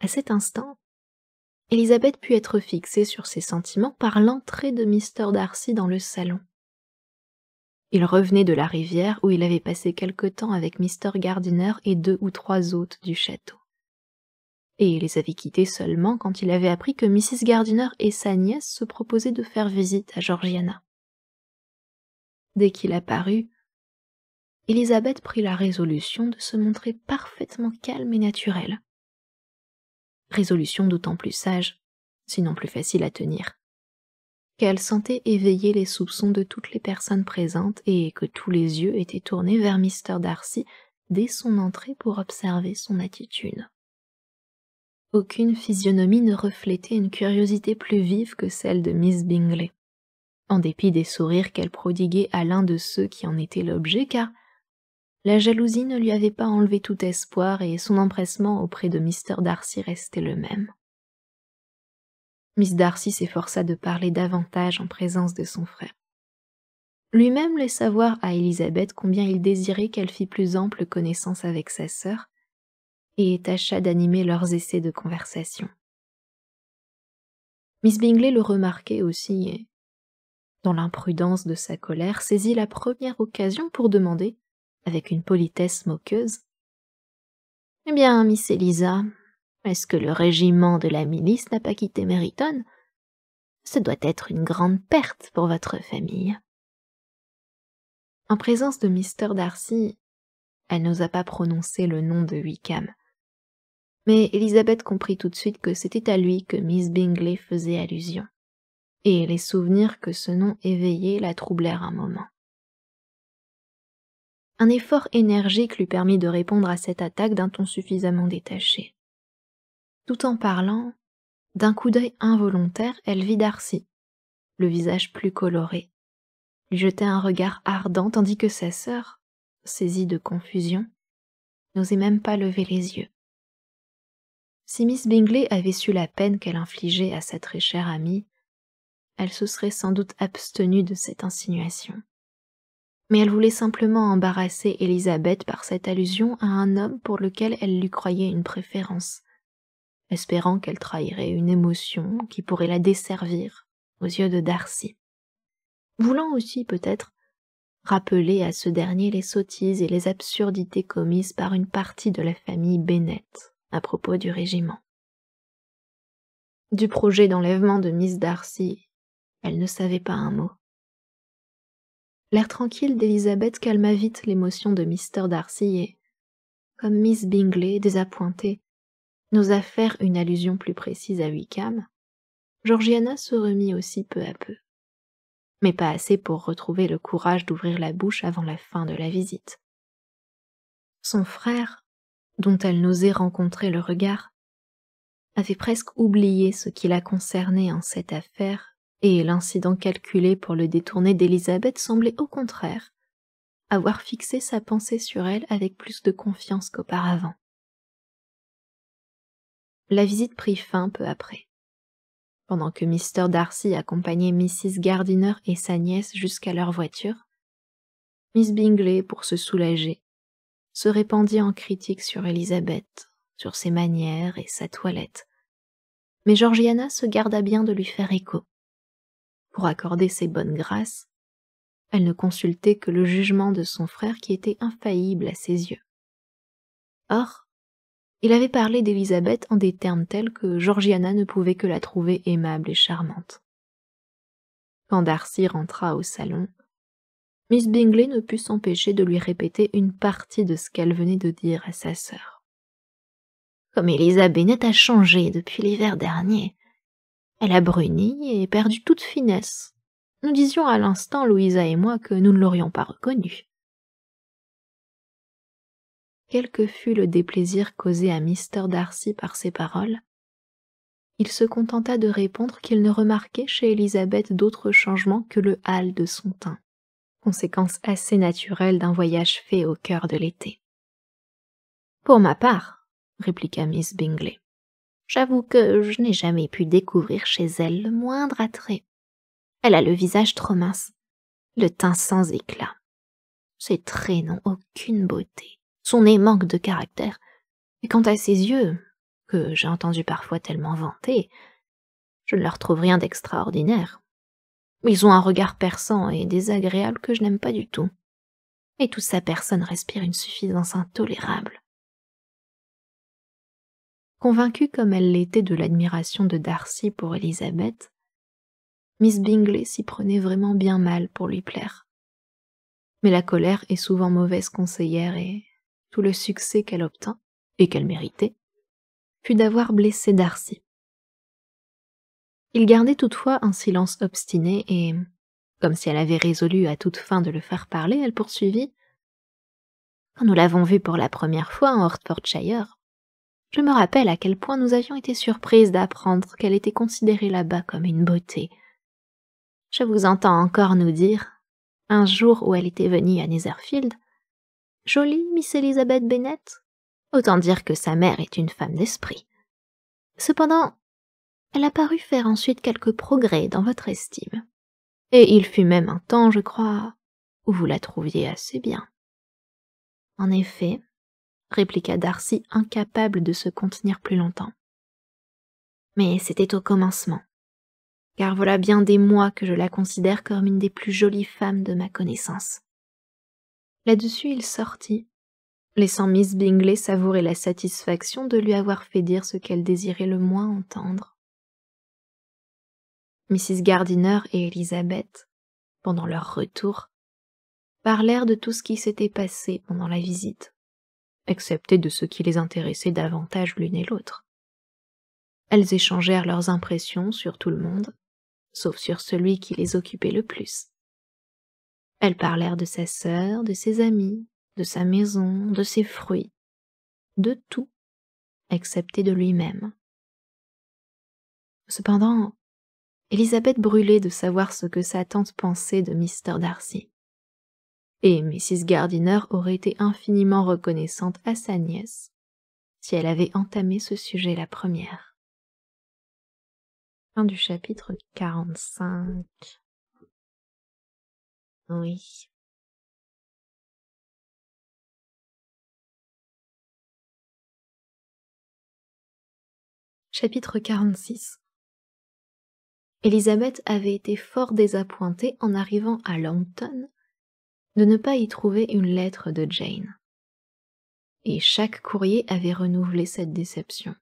À cet instant, Elisabeth put être fixée sur ses sentiments par l'entrée de Mr. Darcy dans le salon. Il revenait de la rivière où il avait passé quelque temps avec Mr. Gardiner et deux ou trois hôtes du château. Et il les avait quittés seulement quand il avait appris que Mrs. Gardiner et sa nièce se proposaient de faire visite à Georgiana dès qu'il apparut, Élisabeth prit la résolution de se montrer parfaitement calme et naturelle. Résolution d'autant plus sage, sinon plus facile à tenir, qu'elle sentait éveiller les soupçons de toutes les personnes présentes et que tous les yeux étaient tournés vers Mr. Darcy dès son entrée pour observer son attitude. Aucune physionomie ne reflétait une curiosité plus vive que celle de Miss Bingley en dépit des sourires qu'elle prodiguait à l'un de ceux qui en étaient l'objet, car la jalousie ne lui avait pas enlevé tout espoir et son empressement auprès de Mr. Darcy restait le même. Miss Darcy s'efforça de parler davantage en présence de son frère. Lui-même laissa voir à Elisabeth combien il désirait qu'elle fît plus ample connaissance avec sa sœur, et tâcha d'animer leurs essais de conversation. Miss Bingley le remarquait aussi, et dans l'imprudence de sa colère, saisit la première occasion pour demander, avec une politesse moqueuse Eh bien, Miss Elisa, est-ce que le régiment de la milice n'a pas quitté Meryton Ce doit être une grande perte pour votre famille. En présence de Mr. Darcy, elle n'osa pas prononcer le nom de Wickham. Mais Elisabeth comprit tout de suite que c'était à lui que Miss Bingley faisait allusion et les souvenirs que ce nom éveillait la troublèrent un moment. Un effort énergique lui permit de répondre à cette attaque d'un ton suffisamment détaché. Tout en parlant, d'un coup d'œil involontaire, elle vit Darcy, le visage plus coloré, lui jetait un regard ardent tandis que sa sœur, saisie de confusion, n'osait même pas lever les yeux. Si Miss Bingley avait su la peine qu'elle infligeait à sa très chère amie, elle se serait sans doute abstenue de cette insinuation. Mais elle voulait simplement embarrasser Elisabeth par cette allusion à un homme pour lequel elle lui croyait une préférence, espérant qu'elle trahirait une émotion qui pourrait la desservir aux yeux de Darcy. Voulant aussi peut-être rappeler à ce dernier les sottises et les absurdités commises par une partie de la famille Bennett à propos du régiment. Du projet d'enlèvement de Miss Darcy elle ne savait pas un mot. L'air tranquille d'Elisabeth calma vite l'émotion de Mr. Darcy et, comme Miss Bingley, désappointée, n'osa faire une allusion plus précise à Wickham, Georgiana se remit aussi peu à peu, mais pas assez pour retrouver le courage d'ouvrir la bouche avant la fin de la visite. Son frère, dont elle n'osait rencontrer le regard, avait presque oublié ce qui la concernait en cette affaire et l'incident calculé pour le détourner d'Élisabeth semblait au contraire avoir fixé sa pensée sur elle avec plus de confiance qu'auparavant. La visite prit fin peu après. Pendant que Mr. Darcy accompagnait Mrs. Gardiner et sa nièce jusqu'à leur voiture, Miss Bingley, pour se soulager, se répandit en critiques sur Elisabeth, sur ses manières et sa toilette. Mais Georgiana se garda bien de lui faire écho pour accorder ses bonnes grâces, elle ne consultait que le jugement de son frère qui était infaillible à ses yeux. Or, il avait parlé d'Élisabeth en des termes tels que Georgiana ne pouvait que la trouver aimable et charmante. Quand Darcy rentra au salon, Miss Bingley ne put s'empêcher de lui répéter une partie de ce qu'elle venait de dire à sa sœur. Comme Elisabeth a changé depuis l'hiver dernier, elle a bruni et perdu toute finesse. Nous disions à l'instant, Louisa et moi, que nous ne l'aurions pas reconnue. Quel que fût le déplaisir causé à Mr. Darcy par ces paroles, il se contenta de répondre qu'il ne remarquait chez Elisabeth d'autre changements que le hâle de son teint, conséquence assez naturelle d'un voyage fait au cœur de l'été. Pour ma part, répliqua Miss Bingley, J'avoue que je n'ai jamais pu découvrir chez elle le moindre attrait. Elle a le visage trop mince, le teint sans éclat. Ses traits n'ont aucune beauté. Son nez manque de caractère. Et quant à ses yeux, que j'ai entendu parfois tellement vanter, je ne leur trouve rien d'extraordinaire. Ils ont un regard perçant et désagréable que je n'aime pas du tout. Et toute sa personne respire une suffisance intolérable convaincue comme elle l'était de l'admiration de Darcy pour Elizabeth, Miss Bingley s'y prenait vraiment bien mal pour lui plaire. Mais la colère est souvent mauvaise conseillère et tout le succès qu'elle obtint, et qu'elle méritait, fut d'avoir blessé Darcy. Il gardait toutefois un silence obstiné et, comme si elle avait résolu à toute fin de le faire parler, elle poursuivit Quand nous l'avons vu pour la première fois en Hertfordshire, je me rappelle à quel point nous avions été surprises d'apprendre qu'elle était considérée là-bas comme une beauté. Je vous entends encore nous dire, un jour où elle était venue à Netherfield, Jolie Miss Elizabeth Bennett, Autant dire que sa mère est une femme d'esprit. Cependant, elle a paru faire ensuite quelques progrès dans votre estime. Et il fut même un temps, je crois, où vous la trouviez assez bien. En effet, répliqua Darcy, incapable de se contenir plus longtemps. Mais c'était au commencement, car voilà bien des mois que je la considère comme une des plus jolies femmes de ma connaissance. Là-dessus, il sortit, laissant Miss Bingley savourer la satisfaction de lui avoir fait dire ce qu'elle désirait le moins entendre. Mrs. Gardiner et Elizabeth, pendant leur retour, parlèrent de tout ce qui s'était passé pendant la visite excepté de ce qui les intéressait davantage l'une et l'autre. Elles échangèrent leurs impressions sur tout le monde, sauf sur celui qui les occupait le plus. Elles parlèrent de sa sœur, de ses amis, de sa maison, de ses fruits, de tout, excepté de lui-même. Cependant, Elisabeth brûlait de savoir ce que sa tante pensait de Mister Darcy et Mrs. Gardiner aurait été infiniment reconnaissante à sa nièce si elle avait entamé ce sujet la première. Fin du chapitre 45. Oui. Chapitre 46 Elisabeth avait été fort désappointée en arrivant à Langton de ne pas y trouver une lettre de Jane. Et chaque courrier avait renouvelé cette déception.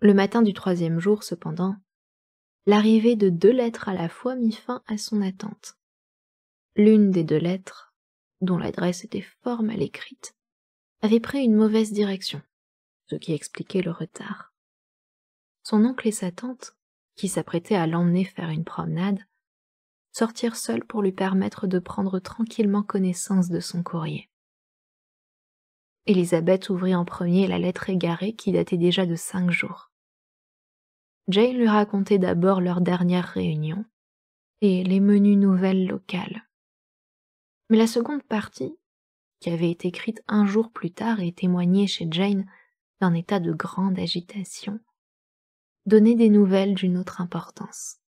Le matin du troisième jour, cependant, l'arrivée de deux lettres à la fois mit fin à son attente. L'une des deux lettres, dont l'adresse était fort mal écrite, avait pris une mauvaise direction, ce qui expliquait le retard. Son oncle et sa tante, qui s'apprêtaient à l'emmener faire une promenade, sortir seul pour lui permettre de prendre tranquillement connaissance de son courrier. Elisabeth ouvrit en premier la lettre égarée qui datait déjà de cinq jours. Jane lui racontait d'abord leur dernière réunion et les menus nouvelles locales. Mais la seconde partie, qui avait été écrite un jour plus tard et témoignait chez Jane d'un état de grande agitation, donnait des nouvelles d'une autre importance.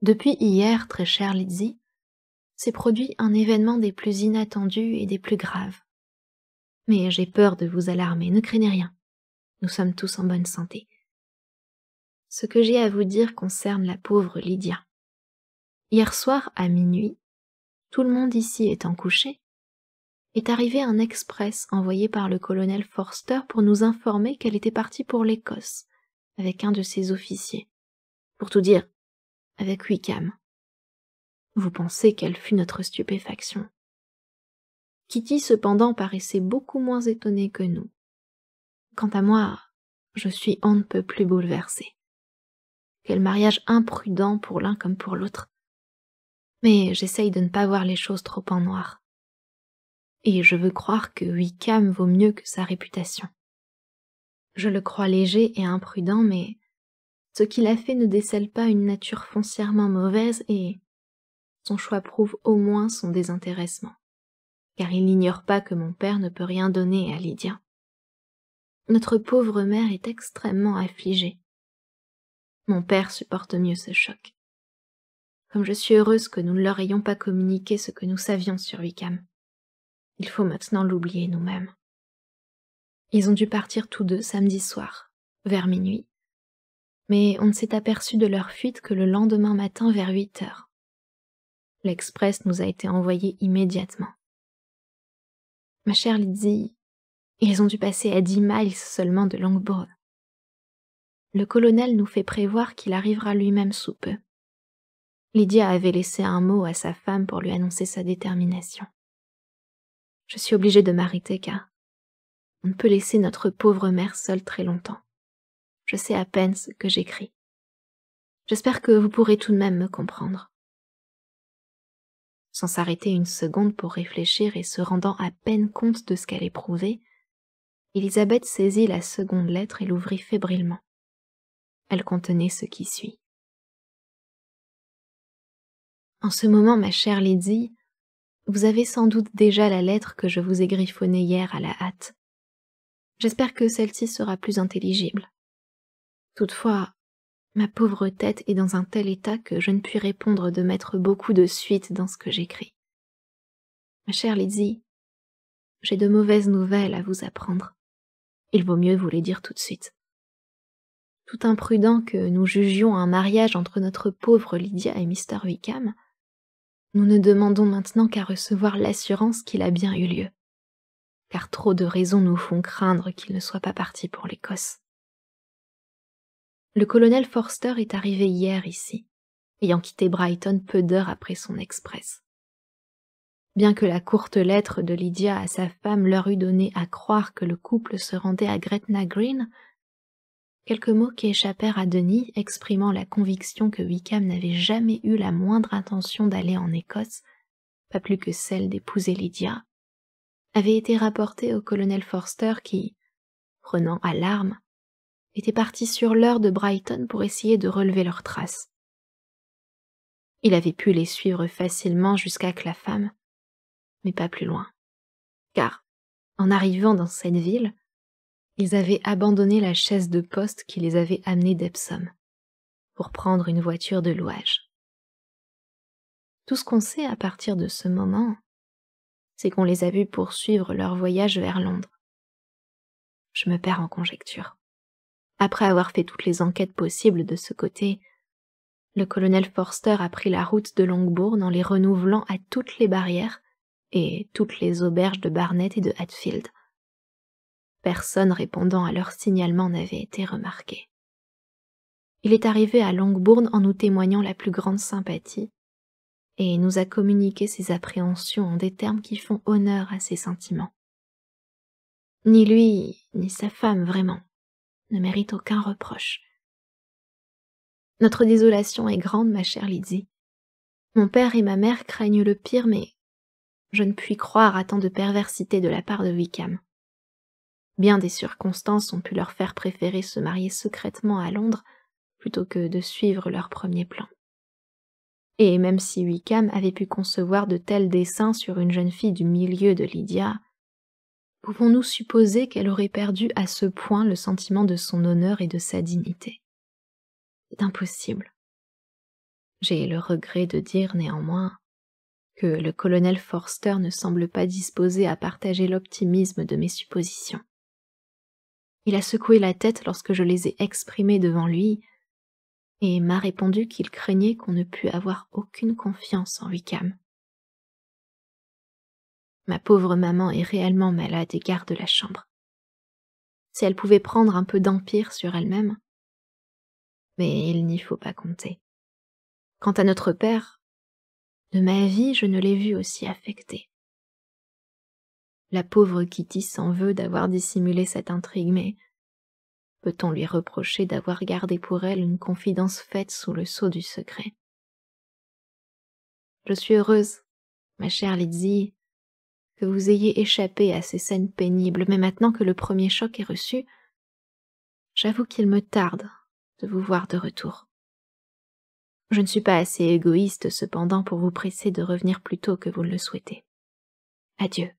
Depuis hier, très chère Lizzie, s'est produit un événement des plus inattendus et des plus graves. Mais j'ai peur de vous alarmer, ne craignez rien. Nous sommes tous en bonne santé. Ce que j'ai à vous dire concerne la pauvre Lydia. Hier soir, à minuit, tout le monde ici étant couché, est arrivé un express envoyé par le colonel Forster pour nous informer qu'elle était partie pour l'Écosse, avec un de ses officiers. Pour tout dire, avec Wickham. Vous pensez quelle fut notre stupéfaction. Kitty cependant paraissait beaucoup moins étonnée que nous. Quant à moi, je suis on ne peut plus bouleversée. Quel mariage imprudent pour l'un comme pour l'autre. Mais j'essaye de ne pas voir les choses trop en noir. Et je veux croire que Wickham vaut mieux que sa réputation. Je le crois léger et imprudent, mais ce qu'il a fait ne décèle pas une nature foncièrement mauvaise et son choix prouve au moins son désintéressement, car il n'ignore pas que mon père ne peut rien donner à Lydia. Notre pauvre mère est extrêmement affligée. Mon père supporte mieux ce choc. Comme je suis heureuse que nous ne leur ayons pas communiqué ce que nous savions sur Wickham. Il faut maintenant l'oublier nous-mêmes. Ils ont dû partir tous deux samedi soir, vers minuit, mais on ne s'est aperçu de leur fuite que le lendemain matin vers huit heures. L'express nous a été envoyé immédiatement. Ma chère Lydie, ils ont dû passer à dix miles seulement de Longbourn. Le colonel nous fait prévoir qu'il arrivera lui-même sous peu. Lydia avait laissé un mot à sa femme pour lui annoncer sa détermination. Je suis obligée de m'arrêter car on ne peut laisser notre pauvre mère seule très longtemps je sais à peine ce que j'écris. J'espère que vous pourrez tout de même me comprendre. Sans s'arrêter une seconde pour réfléchir et se rendant à peine compte de ce qu'elle éprouvait, Elisabeth saisit la seconde lettre et l'ouvrit fébrilement. Elle contenait ce qui suit. En ce moment, ma chère Lydie, vous avez sans doute déjà la lettre que je vous ai griffonnée hier à la hâte. J'espère que celle-ci sera plus intelligible. Toutefois, ma pauvre tête est dans un tel état que je ne puis répondre de mettre beaucoup de suite dans ce que j'écris. Ma chère Lizzie, j'ai de mauvaises nouvelles à vous apprendre. Il vaut mieux vous les dire tout de suite. Tout imprudent que nous jugions un mariage entre notre pauvre Lydia et Mister Wickham, nous ne demandons maintenant qu'à recevoir l'assurance qu'il a bien eu lieu, car trop de raisons nous font craindre qu'il ne soit pas parti pour l'Écosse. Le colonel Forster est arrivé hier ici, ayant quitté Brighton peu d'heures après son express. Bien que la courte lettre de Lydia à sa femme leur eût donné à croire que le couple se rendait à Gretna Green, quelques mots qui échappèrent à Denis, exprimant la conviction que Wickham n'avait jamais eu la moindre intention d'aller en Écosse, pas plus que celle d'épouser Lydia, avaient été rapportés au colonel Forster qui, prenant l'arme, étaient partis sur l'heure de Brighton pour essayer de relever leurs traces. Il avait pu les suivre facilement jusqu'à Clapham, mais pas plus loin. Car, en arrivant dans cette ville, ils avaient abandonné la chaise de poste qui les avait amenés d'Epsom pour prendre une voiture de louage. Tout ce qu'on sait à partir de ce moment, c'est qu'on les a vus poursuivre leur voyage vers Londres. Je me perds en conjecture. Après avoir fait toutes les enquêtes possibles de ce côté, le colonel Forster a pris la route de Longbourn en les renouvelant à toutes les barrières et toutes les auberges de Barnett et de Hatfield. Personne répondant à leur signalement n'avait été remarqué. Il est arrivé à Longbourn en nous témoignant la plus grande sympathie et nous a communiqué ses appréhensions en des termes qui font honneur à ses sentiments. Ni lui, ni sa femme vraiment ne mérite aucun reproche. Notre désolation est grande, ma chère Lydie. Mon père et ma mère craignent le pire, mais je ne puis croire à tant de perversité de la part de Wickham. Bien des circonstances ont pu leur faire préférer se marier secrètement à Londres plutôt que de suivre leur premier plan. Et même si Wickham avait pu concevoir de tels desseins sur une jeune fille du milieu de Lydia, pouvons-nous supposer qu'elle aurait perdu à ce point le sentiment de son honneur et de sa dignité C'est impossible. J'ai le regret de dire néanmoins que le colonel Forster ne semble pas disposé à partager l'optimisme de mes suppositions. Il a secoué la tête lorsque je les ai exprimées devant lui, et m'a répondu qu'il craignait qu'on ne pût avoir aucune confiance en Wickham. Ma pauvre maman est réellement malade et garde la chambre. Si elle pouvait prendre un peu d'empire sur elle-même. Mais il n'y faut pas compter. Quant à notre père, de ma vie, je ne l'ai vu aussi affecté. La pauvre Kitty s'en veut d'avoir dissimulé cette intrigue, mais peut-on lui reprocher d'avoir gardé pour elle une confidence faite sous le sceau du secret Je suis heureuse, ma chère Lizzie, que vous ayez échappé à ces scènes pénibles, mais maintenant que le premier choc est reçu, j'avoue qu'il me tarde de vous voir de retour. Je ne suis pas assez égoïste cependant pour vous presser de revenir plus tôt que vous ne le souhaitez. Adieu.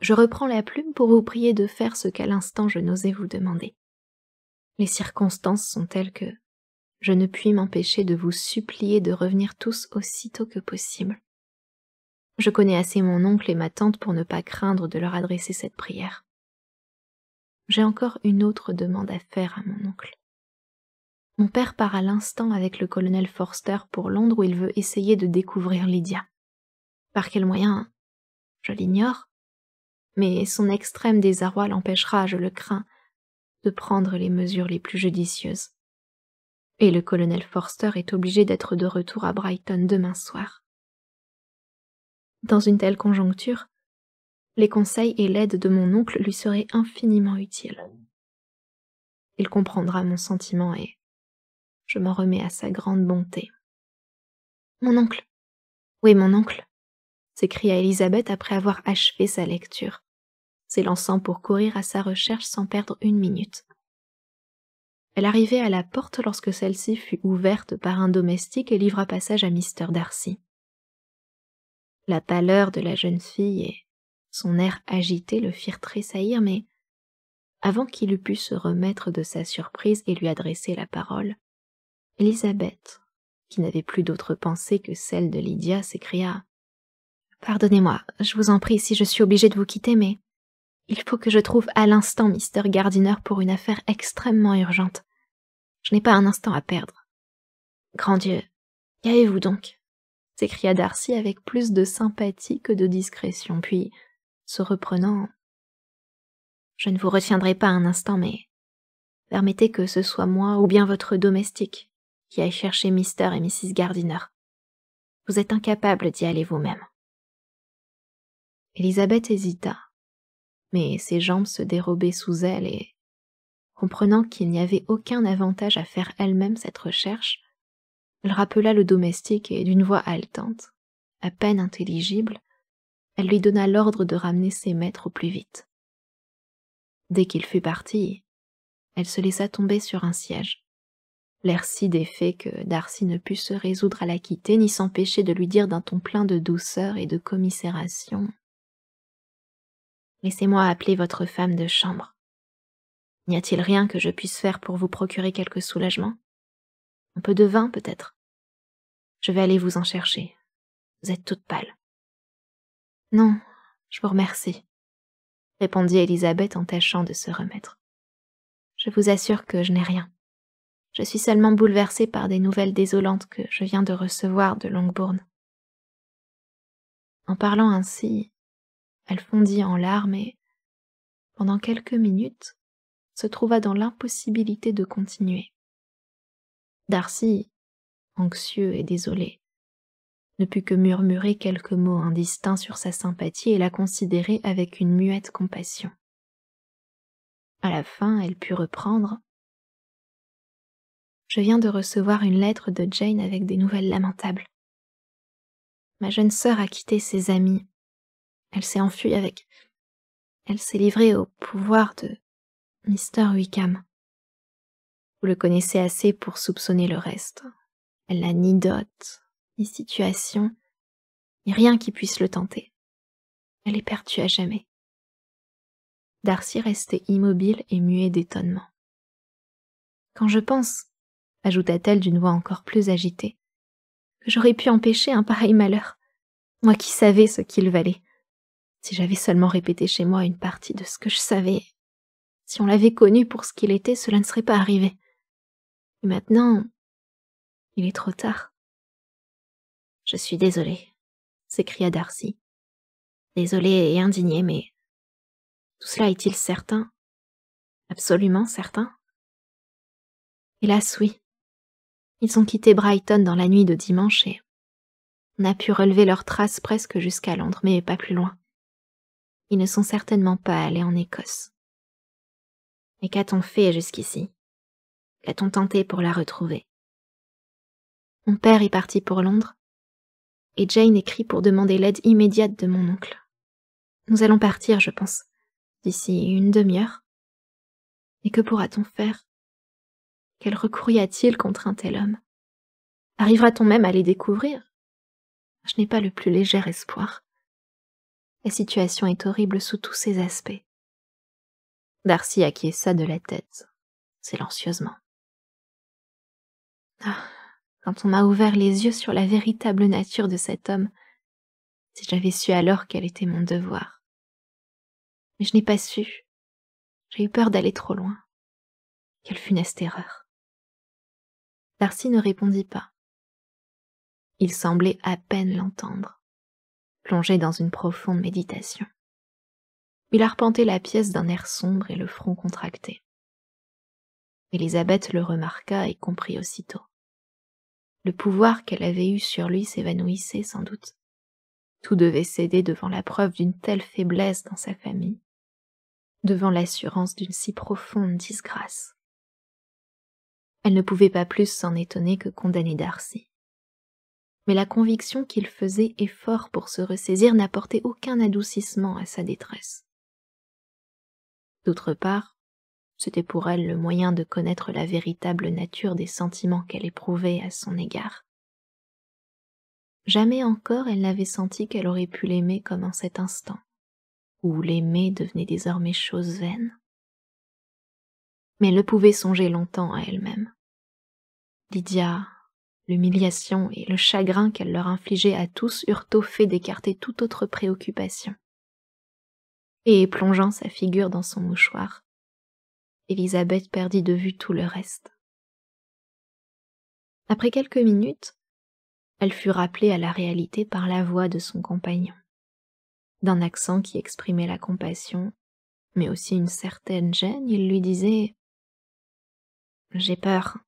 Je reprends la plume pour vous prier de faire ce qu'à l'instant je n'osais vous demander. Les circonstances sont telles que je ne puis m'empêcher de vous supplier de revenir tous aussitôt que possible. Je connais assez mon oncle et ma tante pour ne pas craindre de leur adresser cette prière. J'ai encore une autre demande à faire à mon oncle. Mon père part à l'instant avec le colonel Forster pour Londres où il veut essayer de découvrir Lydia. Par quel moyen Je l'ignore. Mais son extrême désarroi l'empêchera, je le crains, de prendre les mesures les plus judicieuses. Et le colonel Forster est obligé d'être de retour à Brighton demain soir. Dans une telle conjoncture, les conseils et l'aide de mon oncle lui seraient infiniment utiles. Il comprendra mon sentiment et je m'en remets à sa grande bonté. Mon oncle. Oui, mon oncle, s'écria Elisabeth après avoir achevé sa lecture, s'élançant pour courir à sa recherche sans perdre une minute. Elle arrivait à la porte lorsque celle-ci fut ouverte par un domestique et livra passage à Mister Darcy. La pâleur de la jeune fille et son air agité le firent tressaillir, mais avant qu'il eût pu se remettre de sa surprise et lui adresser la parole, Elisabeth, qui n'avait plus d'autre pensée que celle de Lydia, s'écria Pardonnez-moi, je vous en prie si je suis obligée de vous quitter, mais il faut que je trouve à l'instant Mr. Gardiner pour une affaire extrêmement urgente. Je n'ai pas un instant à perdre. Grand Dieu, qu'avez-vous donc s'écria Darcy avec plus de sympathie que de discrétion, puis, se reprenant Je ne vous retiendrai pas un instant, mais permettez que ce soit moi ou bien votre domestique qui aille chercher Mr. et Mrs. Gardiner. Vous êtes incapable d'y aller vous-même. Elisabeth hésita, mais ses jambes se dérobaient sous elle et, comprenant qu'il n'y avait aucun avantage à faire elle-même cette recherche, elle rappela le domestique et d'une voix haletante, à peine intelligible, elle lui donna l'ordre de ramener ses maîtres au plus vite. Dès qu'il fut parti, elle se laissa tomber sur un siège, l'air si défait que Darcy ne put se résoudre à la quitter ni s'empêcher de lui dire d'un ton plein de douceur et de commisération Laissez-moi appeler votre femme de chambre. N'y a-t-il rien que je puisse faire pour vous procurer quelque soulagement un peu de vin, peut-être Je vais aller vous en chercher. Vous êtes toute pâle. Non, je vous remercie, répondit Elisabeth en tâchant de se remettre. Je vous assure que je n'ai rien. Je suis seulement bouleversée par des nouvelles désolantes que je viens de recevoir de Longbourn. En parlant ainsi, elle fondit en larmes et, pendant quelques minutes, se trouva dans l'impossibilité de continuer. Darcy, anxieux et désolé, ne put que murmurer quelques mots indistincts sur sa sympathie et la considérer avec une muette compassion. À la fin, elle put reprendre Je viens de recevoir une lettre de Jane avec des nouvelles lamentables. Ma jeune sœur a quitté ses amis. Elle s'est enfuie avec. Elle s'est livrée au pouvoir de Mr. Wickham. Vous le connaissez assez pour soupçonner le reste. Elle n'a ni dot, ni situation, ni rien qui puisse le tenter. Elle est perdue à jamais. Darcy restait immobile et muet d'étonnement. Quand je pense, ajouta-t-elle d'une voix encore plus agitée, que j'aurais pu empêcher un pareil malheur, moi qui savais ce qu'il valait. Si j'avais seulement répété chez moi une partie de ce que je savais, si on l'avait connu pour ce qu'il était, cela ne serait pas arrivé. Et maintenant, il est trop tard. Je suis désolée, s'écria Darcy. Désolée et indignée, mais tout cela est-il certain Absolument certain Hélas, oui. Ils ont quitté Brighton dans la nuit de dimanche et on a pu relever leurs traces presque jusqu'à Londres, mais pas plus loin. Ils ne sont certainement pas allés en Écosse. Et qu'a-t-on fait jusqu'ici qu'a-t-on tenté pour la retrouver Mon père est parti pour Londres et Jane écrit pour demander l'aide immédiate de mon oncle. Nous allons partir, je pense, d'ici une demi-heure. Et que pourra-t-on faire Quel recours y a-t-il contre un tel homme Arrivera-t-on même à les découvrir Je n'ai pas le plus léger espoir. La situation est horrible sous tous ses aspects. Darcy acquiesça de la tête, silencieusement. Ah, quand on m'a ouvert les yeux sur la véritable nature de cet homme, si j'avais su alors quel était mon devoir. Mais je n'ai pas su. J'ai eu peur d'aller trop loin. Quelle funeste erreur. Darcy ne répondit pas. Il semblait à peine l'entendre, plongé dans une profonde méditation. Il arpentait la pièce d'un air sombre et le front contracté. Elisabeth le remarqua et comprit aussitôt. Le pouvoir qu'elle avait eu sur lui s'évanouissait sans doute. Tout devait céder devant la preuve d'une telle faiblesse dans sa famille, devant l'assurance d'une si profonde disgrâce. Elle ne pouvait pas plus s'en étonner que condamner Darcy. Mais la conviction qu'il faisait effort pour se ressaisir n'apportait aucun adoucissement à sa détresse. D'autre part, c'était pour elle le moyen de connaître la véritable nature des sentiments qu'elle éprouvait à son égard. Jamais encore elle n'avait senti qu'elle aurait pu l'aimer comme en cet instant, où l'aimer devenait désormais chose vaine. Mais elle pouvait songer longtemps à elle-même. Lydia, l'humiliation et le chagrin qu'elle leur infligeait à tous eurent au fait d'écarter toute autre préoccupation. Et plongeant sa figure dans son mouchoir, Elisabeth perdit de vue tout le reste. Après quelques minutes, elle fut rappelée à la réalité par la voix de son compagnon, d'un accent qui exprimait la compassion, mais aussi une certaine gêne, il lui disait J'ai peur,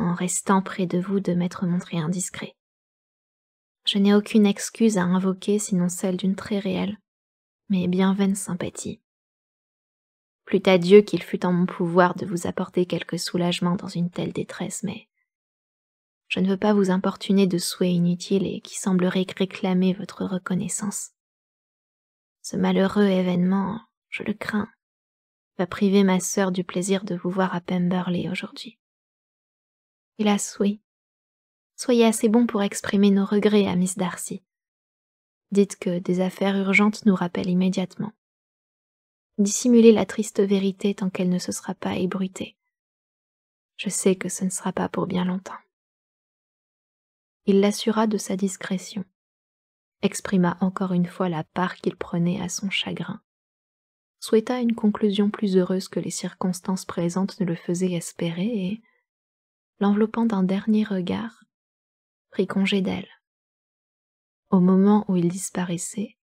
en restant près de vous, de m'être montré indiscret. Je n'ai aucune excuse à invoquer sinon celle d'une très réelle, mais bien vaine sympathie. Plutôt à Dieu qu'il fût en mon pouvoir de vous apporter quelque soulagement dans une telle détresse, mais je ne veux pas vous importuner de souhaits inutiles et qui sembleraient réclamer votre reconnaissance. Ce malheureux événement, je le crains, va priver ma sœur du plaisir de vous voir à Pemberley aujourd'hui. Hélas, oui. Soyez assez bon pour exprimer nos regrets à Miss Darcy. Dites que des affaires urgentes nous rappellent immédiatement dissimuler la triste vérité tant qu'elle ne se sera pas ébruitée. Je sais que ce ne sera pas pour bien longtemps. Il l'assura de sa discrétion, exprima encore une fois la part qu'il prenait à son chagrin, souhaita une conclusion plus heureuse que les circonstances présentes ne le faisaient espérer et, l'enveloppant d'un dernier regard, prit congé d'elle. Au moment où il disparaissait,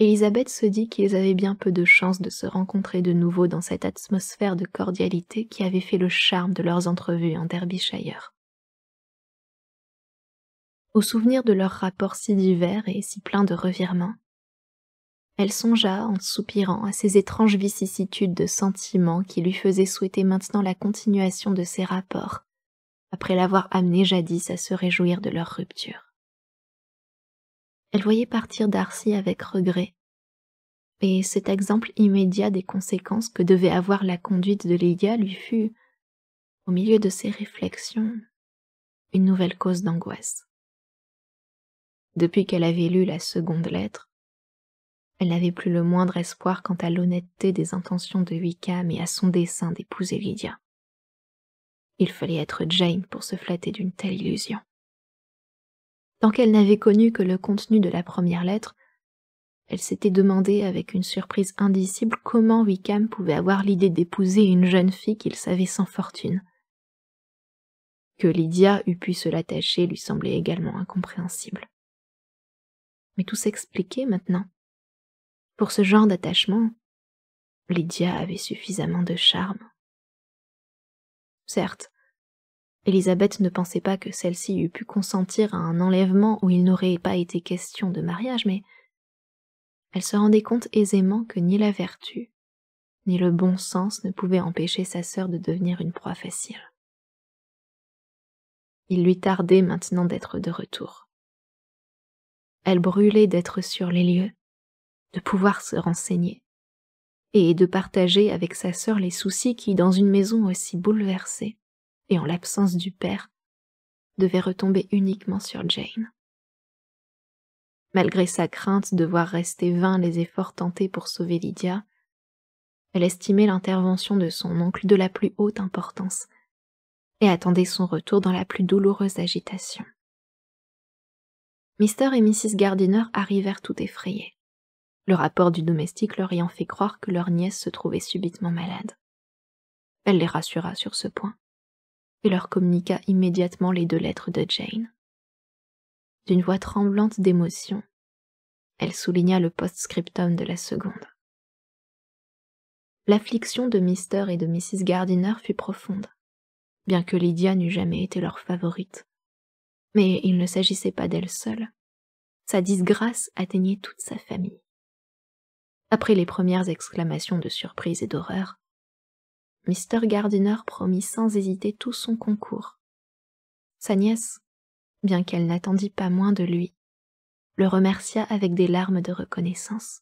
Elisabeth se dit qu'ils avaient bien peu de chance de se rencontrer de nouveau dans cette atmosphère de cordialité qui avait fait le charme de leurs entrevues en Derbyshire. Au souvenir de leurs rapports si divers et si pleins de revirements, elle songea, en soupirant, à ces étranges vicissitudes de sentiments qui lui faisaient souhaiter maintenant la continuation de ces rapports, après l'avoir amené jadis à se réjouir de leur rupture elle voyait partir Darcy avec regret. Et cet exemple immédiat des conséquences que devait avoir la conduite de Lydia lui fut, au milieu de ses réflexions, une nouvelle cause d'angoisse. Depuis qu'elle avait lu la seconde lettre, elle n'avait plus le moindre espoir quant à l'honnêteté des intentions de Wickham et à son dessein d'épouser Lydia. Il fallait être Jane pour se flatter d'une telle illusion tant qu'elle n'avait connu que le contenu de la première lettre, elle s'était demandé avec une surprise indicible comment Wickham pouvait avoir l'idée d'épouser une jeune fille qu'il savait sans fortune. Que Lydia eût pu se l'attacher lui semblait également incompréhensible. Mais tout s'expliquait maintenant. Pour ce genre d'attachement, Lydia avait suffisamment de charme. Certes, Elisabeth ne pensait pas que celle-ci eût pu consentir à un enlèvement où il n'aurait pas été question de mariage, mais elle se rendait compte aisément que ni la vertu, ni le bon sens ne pouvaient empêcher sa sœur de devenir une proie facile. Il lui tardait maintenant d'être de retour. Elle brûlait d'être sur les lieux, de pouvoir se renseigner, et de partager avec sa sœur les soucis qui, dans une maison aussi bouleversée, et en l'absence du père, devait retomber uniquement sur Jane. Malgré sa crainte de voir rester vains les efforts tentés pour sauver Lydia, elle estimait l'intervention de son oncle de la plus haute importance et attendait son retour dans la plus douloureuse agitation. Mister et Mrs. Gardiner arrivèrent tout effrayés. Le rapport du domestique leur ayant fait croire que leur nièce se trouvait subitement malade. Elle les rassura sur ce point et leur communiqua immédiatement les deux lettres de Jane. D'une voix tremblante d'émotion, elle souligna le post-scriptum de la seconde. L'affliction de Mr. et de Mrs. Gardiner fut profonde, bien que Lydia n'eût jamais été leur favorite. Mais il ne s'agissait pas d'elle seule. Sa disgrâce atteignait toute sa famille. Après les premières exclamations de surprise et d'horreur, Mr. Gardiner promit sans hésiter tout son concours. Sa nièce, bien qu'elle n'attendît pas moins de lui, le remercia avec des larmes de reconnaissance.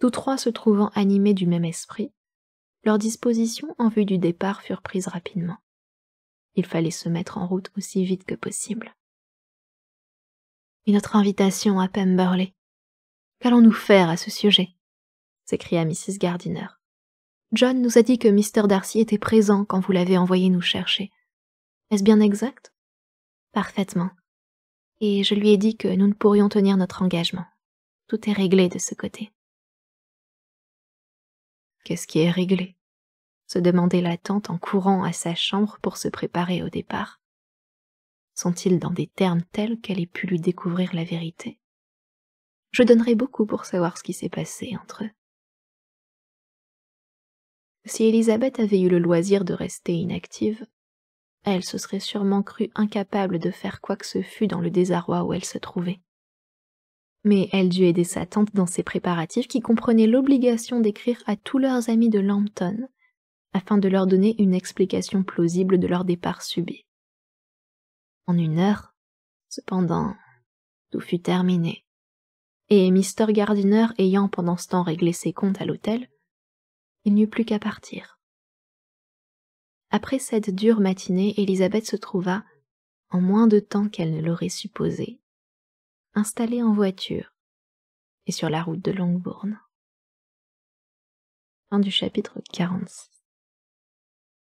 Tous trois se trouvant animés du même esprit, leurs dispositions en vue du départ furent prises rapidement. Il fallait se mettre en route aussi vite que possible. Une notre invitation à Pemberley Qu'allons-nous faire à ce sujet s'écria Mrs. Gardiner. John nous a dit que Mr. Darcy était présent quand vous l'avez envoyé nous chercher. Est-ce bien exact Parfaitement. Et je lui ai dit que nous ne pourrions tenir notre engagement. Tout est réglé de ce côté. Qu'est-ce qui est réglé se demandait la tante en courant à sa chambre pour se préparer au départ. Sont-ils dans des termes tels qu'elle ait pu lui découvrir la vérité Je donnerais beaucoup pour savoir ce qui s'est passé entre eux. Si Elisabeth avait eu le loisir de rester inactive, elle se serait sûrement crue incapable de faire quoi que ce fût dans le désarroi où elle se trouvait. Mais elle dut aider sa tante dans ses préparatifs qui comprenaient l'obligation d'écrire à tous leurs amis de Lambton afin de leur donner une explication plausible de leur départ subit. En une heure, cependant, tout fut terminé. Et Mr. Gardiner ayant pendant ce temps réglé ses comptes à l'hôtel, il n'y eut plus qu'à partir. Après cette dure matinée, Elisabeth se trouva, en moins de temps qu'elle ne l'aurait supposé, installée en voiture et sur la route de Longbourn. Fin du chapitre 46.